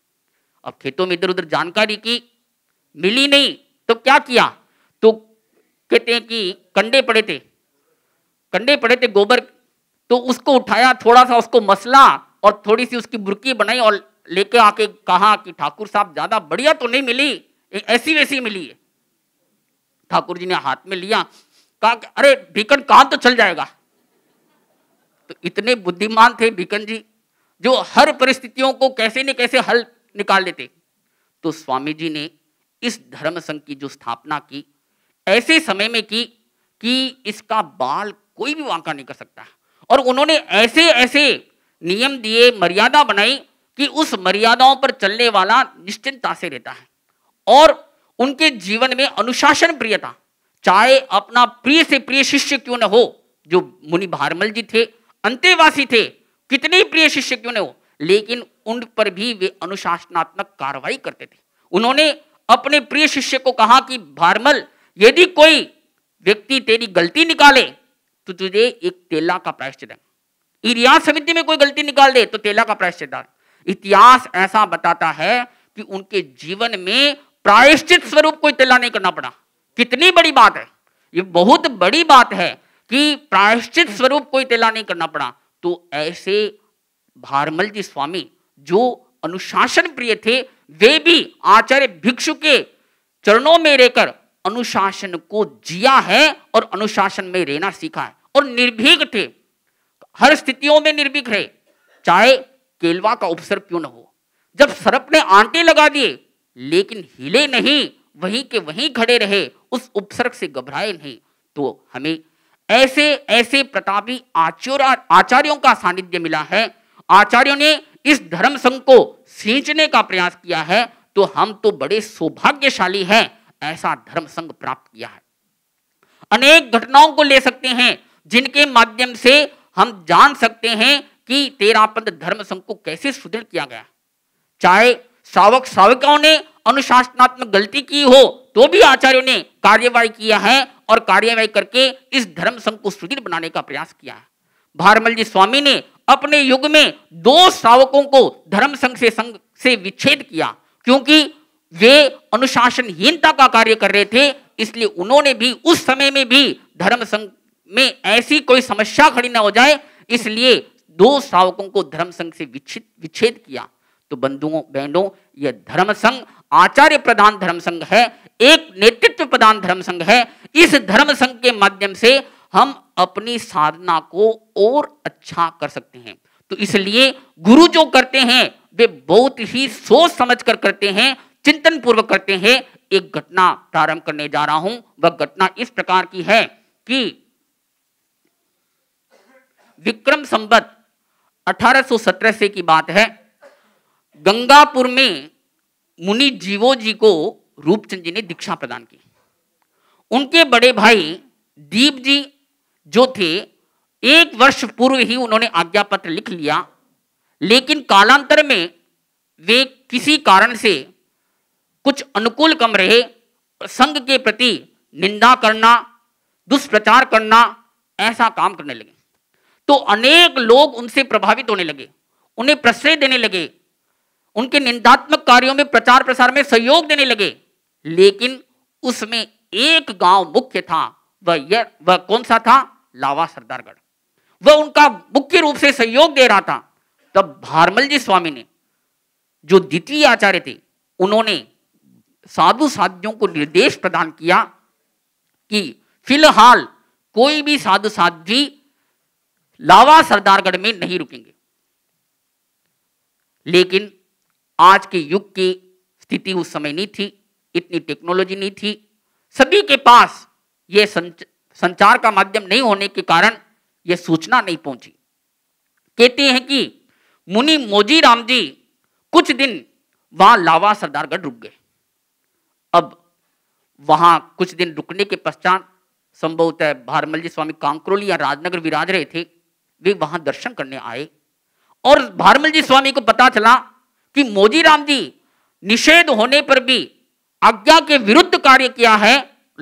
अब खेतों में इधर उधर जानकारी की मिली नहीं तो क्या किया तो कहते हैं कि कंडे पड़े थे कंडे पड़े थे गोबर तो उसको उठाया थोड़ा सा उसको मसला और थोड़ी सी उसकी बुरकी बनाई और लेके आके कहा कि ठाकुर साहब ज़्यादा बढ़िया तो नहीं मिली ऐसी वैसी मिली है ठाकुर जी ने हाथ में लिया कहा अरे ढीकन कहाँ तो चल जाएगा तो इतने बुद्धिमान थे ढीकन जी जो हर परिस्थितियों को कैसे न कैसे हल निकाल लेते तो स्वामी जी ने इस धर्म संघ की जो स्थापना की ऐसे समय में की कि इसका बाल कोई भी वाका नहीं कर सकता और उन्होंने ऐसे ऐसे नियम दिए मर्यादा बनाई कि उस मर्यादाओं पर चलने वाला निश्चिंतता से रहता है और उनके जीवन में अनुशासन प्रियता चाहे अपना प्रिय से प्रिय शिष्य क्यों न हो जो मुनि भारमल जी थे अंतेवासी थे कितने प्रिय शिष्य क्यों न हो लेकिन उन पर भी वे अनुशासनात्मक कार्रवाई करते थे उन्होंने अपने प्रिय शिष्य को कहा कि भारमल यदि कोई व्यक्ति तेरी गलती निकाले तो तुझे एक तेला का प्रायश्चित है इतिहास समिति में कोई गलती निकाल दे तो तेला का प्रायश्चित इतिहास ऐसा बताता है कि उनके जीवन में प्रायश्चित स्वरूप कोई इतला नहीं करना पड़ा कितनी बड़ी बात है ये बहुत बड़ी बात है कि प्रायश्चित स्वरूप को इतला नहीं करना पड़ा तो ऐसे भारमल जी स्वामी जो अनुशासन प्रिय थे वे भी आचार्य भिक्षु के चरणों में रहकर अनुशासन को जिया है और अनुशासन में रहना सीखा है और निर्भीक थे हर स्थितियों में निर्भीक रहे चाहे केलवा का उपसर क्यों ना हो जब सर्प ने आंटे लगा दिए लेकिन हिले नहीं वहीं के वहीं खड़े रहे उस उपसर्ग से घबराए नहीं तो हमें ऐसे ऐसे प्रतापी आचार्य आचार्यों का सानिध्य मिला है आचार्यों ने इस धर्म संघ को सींचने का प्रयास किया है तो हम तो बड़े सौभाग्यशाली हैं ऐसा धर्म संघ प्राप्त किया है अनेक घटनाओं को ले सकते हैं जिनके माध्यम से हम जान सकते हैं कि तेरापंथ धर्म संघ को कैसे सुदृढ़ किया गया चाहे सावक साविकाओं ने अनुशासनात्मक गलती की हो तो भी आचार्यों ने कार्यवाही किया है और कार्यवाही करके इस धर्म संघ को सुदृढ़ बनाने का प्रयास किया है भारमल जी स्वामी ने अपने युग में दो सावकों को धर्म संघ से संघ से विच्छेद किया क्योंकि वे अनुशासनहीनता का कार्य कर रहे थे इसलिए उन्होंने भी उस समय में भी धर्म संघ में ऐसी कोई समस्या खड़ी ना हो जाए इसलिए दो सावकों को धर्म संघ से विच्छेद किया तो बंधुओं बहनों यह धर्म संघ आचार्य प्रधान धर्म संघ है एक नेतृत्व प्रधान धर्म संघ है इस धर्म संघ के माध्यम से हम अपनी साधना को और अच्छा कर सकते हैं तो इसलिए गुरु जो करते हैं वे बहुत ही सोच समझ कर करते हैं चिंतन पूर्वक करते हैं एक घटना प्रारंभ करने जा रहा हूं वह घटना इस प्रकार की है कि विक्रम संबत 1817 से की बात है गंगापुर में मुनि जीवो जी को रूपचंद जी ने दीक्षा प्रदान की उनके बड़े भाई दीप जी जो थे एक वर्ष पूर्व ही उन्होंने आज्ञा पत्र लिख लिया लेकिन कालांतर में वे किसी कारण से कुछ अनुकूल कम रहे संघ के प्रति निंदा करना दुष्प्रचार करना ऐसा काम करने लगे तो अनेक लोग उनसे प्रभावित होने लगे उन्हें प्रश्रय देने लगे उनके निंदात्मक कार्यों में प्रचार प्रसार में सहयोग देने लगे लेकिन उसमें एक गांव मुख्य था वह यह वह कौन सा था लावा सरदारगढ़ वह उनका मुख्य रूप से सहयोग दे रहा था तब भारमल जी स्वामी ने जो द्वितीय आचार्य थे उन्होंने साधु साधियों को निर्देश प्रदान किया कि फिलहाल कोई भी साधु साध्वी लावा सरदारगढ़ में नहीं रुकेंगे लेकिन आज के युग की स्थिति उस समय नहीं थी इतनी टेक्नोलॉजी नहीं थी सभी के पास ये संच, संचार का माध्यम नहीं होने के कारण ये सूचना नहीं पहुंची कहते हैं कि मुनि मोजी राम जी कुछ दिन वहां लावा सरदारगढ़ रुक गए अब वहां कुछ दिन रुकने के पश्चात संभवतः भारमल जी स्वामी कांकरोली या राजनगर विराज रहे थे वे वहां दर्शन करने आए और भारमल जी स्वामी को पता चला कि मोदी राम जी निषेध होने पर भी आज्ञा के विरुद्ध कार्य किया है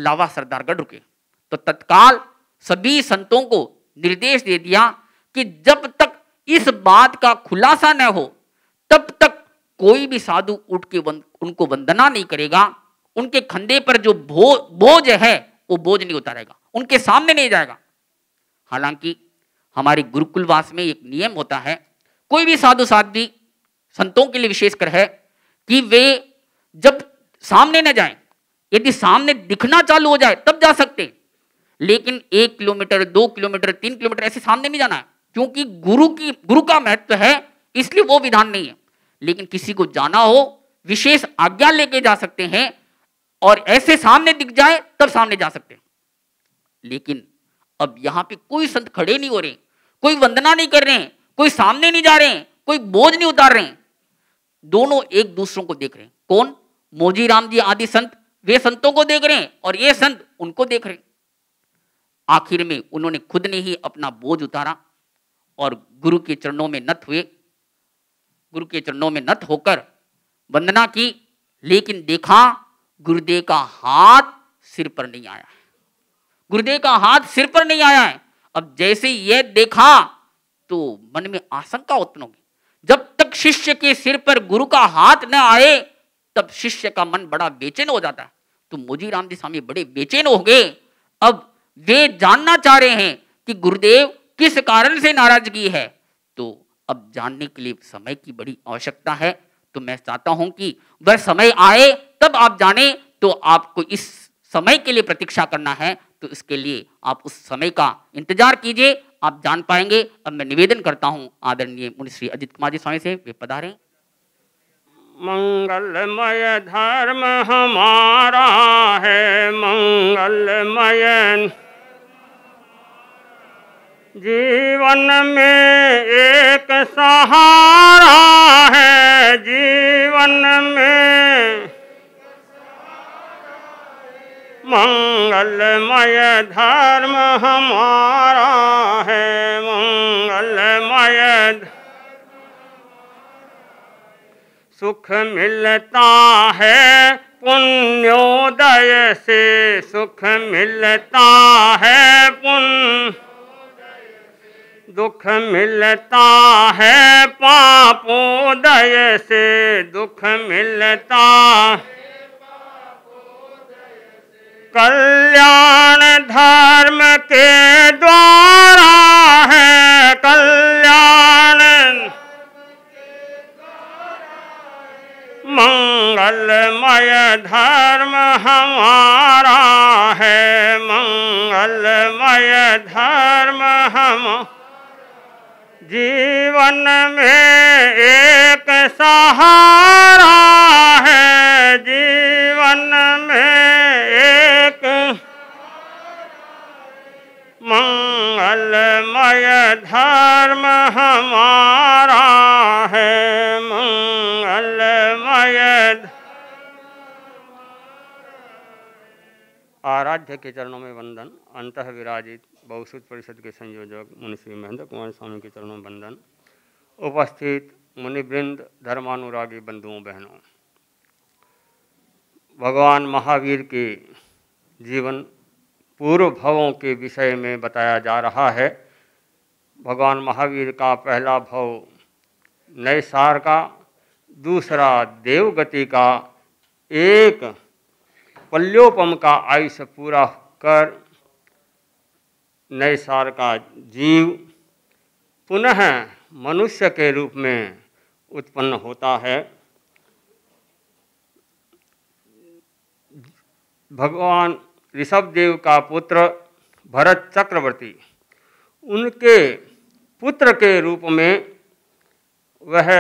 लावा सरदारगढ़ रुके तो तत्काल सभी संतों को निर्देश दे दिया कि जब तक इस बात का खुलासा न हो तब तक कोई भी साधु उठ के उनको वंदना नहीं करेगा उनके कंधे पर जो भो बोझ है वो बोझ नहीं उतारेगा उनके सामने नहीं जाएगा हालांकि हमारे गुरुकुलवास में एक नियम होता है कोई भी साधु भी संतों के लिए विशेषकर है कि वे जब सामने न जाएं यदि सामने दिखना चालू हो जाए तब जा सकते लेकिन एक किलोमीटर दो किलोमीटर तीन किलोमीटर ऐसे सामने नहीं जाना है क्योंकि गुरु की गुरु का महत्व है इसलिए वो विधान नहीं है लेकिन किसी को जाना हो विशेष आज्ञा लेके जा सकते हैं और ऐसे सामने दिख जाए तब सामने जा सकते हैं लेकिन अब यहां पे कोई संत खड़े नहीं हो रहे कोई वंदना नहीं कर रहे हैं कोई सामने नहीं जा रहे हैं कोई बोझ नहीं उतार रहे दोनों एक दूसरों को देख रहे हैं कौन मोजी राम जी आदि संत वे संतों को देख रहे हैं और ये संत उनको देख रहे हैं आखिर में उन्होंने खुद ने ही अपना बोझ उतारा और गुरु के चरणों में नत हुए गुरु के चरणों में नत होकर वंदना की लेकिन देखा गुरुदेव का हाथ सिर पर नहीं आया है गुरुदेव का हाथ सिर पर नहीं आया है अब जैसे यह देखा तो मन में आशंका उत्पन्न होगी जब तक शिष्य के सिर पर गुरु का हाथ न आए तब शिष्य का मन बड़ा बेचैन हो जाता तो मुझी राम जी स्वामी बड़े बेचैन हो गए अब वे जानना चाह रहे हैं कि गुरुदेव किस कारण से नाराजगी है तो अब जानने के लिए समय की बड़ी आवश्यकता है तो मैं चाहता हूं कि वह समय आए तब आप जाने तो आपको इस समय के लिए प्रतीक्षा करना है तो इसके लिए आप उस समय का इंतजार कीजिए आप जान पाएंगे अब मैं निवेदन करता हूँ आदरणीय मुनि श्री अजित कुमार जी स्वामी से वे पधारे मंगलमय धर्म हमारा है मंगलमय जीवन में एक सहारा है जीवन में मंगलमय धर्म हमारा है मंगलमय सुख मिलता है पुण्योदय से सुख मिलता है पुण्य दुख मिलता है पापोदय से दुख मिलता है कल्याण धर्म के द्वारा है कल्याण मंगलमय धर्म हमारा है मंगलमय धर्म हमारा जीवन में एक सहारा है जीवन में एक मंगलमय धर्म हमारा है मंगलमय आराध्य के चरणों में वंदन अंत विराजित बहुसूत परिषद के संयोजक मुनिश्री महेंद्र कुमार स्वामी के चरणों बंदन उपस्थित मुनिवृंद धर्मानुरागी बंधुओं बहनों भगवान महावीर के जीवन पूर्व भवों के विषय में बताया जा रहा है भगवान महावीर का पहला भव नए सार का दूसरा देवगति का एक पल्योपम का आयुष पूरा कर नए सार का जीव पुनः मनुष्य के रूप में उत्पन्न होता है भगवान ऋषभ देव का पुत्र भरत चक्रवर्ती उनके पुत्र के रूप में वह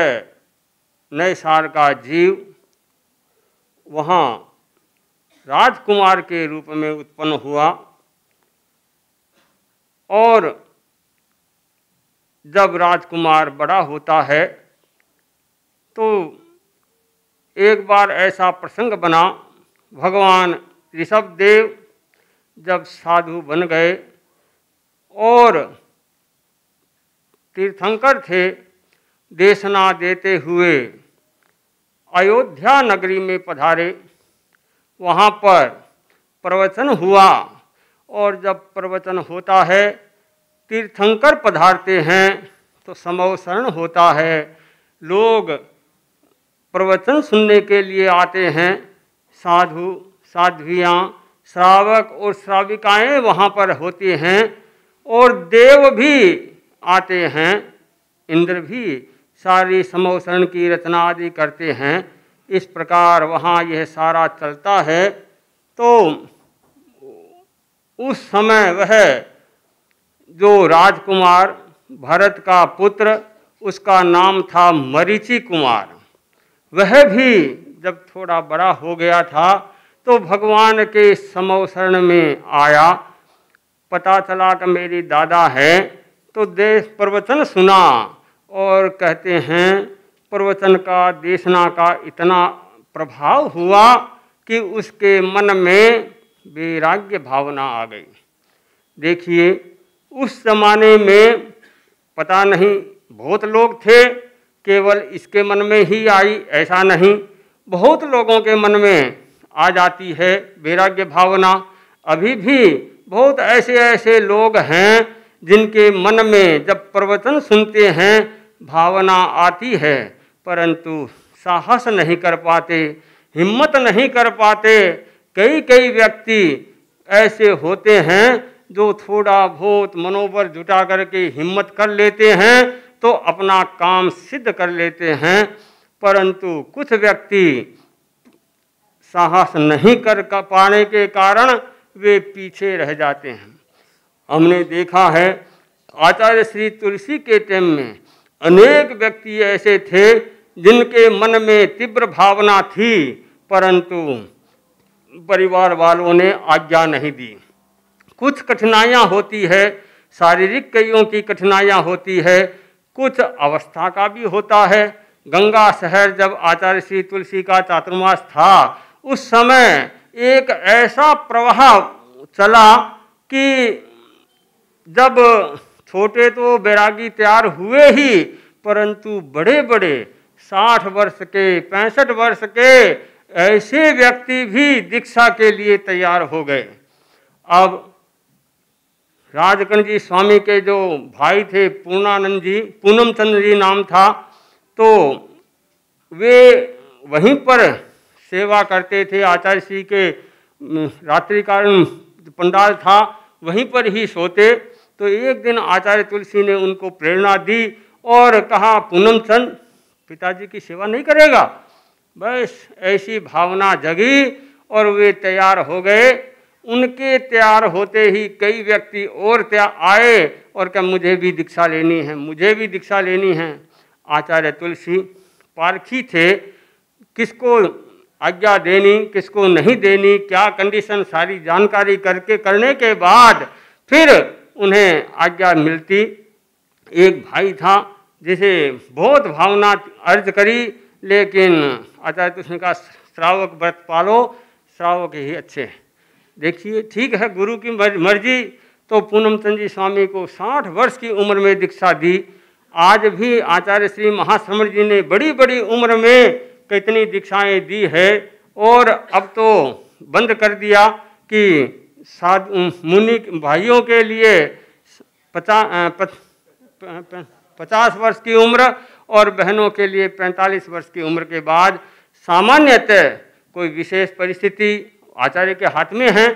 नए सार का जीव वहाँ राजकुमार के रूप में उत्पन्न हुआ और जब राजकुमार बड़ा होता है तो एक बार ऐसा प्रसंग बना भगवान ऋषभ देव जब साधु बन गए और तीर्थंकर थे देशना देते हुए अयोध्या नगरी में पधारे वहाँ पर प्रवचन हुआ और जब प्रवचन होता है तीर्थंकर पधारते हैं तो समवसरण होता है लोग प्रवचन सुनने के लिए आते हैं साधु साध्वियाँ श्रावक और श्राविकाएँ वहाँ पर होती हैं और देव भी आते हैं इंद्र भी सारी समवसरण की रचना आदि करते हैं इस प्रकार वहाँ यह सारा चलता है तो उस समय वह जो राजकुमार भरत का पुत्र उसका नाम था मरीचि कुमार वह भी जब थोड़ा बड़ा हो गया था तो भगवान के समवसरण में आया पता चला कि मेरी दादा है तो देश प्रवचन सुना और कहते हैं प्रवचन का देशना का इतना प्रभाव हुआ कि उसके मन में वैराग्य भावना आ गई देखिए उस जमाने में पता नहीं बहुत लोग थे केवल इसके मन में ही आई ऐसा नहीं बहुत लोगों के मन में आ जाती है वैराग्य भावना अभी भी बहुत ऐसे ऐसे लोग हैं जिनके मन में जब प्रवचन सुनते हैं भावना आती है परंतु साहस नहीं कर पाते हिम्मत नहीं कर पाते कई कई व्यक्ति ऐसे होते हैं जो थोड़ा बहुत मनोबल जुटा करके हिम्मत कर लेते हैं तो अपना काम सिद्ध कर लेते हैं परंतु कुछ व्यक्ति साहस नहीं कर पाने के कारण वे पीछे रह जाते हैं हमने देखा है आचार्य श्री तुलसी के टाइम में अनेक व्यक्ति ऐसे थे जिनके मन में तीव्र भावना थी परंतु परिवार वालों ने आज्ञा नहीं दी कुछ कठिनाइयाँ होती है शारीरिक कईयों की कठिनाइयाँ होती है कुछ अवस्था का भी होता है गंगा शहर जब आचार्य श्री तुलसी का चातुर्मास था उस समय एक ऐसा प्रवाह चला कि जब छोटे तो बैरागी तैयार हुए ही परंतु बड़े बड़े साठ वर्ष के पैंसठ वर्ष के ऐसे व्यक्ति भी दीक्षा के लिए तैयार हो गए अब जी स्वामी के जो भाई थे पूर्णानंद जी पूनम चंद्र जी नाम था तो वे वहीं पर सेवा करते थे आचार्य श्री के रात्रि कारण पंडाल था वहीं पर ही सोते तो एक दिन आचार्य तुलसी ने उनको प्रेरणा दी और कहा पूनम चंद पिताजी की सेवा नहीं करेगा बस ऐसी भावना जगी और वे तैयार हो गए उनके तैयार होते ही कई व्यक्ति और तैयार आए और क्या मुझे भी दीक्षा लेनी है मुझे भी दीक्षा लेनी है आचार्य तुलसी पारखी थे किसको आज्ञा देनी किसको नहीं देनी क्या कंडीशन सारी जानकारी करके करने के बाद फिर उन्हें आज्ञा मिलती एक भाई था जिसे बहुत भावना अर्ज करी लेकिन आचार्य कृष्ण का श्रावक व्रत पालो श्रावक ही अच्छे हैं देखिए ठीक है गुरु की मर्जी तो पूनम चंद जी स्वामी को 60 वर्ष की उम्र में दीक्षा दी आज भी आचार्य श्री महाश्रमण जी ने बड़ी बड़ी उम्र में कितनी दीक्षाएं दी है और अब तो बंद कर दिया कि साधु मुनि भाइयों के लिए पचास पचास वर्ष की उम्र और बहनों के लिए 45 वर्ष की उम्र के बाद सामान्यतः कोई विशेष परिस्थिति आचार्य के हाथ में है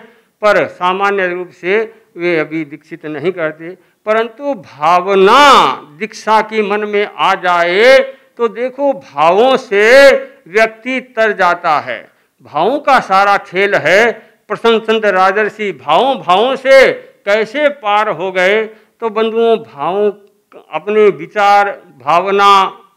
पर सामान्य रूप से वे अभी दीक्षित नहीं करते परंतु भावना दीक्षा की मन में आ जाए तो देखो भावों से व्यक्ति तर जाता है भावों का सारा खेल है प्रसन्न चंद राजर्षि भावों भावों से कैसे पार हो गए तो बंधुओं भावों अपने विचार भावना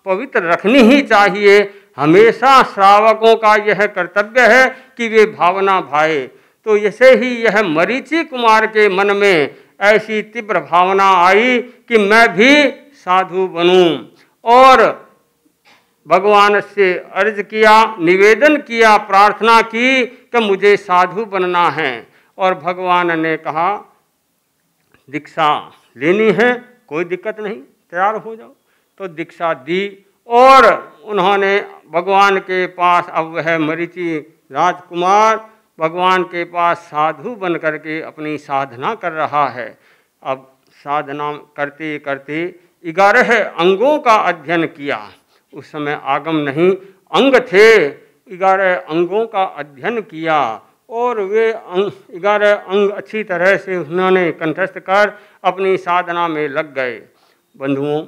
पवित्र रखनी ही चाहिए हमेशा श्रावकों का यह कर्तव्य है कि वे भावना भाए तो ऐसे ही यह मरीची कुमार के मन में ऐसी तीव्र भावना आई कि मैं भी साधु बनूं और भगवान से अर्ज किया निवेदन किया प्रार्थना की कि मुझे साधु बनना है और भगवान ने कहा दीक्षा लेनी है कोई दिक्कत नहीं तैयार हो जाओ तो दीक्षा दी और उन्होंने भगवान के पास अब वह मरीची राजकुमार भगवान के पास साधु बन करके अपनी साधना कर रहा है अब साधना करते करते ग्यारह अंगों का अध्ययन किया उस समय आगम नहीं अंग थे ग्यारह अंगों का अध्ययन किया और वे अंग ग्यारह अंग अच्छी तरह से उन्होंने कंठस्थ कर अपनी साधना में लग गए बंधुओं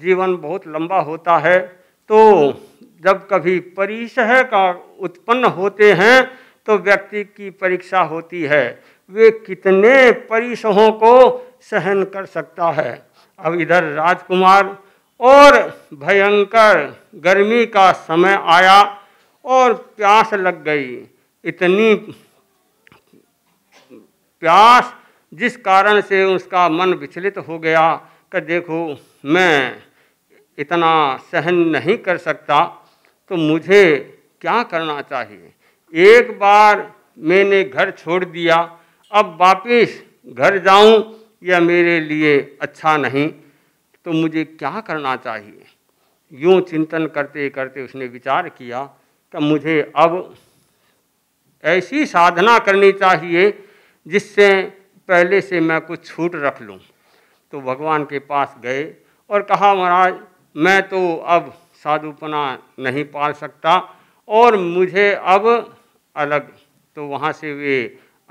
जीवन बहुत लंबा होता है तो जब कभी परिसह का उत्पन्न होते हैं तो व्यक्ति की परीक्षा होती है वे कितने परिसहों को सहन कर सकता है अब इधर राजकुमार और भयंकर गर्मी का समय आया और प्यास लग गई इतनी प्यास जिस कारण से उसका मन विचलित हो गया कि देखो मैं इतना सहन नहीं कर सकता तो मुझे क्या करना चाहिए एक बार मैंने घर छोड़ दिया अब वापस घर जाऊं यह मेरे लिए अच्छा नहीं तो मुझे क्या करना चाहिए यूँ चिंतन करते करते उसने विचार किया कि मुझे अब ऐसी साधना करनी चाहिए जिससे पहले से मैं कुछ छूट रख लूँ तो भगवान के पास गए और कहा महाराज मैं तो अब साधुपना नहीं पाल सकता और मुझे अब अलग तो वहाँ से वे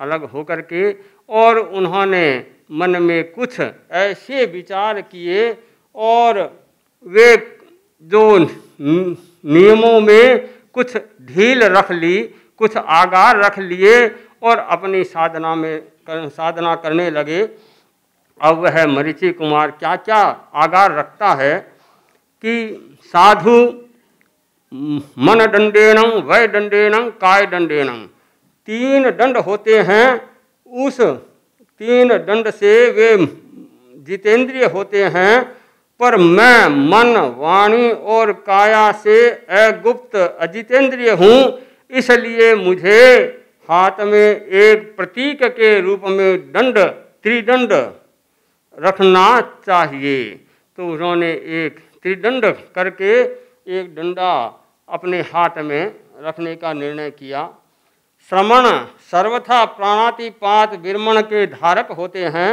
अलग होकर के और उन्होंने मन में कुछ ऐसे विचार किए और वे जो नियमों में कुछ ढील रख ली कुछ आगार रख लिए और अपनी साधना में कर, साधना करने लगे अब वह मरीचि कुमार क्या क्या आगार रखता है कि साधु मन दंडेण वय दंडेण काय दंडेण तीन दंड होते हैं उस तीन दंड से वे जितेंद्रिय होते हैं पर मैं मन वाणी और काया से अगुप्त अजितेंद्रिय हूँ इसलिए मुझे हाथ में एक प्रतीक के रूप में दंड त्रिदंड रखना चाहिए तो उन्होंने एक त्रिदंड करके एक डंडा अपने हाथ में रखने का निर्णय किया श्रमण सर्वथा प्राणातिपात विरमण के धारक होते हैं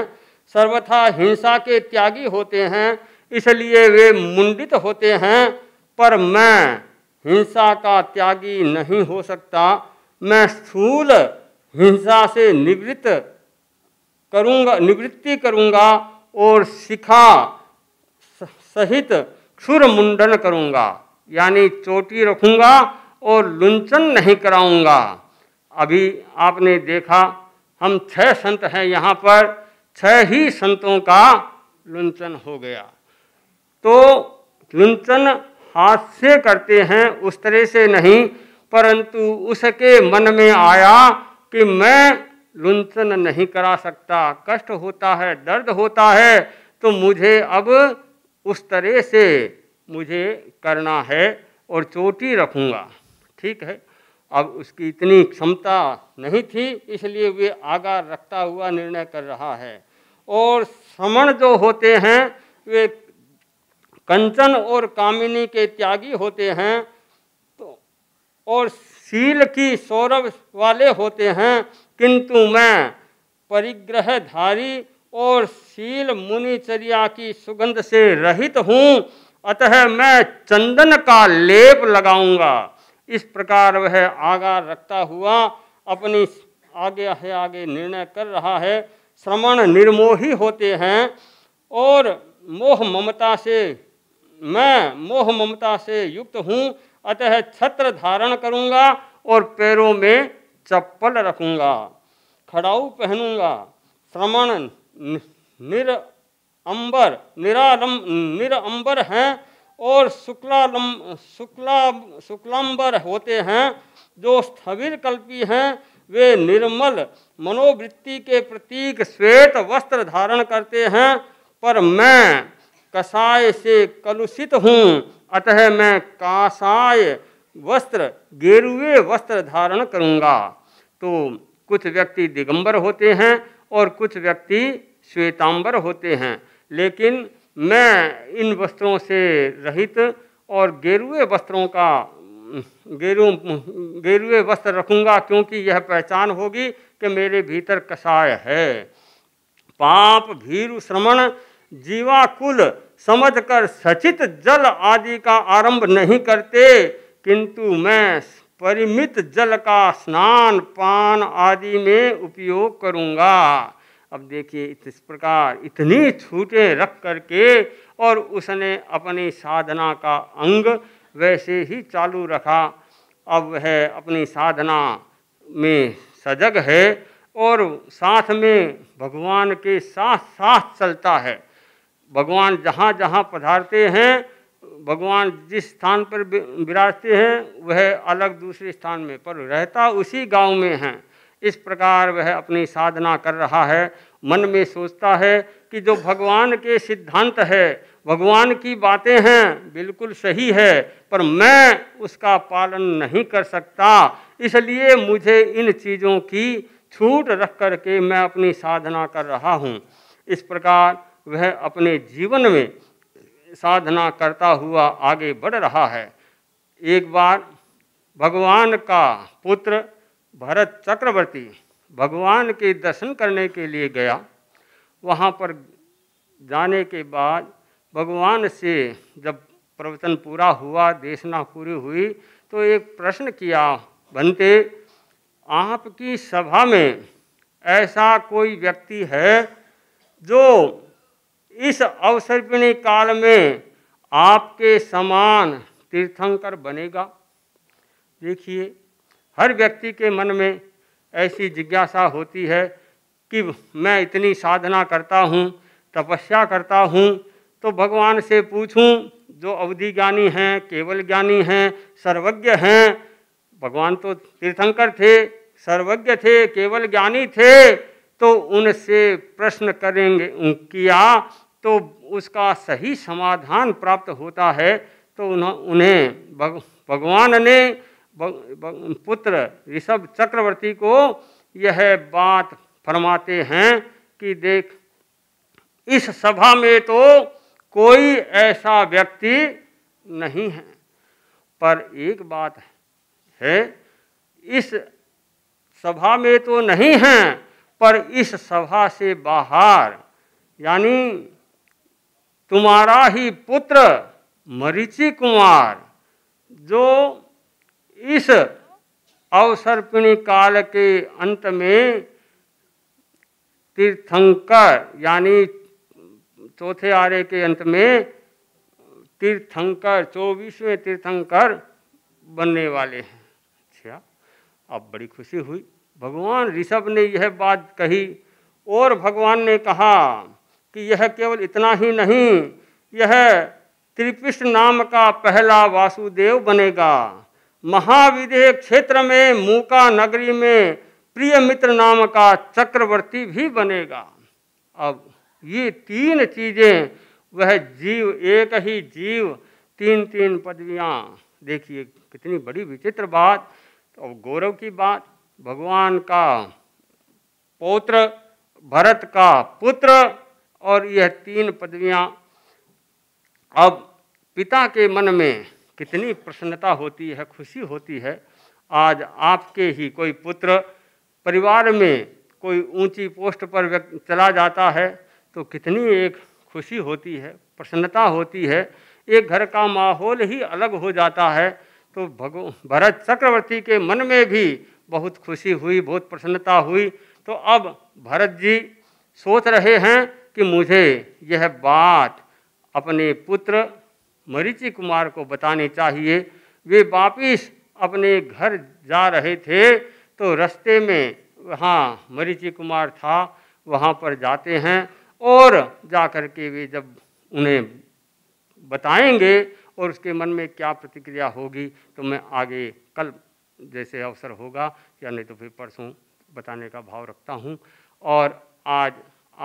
सर्वथा हिंसा के त्यागी होते हैं इसलिए वे मुंडित होते हैं पर मैं हिंसा का त्यागी नहीं हो सकता मैं स्थूल हिंसा से निवृत्त करूँगा निवृत्ति करूँगा और शिखा सहित क्षुर मुंडन करूँगा यानी चोटी रखूँगा और लुंचन नहीं कराऊंगा अभी आपने देखा हम छह संत हैं यहाँ पर छह ही संतों का लुंचन हो गया तो लुंचन हाथ से करते हैं उस तरह से नहीं परंतु उसके मन में आया कि मैं लुंचन नहीं करा सकता कष्ट होता है दर्द होता है तो मुझे अब उस तरह से मुझे करना है और चोटी रखूँगा ठीक है अब उसकी इतनी क्षमता नहीं थी इसलिए वे आगा रखता हुआ निर्णय कर रहा है और श्रमण जो होते हैं वे कंचन और कामिनी के त्यागी होते हैं और सील की सौरभ वाले होते हैं किंतु मैं परिग्रहधारी और शील मुनिचर्या की सुगंध से रहित हूँ अतः मैं चंदन का लेप लगाऊंगा इस प्रकार वह आगा रखता हुआ अपनी आगे है आगे निर्णय कर रहा है श्रमण निर्मोही होते हैं और मोह ममता से मैं मोह ममता से युक्त हूँ अतः छत्र धारण करूंगा और पैरों में चप्पल रखूंगा खड़ाऊ पहनूंगा श्रमण निर अंबर निरालम अंबर हैं और शुक्लालम शुक्ला शुक्लांबर होते हैं जो स्थविर कल्पी हैं वे निर्मल मनोवृत्ति के प्रतीक श्वेत वस्त्र धारण करते हैं पर मैं कसाय से कलुषित हूँ अतः मैं कासाय वस्त्र गेरुए वस्त्र धारण करूँगा तो कुछ व्यक्ति दिगंबर होते हैं और कुछ व्यक्ति श्वेतांबर होते हैं लेकिन मैं इन वस्त्रों से रहित और गेरुए वस्त्रों का गेरु गेरुए वस्त्र रखूँगा क्योंकि यह पहचान होगी कि मेरे भीतर कसाय है पाप भीरु श्रमण जीवाकुल समझकर सचित जल आदि का आरंभ नहीं करते किंतु मैं परिमित जल का स्नान पान आदि में उपयोग करूँगा अब देखिए इस प्रकार इतनी छूटें रख करके और उसने अपनी साधना का अंग वैसे ही चालू रखा अब वह अपनी साधना में सजग है और साथ में भगवान के साथ साथ चलता है भगवान जहाँ जहाँ पधारते हैं भगवान जिस स्थान पर विराजते हैं वह अलग दूसरे स्थान में पर रहता उसी गांव में है इस प्रकार वह अपनी साधना कर रहा है मन में सोचता है कि जो भगवान के सिद्धांत है भगवान की बातें हैं बिल्कुल सही है पर मैं उसका पालन नहीं कर सकता इसलिए मुझे इन चीज़ों की छूट रख कर के मैं अपनी साधना कर रहा हूँ इस प्रकार वह अपने जीवन में साधना करता हुआ आगे बढ़ रहा है एक बार भगवान का पुत्र भरत चक्रवर्ती भगवान के दर्शन करने के लिए गया वहाँ पर जाने के बाद भगवान से जब प्रवचन पूरा हुआ देशना पूरी हुई तो एक प्रश्न किया बनते आपकी सभा में ऐसा कोई व्यक्ति है जो इस अवसर्पिणी काल में आपके समान तीर्थंकर बनेगा देखिए हर व्यक्ति के मन में ऐसी जिज्ञासा होती है कि मैं इतनी साधना करता हूँ तपस्या करता हूँ तो भगवान से पूछूँ जो अवधि ज्ञानी हैं केवल ज्ञानी हैं सर्वज्ञ हैं भगवान तो तीर्थंकर थे सर्वज्ञ थे केवल ज्ञानी थे तो उनसे प्रश्न करेंगे किया तो उसका सही समाधान प्राप्त होता है तो उन्हें भग, भगवान ने भग, भग, पुत्र ऋषभ चक्रवर्ती को यह बात फरमाते हैं कि देख इस सभा में तो कोई ऐसा व्यक्ति नहीं है पर एक बात है इस सभा में तो नहीं है पर इस सभा से बाहर यानी तुम्हारा ही पुत्र मरीचि कुमार जो इस अवसर्पिणी काल के अंत में तीर्थंकर यानी चौथे आर्य के अंत में तीर्थंकर चौबीसवें तीर्थंकर बनने वाले हैं अच्छा अब बड़ी खुशी हुई भगवान ऋषभ ने यह बात कही और भगवान ने कहा कि यह केवल इतना ही नहीं यह त्रिपिष्ट नाम का पहला वासुदेव बनेगा महाविदेह क्षेत्र में मूका नगरी में प्रिय मित्र नाम का चक्रवर्ती भी बनेगा अब ये तीन चीज़ें वह जीव एक ही जीव तीन तीन पदवियाँ देखिए कितनी बड़ी विचित्र बात और गौरव की बात भगवान का पौत्र भरत का पुत्र और यह तीन पदवियाँ अब पिता के मन में कितनी प्रसन्नता होती है खुशी होती है आज आपके ही कोई पुत्र परिवार में कोई ऊंची पोस्ट पर चला जाता है तो कितनी एक खुशी होती है प्रसन्नता होती है एक घर का माहौल ही अलग हो जाता है तो भगव भरत चक्रवर्ती के मन में भी बहुत खुशी हुई बहुत प्रसन्नता हुई तो अब भरत जी सोच रहे हैं कि मुझे यह बात अपने पुत्र मरीची कुमार को बतानी चाहिए वे वापिस अपने घर जा रहे थे तो रास्ते में वहाँ मरीची कुमार था वहाँ पर जाते हैं और जा कर के वे जब उन्हें बताएंगे और उसके मन में क्या प्रतिक्रिया होगी तो मैं आगे कल जैसे अवसर होगा या नहीं तो फिर परसों बताने का भाव रखता हूँ और आज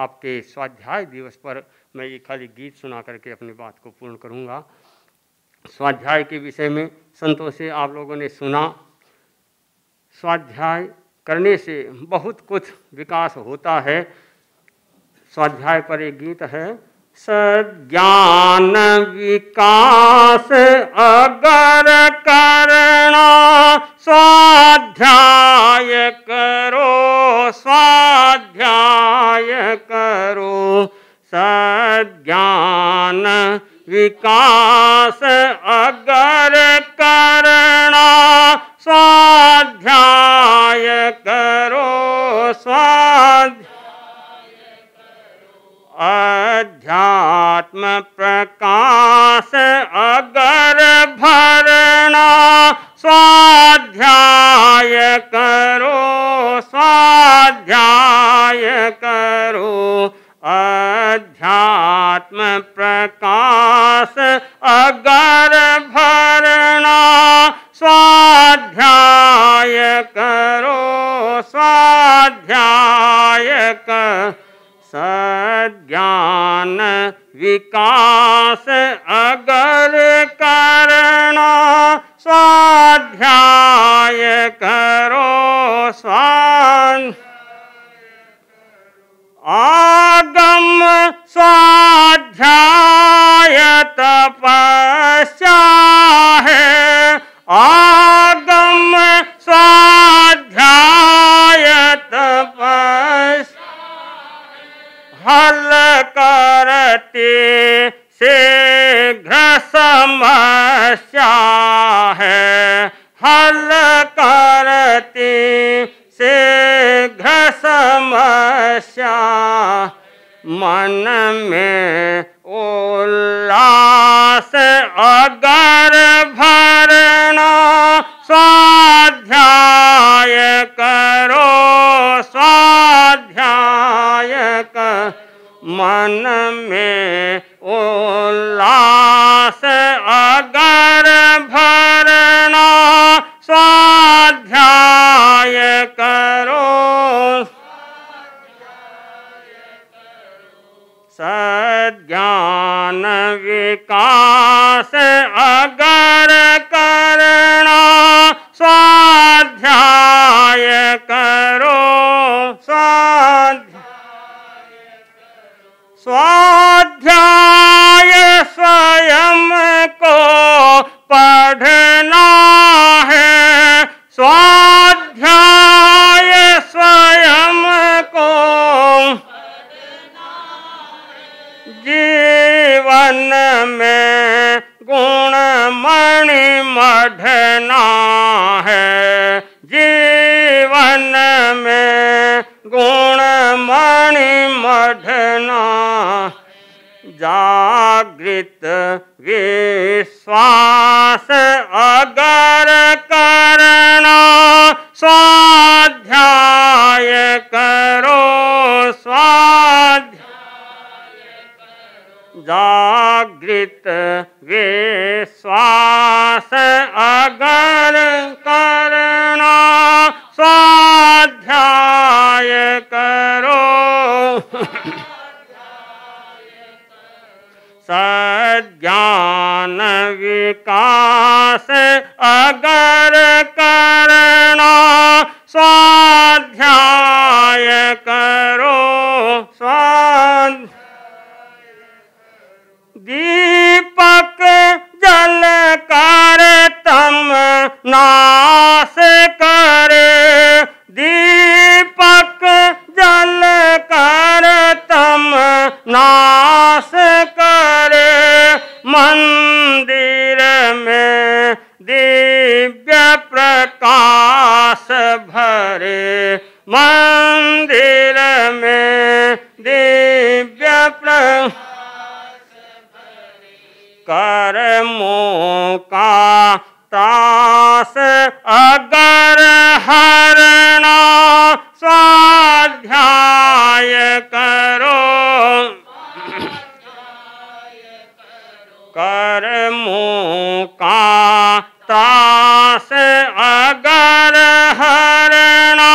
आपके स्वाध्याय दिवस पर मैं ये खाली गीत सुना करके अपनी बात को पूर्ण करूँगा स्वाध्याय के विषय में संतों से आप लोगों ने सुना स्वाध्याय करने से बहुत कुछ विकास होता है स्वाध्याय पर एक गीत है सज्ञान विकास अगर करना स्वाध्याय करो स्वाध्याय करो सज्ञान विकास अगर करना स्वाध्याय करो स्वाध्याय अध्यात्म प्रकाश अगर भरना स्वाध्याय करो स्वाध्याय करो अध्यात्म प्रकाश अगर भरना स्वाध्याय करो स्वाध्याय करो सज्ञान विकास अगर करना स्वाध्याय करो स्वान आगम स्वा गति से समस्या है हल करते से समस्या मन में उल्लास अगर भरना स्वाध्याय करो स्वाध्याय कर मन में उल्लास अगर भरना स्वाध्याय करो सज्ञान विकास अगर स्वाध्याय स्वयं को पढ़ना है स्वाध्याय स्वयं को जीवन में गुण मणि मढ़ना है जीवन में गुण मरण मधना जागृत विश्वास अगर करना स्वाध्याय करो स्वाध्याय जागृत विश्वास अगर करना स्वाध्याय करो सज्ञान विकास अगर करना स्वाध्याय करो स्वाध दीपक जल कर तम नास मंदिर में दिव्य प्रकाश भरे मंदिर में दिव्य कर का तास अगर हरणा स्वाध्याय करो कर्मों का त्रास अगर हरणा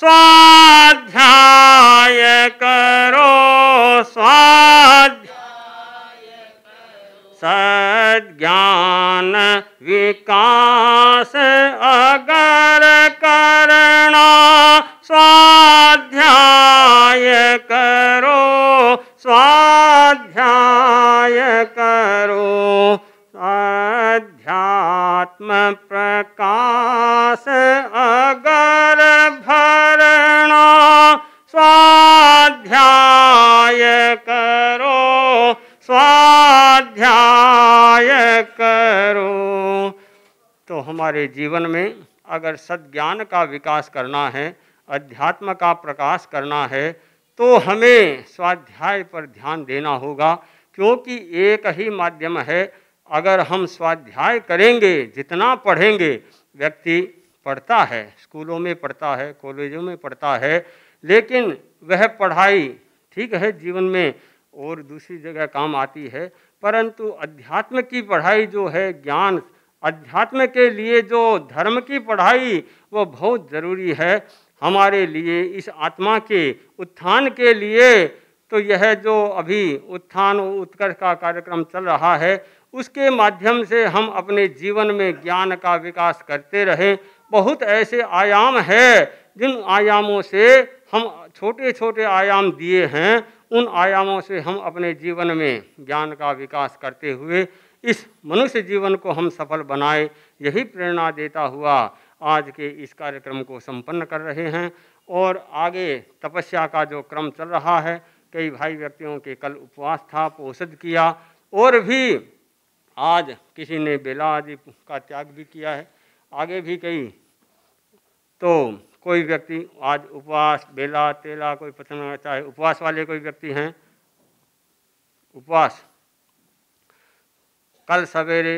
स्वाध्याय करो स्वाध्याय ज्ञान विकास अगर करना स्वाध्याय करो स्वाध्याय काय करो अध्यात्म प्रकाश अगर भरण स्वाध्याय करो स्वाध्याय करो तो हमारे जीवन में अगर सद्ज्ञान का विकास करना है अध्यात्म का प्रकाश करना है तो हमें स्वाध्याय पर ध्यान देना होगा क्योंकि एक ही माध्यम है अगर हम स्वाध्याय करेंगे जितना पढ़ेंगे व्यक्ति पढ़ता है स्कूलों में पढ़ता है कॉलेजों में पढ़ता है लेकिन वह पढ़ाई ठीक है जीवन में और दूसरी जगह काम आती है परंतु अध्यात्म की पढ़ाई जो है ज्ञान अध्यात्म के लिए जो धर्म की पढ़ाई वो बहुत ज़रूरी है हमारे लिए इस आत्मा के उत्थान के लिए तो यह जो अभी उत्थान उत्कर्ष का कार्यक्रम चल रहा है उसके माध्यम से हम अपने जीवन में ज्ञान का विकास करते रहें बहुत ऐसे आयाम है जिन आयामों से हम छोटे छोटे आयाम दिए हैं उन आयामों से हम अपने जीवन में ज्ञान का विकास करते हुए इस मनुष्य जीवन को हम सफल बनाए यही प्रेरणा देता हुआ आज के इस कार्यक्रम को संपन्न कर रहे हैं और आगे तपस्या का जो क्रम चल रहा है कई भाई व्यक्तियों के कल उपवास था पोषद किया और भी आज किसी ने बेला आदि का त्याग भी किया है आगे भी कई तो कोई व्यक्ति आज उपवास बेला तेला कोई पतना चाहे उपवास वाले कोई व्यक्ति हैं उपवास कल सवेरे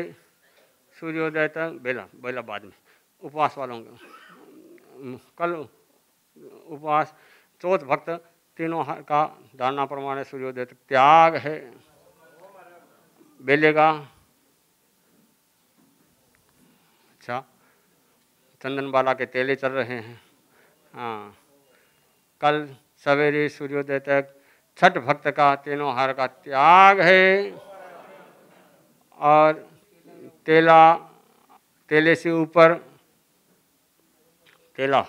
सूर्योदय तक बेला बेला बाद में उपवास वालों का कल उपवास चौथ भक्त तीनों का धारणा प्रमाण सूर्योदय तक त्याग है बेलेगा अच्छा चंदन बाला के तेले चल रहे हैं हाँ कल सवेरे सूर्योदय तक छठ भक्त का तीनों हार का त्याग है और तेला तेले से ऊपर तेला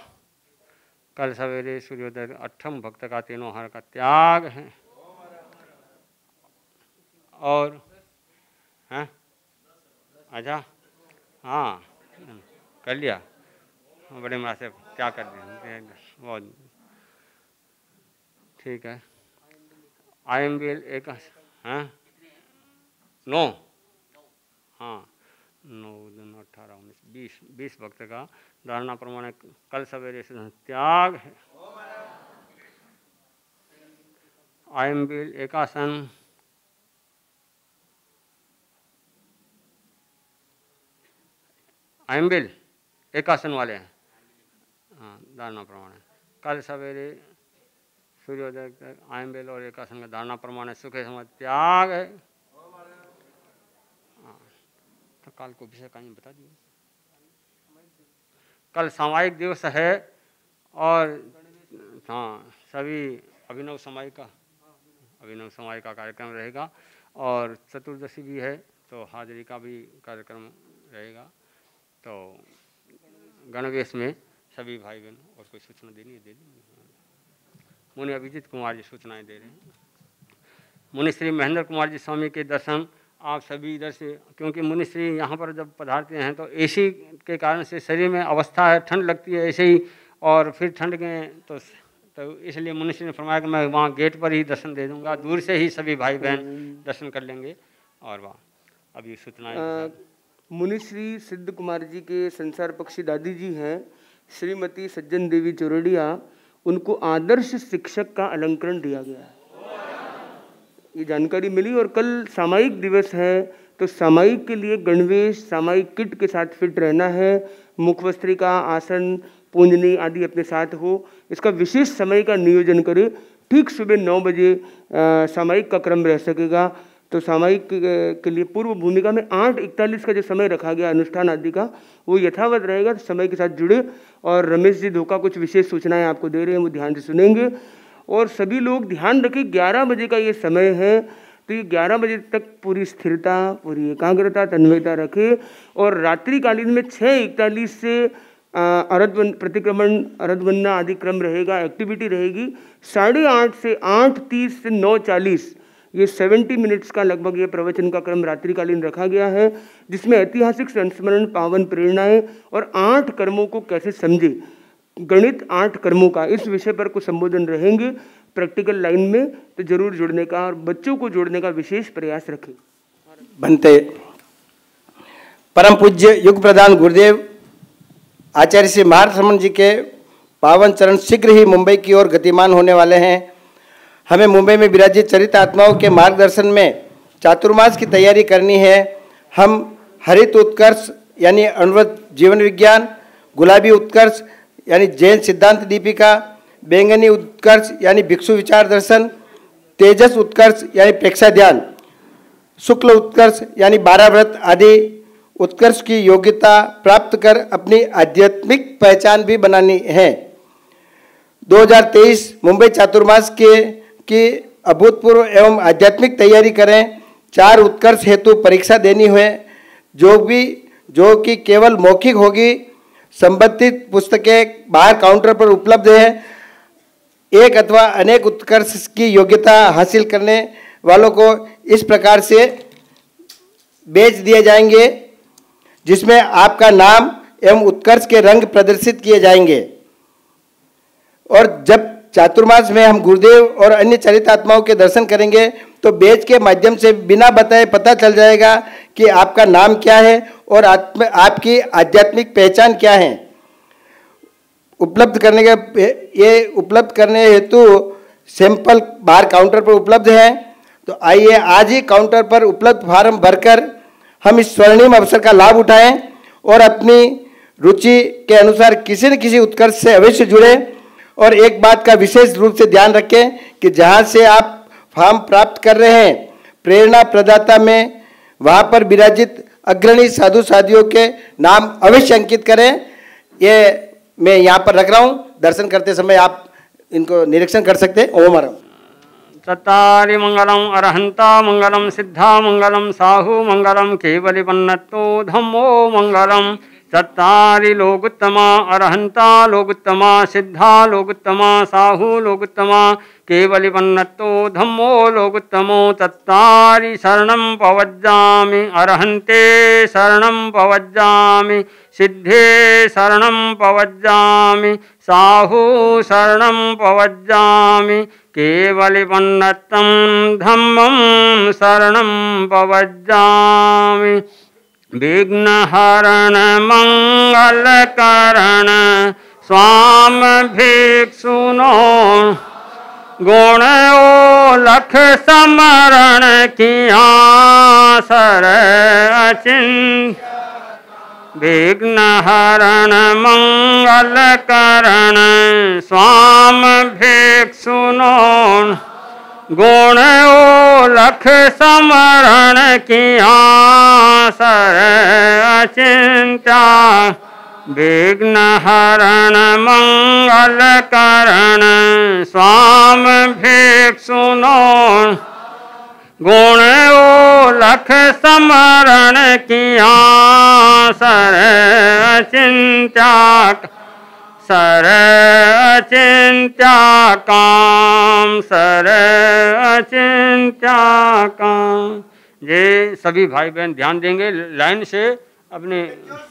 कल सवेरे सूर्योदय अठम भक्त का तीनों हार का त्याग है और हैं अच्छा हाँ कर लिया बड़े माँ से क्या कर दिया बहुत ठीक है आई एम एल एक हैं नो हाँ नौ दिन अठारह उन्नीस बीस बीस भक्त का धारणा प्रमाण कल सवेरे से त्याग है आयम बिल एकासन आयम बिल एकासन वाले हैं हाँ धारणा प्रमाण कल सवेरे सूर्योदय तक आयम बिल और एकासन का धारणा प्रमाण है सुखे समय त्याग है काल को विषय का बता दिया कल सामायिक दिवस है और हाँ सभी अभिनव समय का अभिनव समय का कार्यक्रम रहेगा और चतुर्दशी भी है तो हाजिरी का भी कार्यक्रम रहेगा तो गणवेश में सभी भाई बहन और कोई सूचना देनी है दे दी मुनि अभिजीत कुमार जी सूचनाएं दे रहे हैं मुनि श्री महेंद्र कुमार जी स्वामी के दर्शन आप सभी इधर से क्योंकि मुनिश्री यहाँ पर जब पधारते हैं तो एसी के कारण से शरीर में अवस्था है ठंड लगती है ऐसे ही और फिर ठंड गए तो तो इसलिए मुनिश्री ने फरमाया कि मैं वहाँ गेट पर ही दर्शन दे दूँगा दूर से ही सभी भाई बहन हम्म। दर्शन कर लेंगे और वहाँ अभी सूचना मुनिश्री सिद्ध कुमार जी के संसार पक्षी दादी जी हैं श्रीमती सज्जन देवी चोरडिया उनको आदर्श शिक्षक का अलंकरण दिया गया है ये जानकारी मिली और कल सामायिक दिवस है तो सामायिक के लिए गणवेश सामायिक किट के साथ फिट रहना है मुखवस्त्री का आसन पूंजनी आदि अपने साथ हो इसका विशेष समय का नियोजन करें ठीक सुबह नौ बजे सामायिक का क्रम रह सकेगा तो सामायिक के लिए पूर्व भूमिका में आठ इकतालीस का जो समय रखा गया अनुष्ठान आदि का वो यथावत रहेगा तो समय के साथ जुड़े और रमेश जी धोखा कुछ विशेष सूचनाएं आपको दे रहे हैं वो ध्यान से सुनेंगे और सभी लोग ध्यान रखें ग्यारह बजे का ये समय है तो ये ग्यारह बजे तक पूरी स्थिरता पूरी एकाग्रता तन्वयता रखें और रात्रिकालीन में छः इकतालीस से अरद प्रतिक्रमण अरद बनना आदि क्रम रहेगा एक्टिविटी रहेगी साढ़े आठ से आठ तीस से नौ चालीस ये सेवेंटी मिनट्स का लगभग ये प्रवचन का क्रम रात्रिकालीन रखा गया है जिसमें ऐतिहासिक संस्मरण पावन प्रेरणाएं और आठ कर्मों को कैसे समझे गणित आठ कर्मों का इस विषय पर कुछ संबोधन रहेंगे प्रैक्टिकल लाइन में तो जरूर जुड़ने का और बच्चों को जोड़ने का विशेष प्रयास रखें बनते परम पूज्य युग प्रधान गुरुदेव आचार्य श्री महारमन जी के पावन चरण शीघ्र ही मुंबई की ओर गतिमान होने वाले हैं हमें मुंबई में विराजित चरित आत्माओं के मार्गदर्शन में चातुर्मास की तैयारी करनी है हम हरित उत्कर्ष यानी अनुवत जीवन विज्ञान गुलाबी उत्कर्ष यानी जैन सिद्धांत दीपिका बैंगनी उत्कर्ष यानी भिक्षु विचार दर्शन तेजस उत्कर्ष यानी प्रेक्षा ध्यान शुक्ल उत्कर्ष यानी बारह व्रत आदि उत्कर्ष की योग्यता प्राप्त कर अपनी आध्यात्मिक पहचान भी बनानी है 2023 मुंबई चातुर्मास के की अभूतपूर्व एवं आध्यात्मिक तैयारी करें चार उत्कर्ष हेतु परीक्षा देनी है जो भी जो कि केवल मौखिक होगी संबंधित पुस्तकें बाहर काउंटर पर उपलब्ध हैं एक अथवा अनेक उत्कर्ष की योग्यता हासिल करने वालों को इस प्रकार से बेच दिए जाएंगे जिसमें आपका नाम एवं उत्कर्ष के रंग प्रदर्शित किए जाएंगे और जब चातुर्मास में हम गुरुदेव और अन्य चरित आत्माओं के दर्शन करेंगे तो बेच के माध्यम से बिना बताए पता चल जाएगा कि आपका नाम क्या है और आत्म आपकी आध्यात्मिक पहचान क्या है उपलब्ध करने का ये उपलब्ध करने हेतु सैंपल बाहर काउंटर पर उपलब्ध है तो आइए आज ही काउंटर पर उपलब्ध फार्म भरकर हम इस स्वर्णिम अवसर का लाभ उठाएं और अपनी रुचि के अनुसार किसी न किसी उत्कर्ष से अवश्य जुड़ें और एक बात का विशेष रूप से ध्यान रखें कि जहाँ से आप फार्म प्राप्त कर रहे हैं प्रेरणा प्रदाता में वहाँ पर विराजित अग्रणी साधु साधियों के नाम अवश्य अंकित करें ये मैं यहाँ पर रख रहा हूँ दर्शन करते समय आप इनको निरीक्षण कर सकते हैं ओम अरम चतारी मंगलम अरहंता मंगलम सिद्धा मंगलम साहू मंगलम केवली पन्नतो धम्मो मंगलम चत्तारी लोकतमा अरहंता लोकतमा सिद्धा लोकतमा साहू लोकतमा केवलिपन्नो धम्मो लोकतमो तत्तारी शरण पवज्जा अर्हंते शरण पवज्जा सिद्धे शरण पवज्जा साहू शरण पवज्जा केवलिपन्नतं धम्म शरण पवज्जा विघ्न हरण मंगल करण स्वाम भिक्षुनो गुण ओ लख समरण किया सर अचिन विघ्न हरण मंगल करण स्वाम भिक्षुनो गुण ओ लख समरण किया सर अचिंता विघ्न हरण मंगल करण स्वाम भिक्षुनो गुण ओ लख समरण किया सर अचिंता सर अचिंत्या काम सर अचिंत्या काम ये सभी भाई बहन ध्यान देंगे लाइन से अपने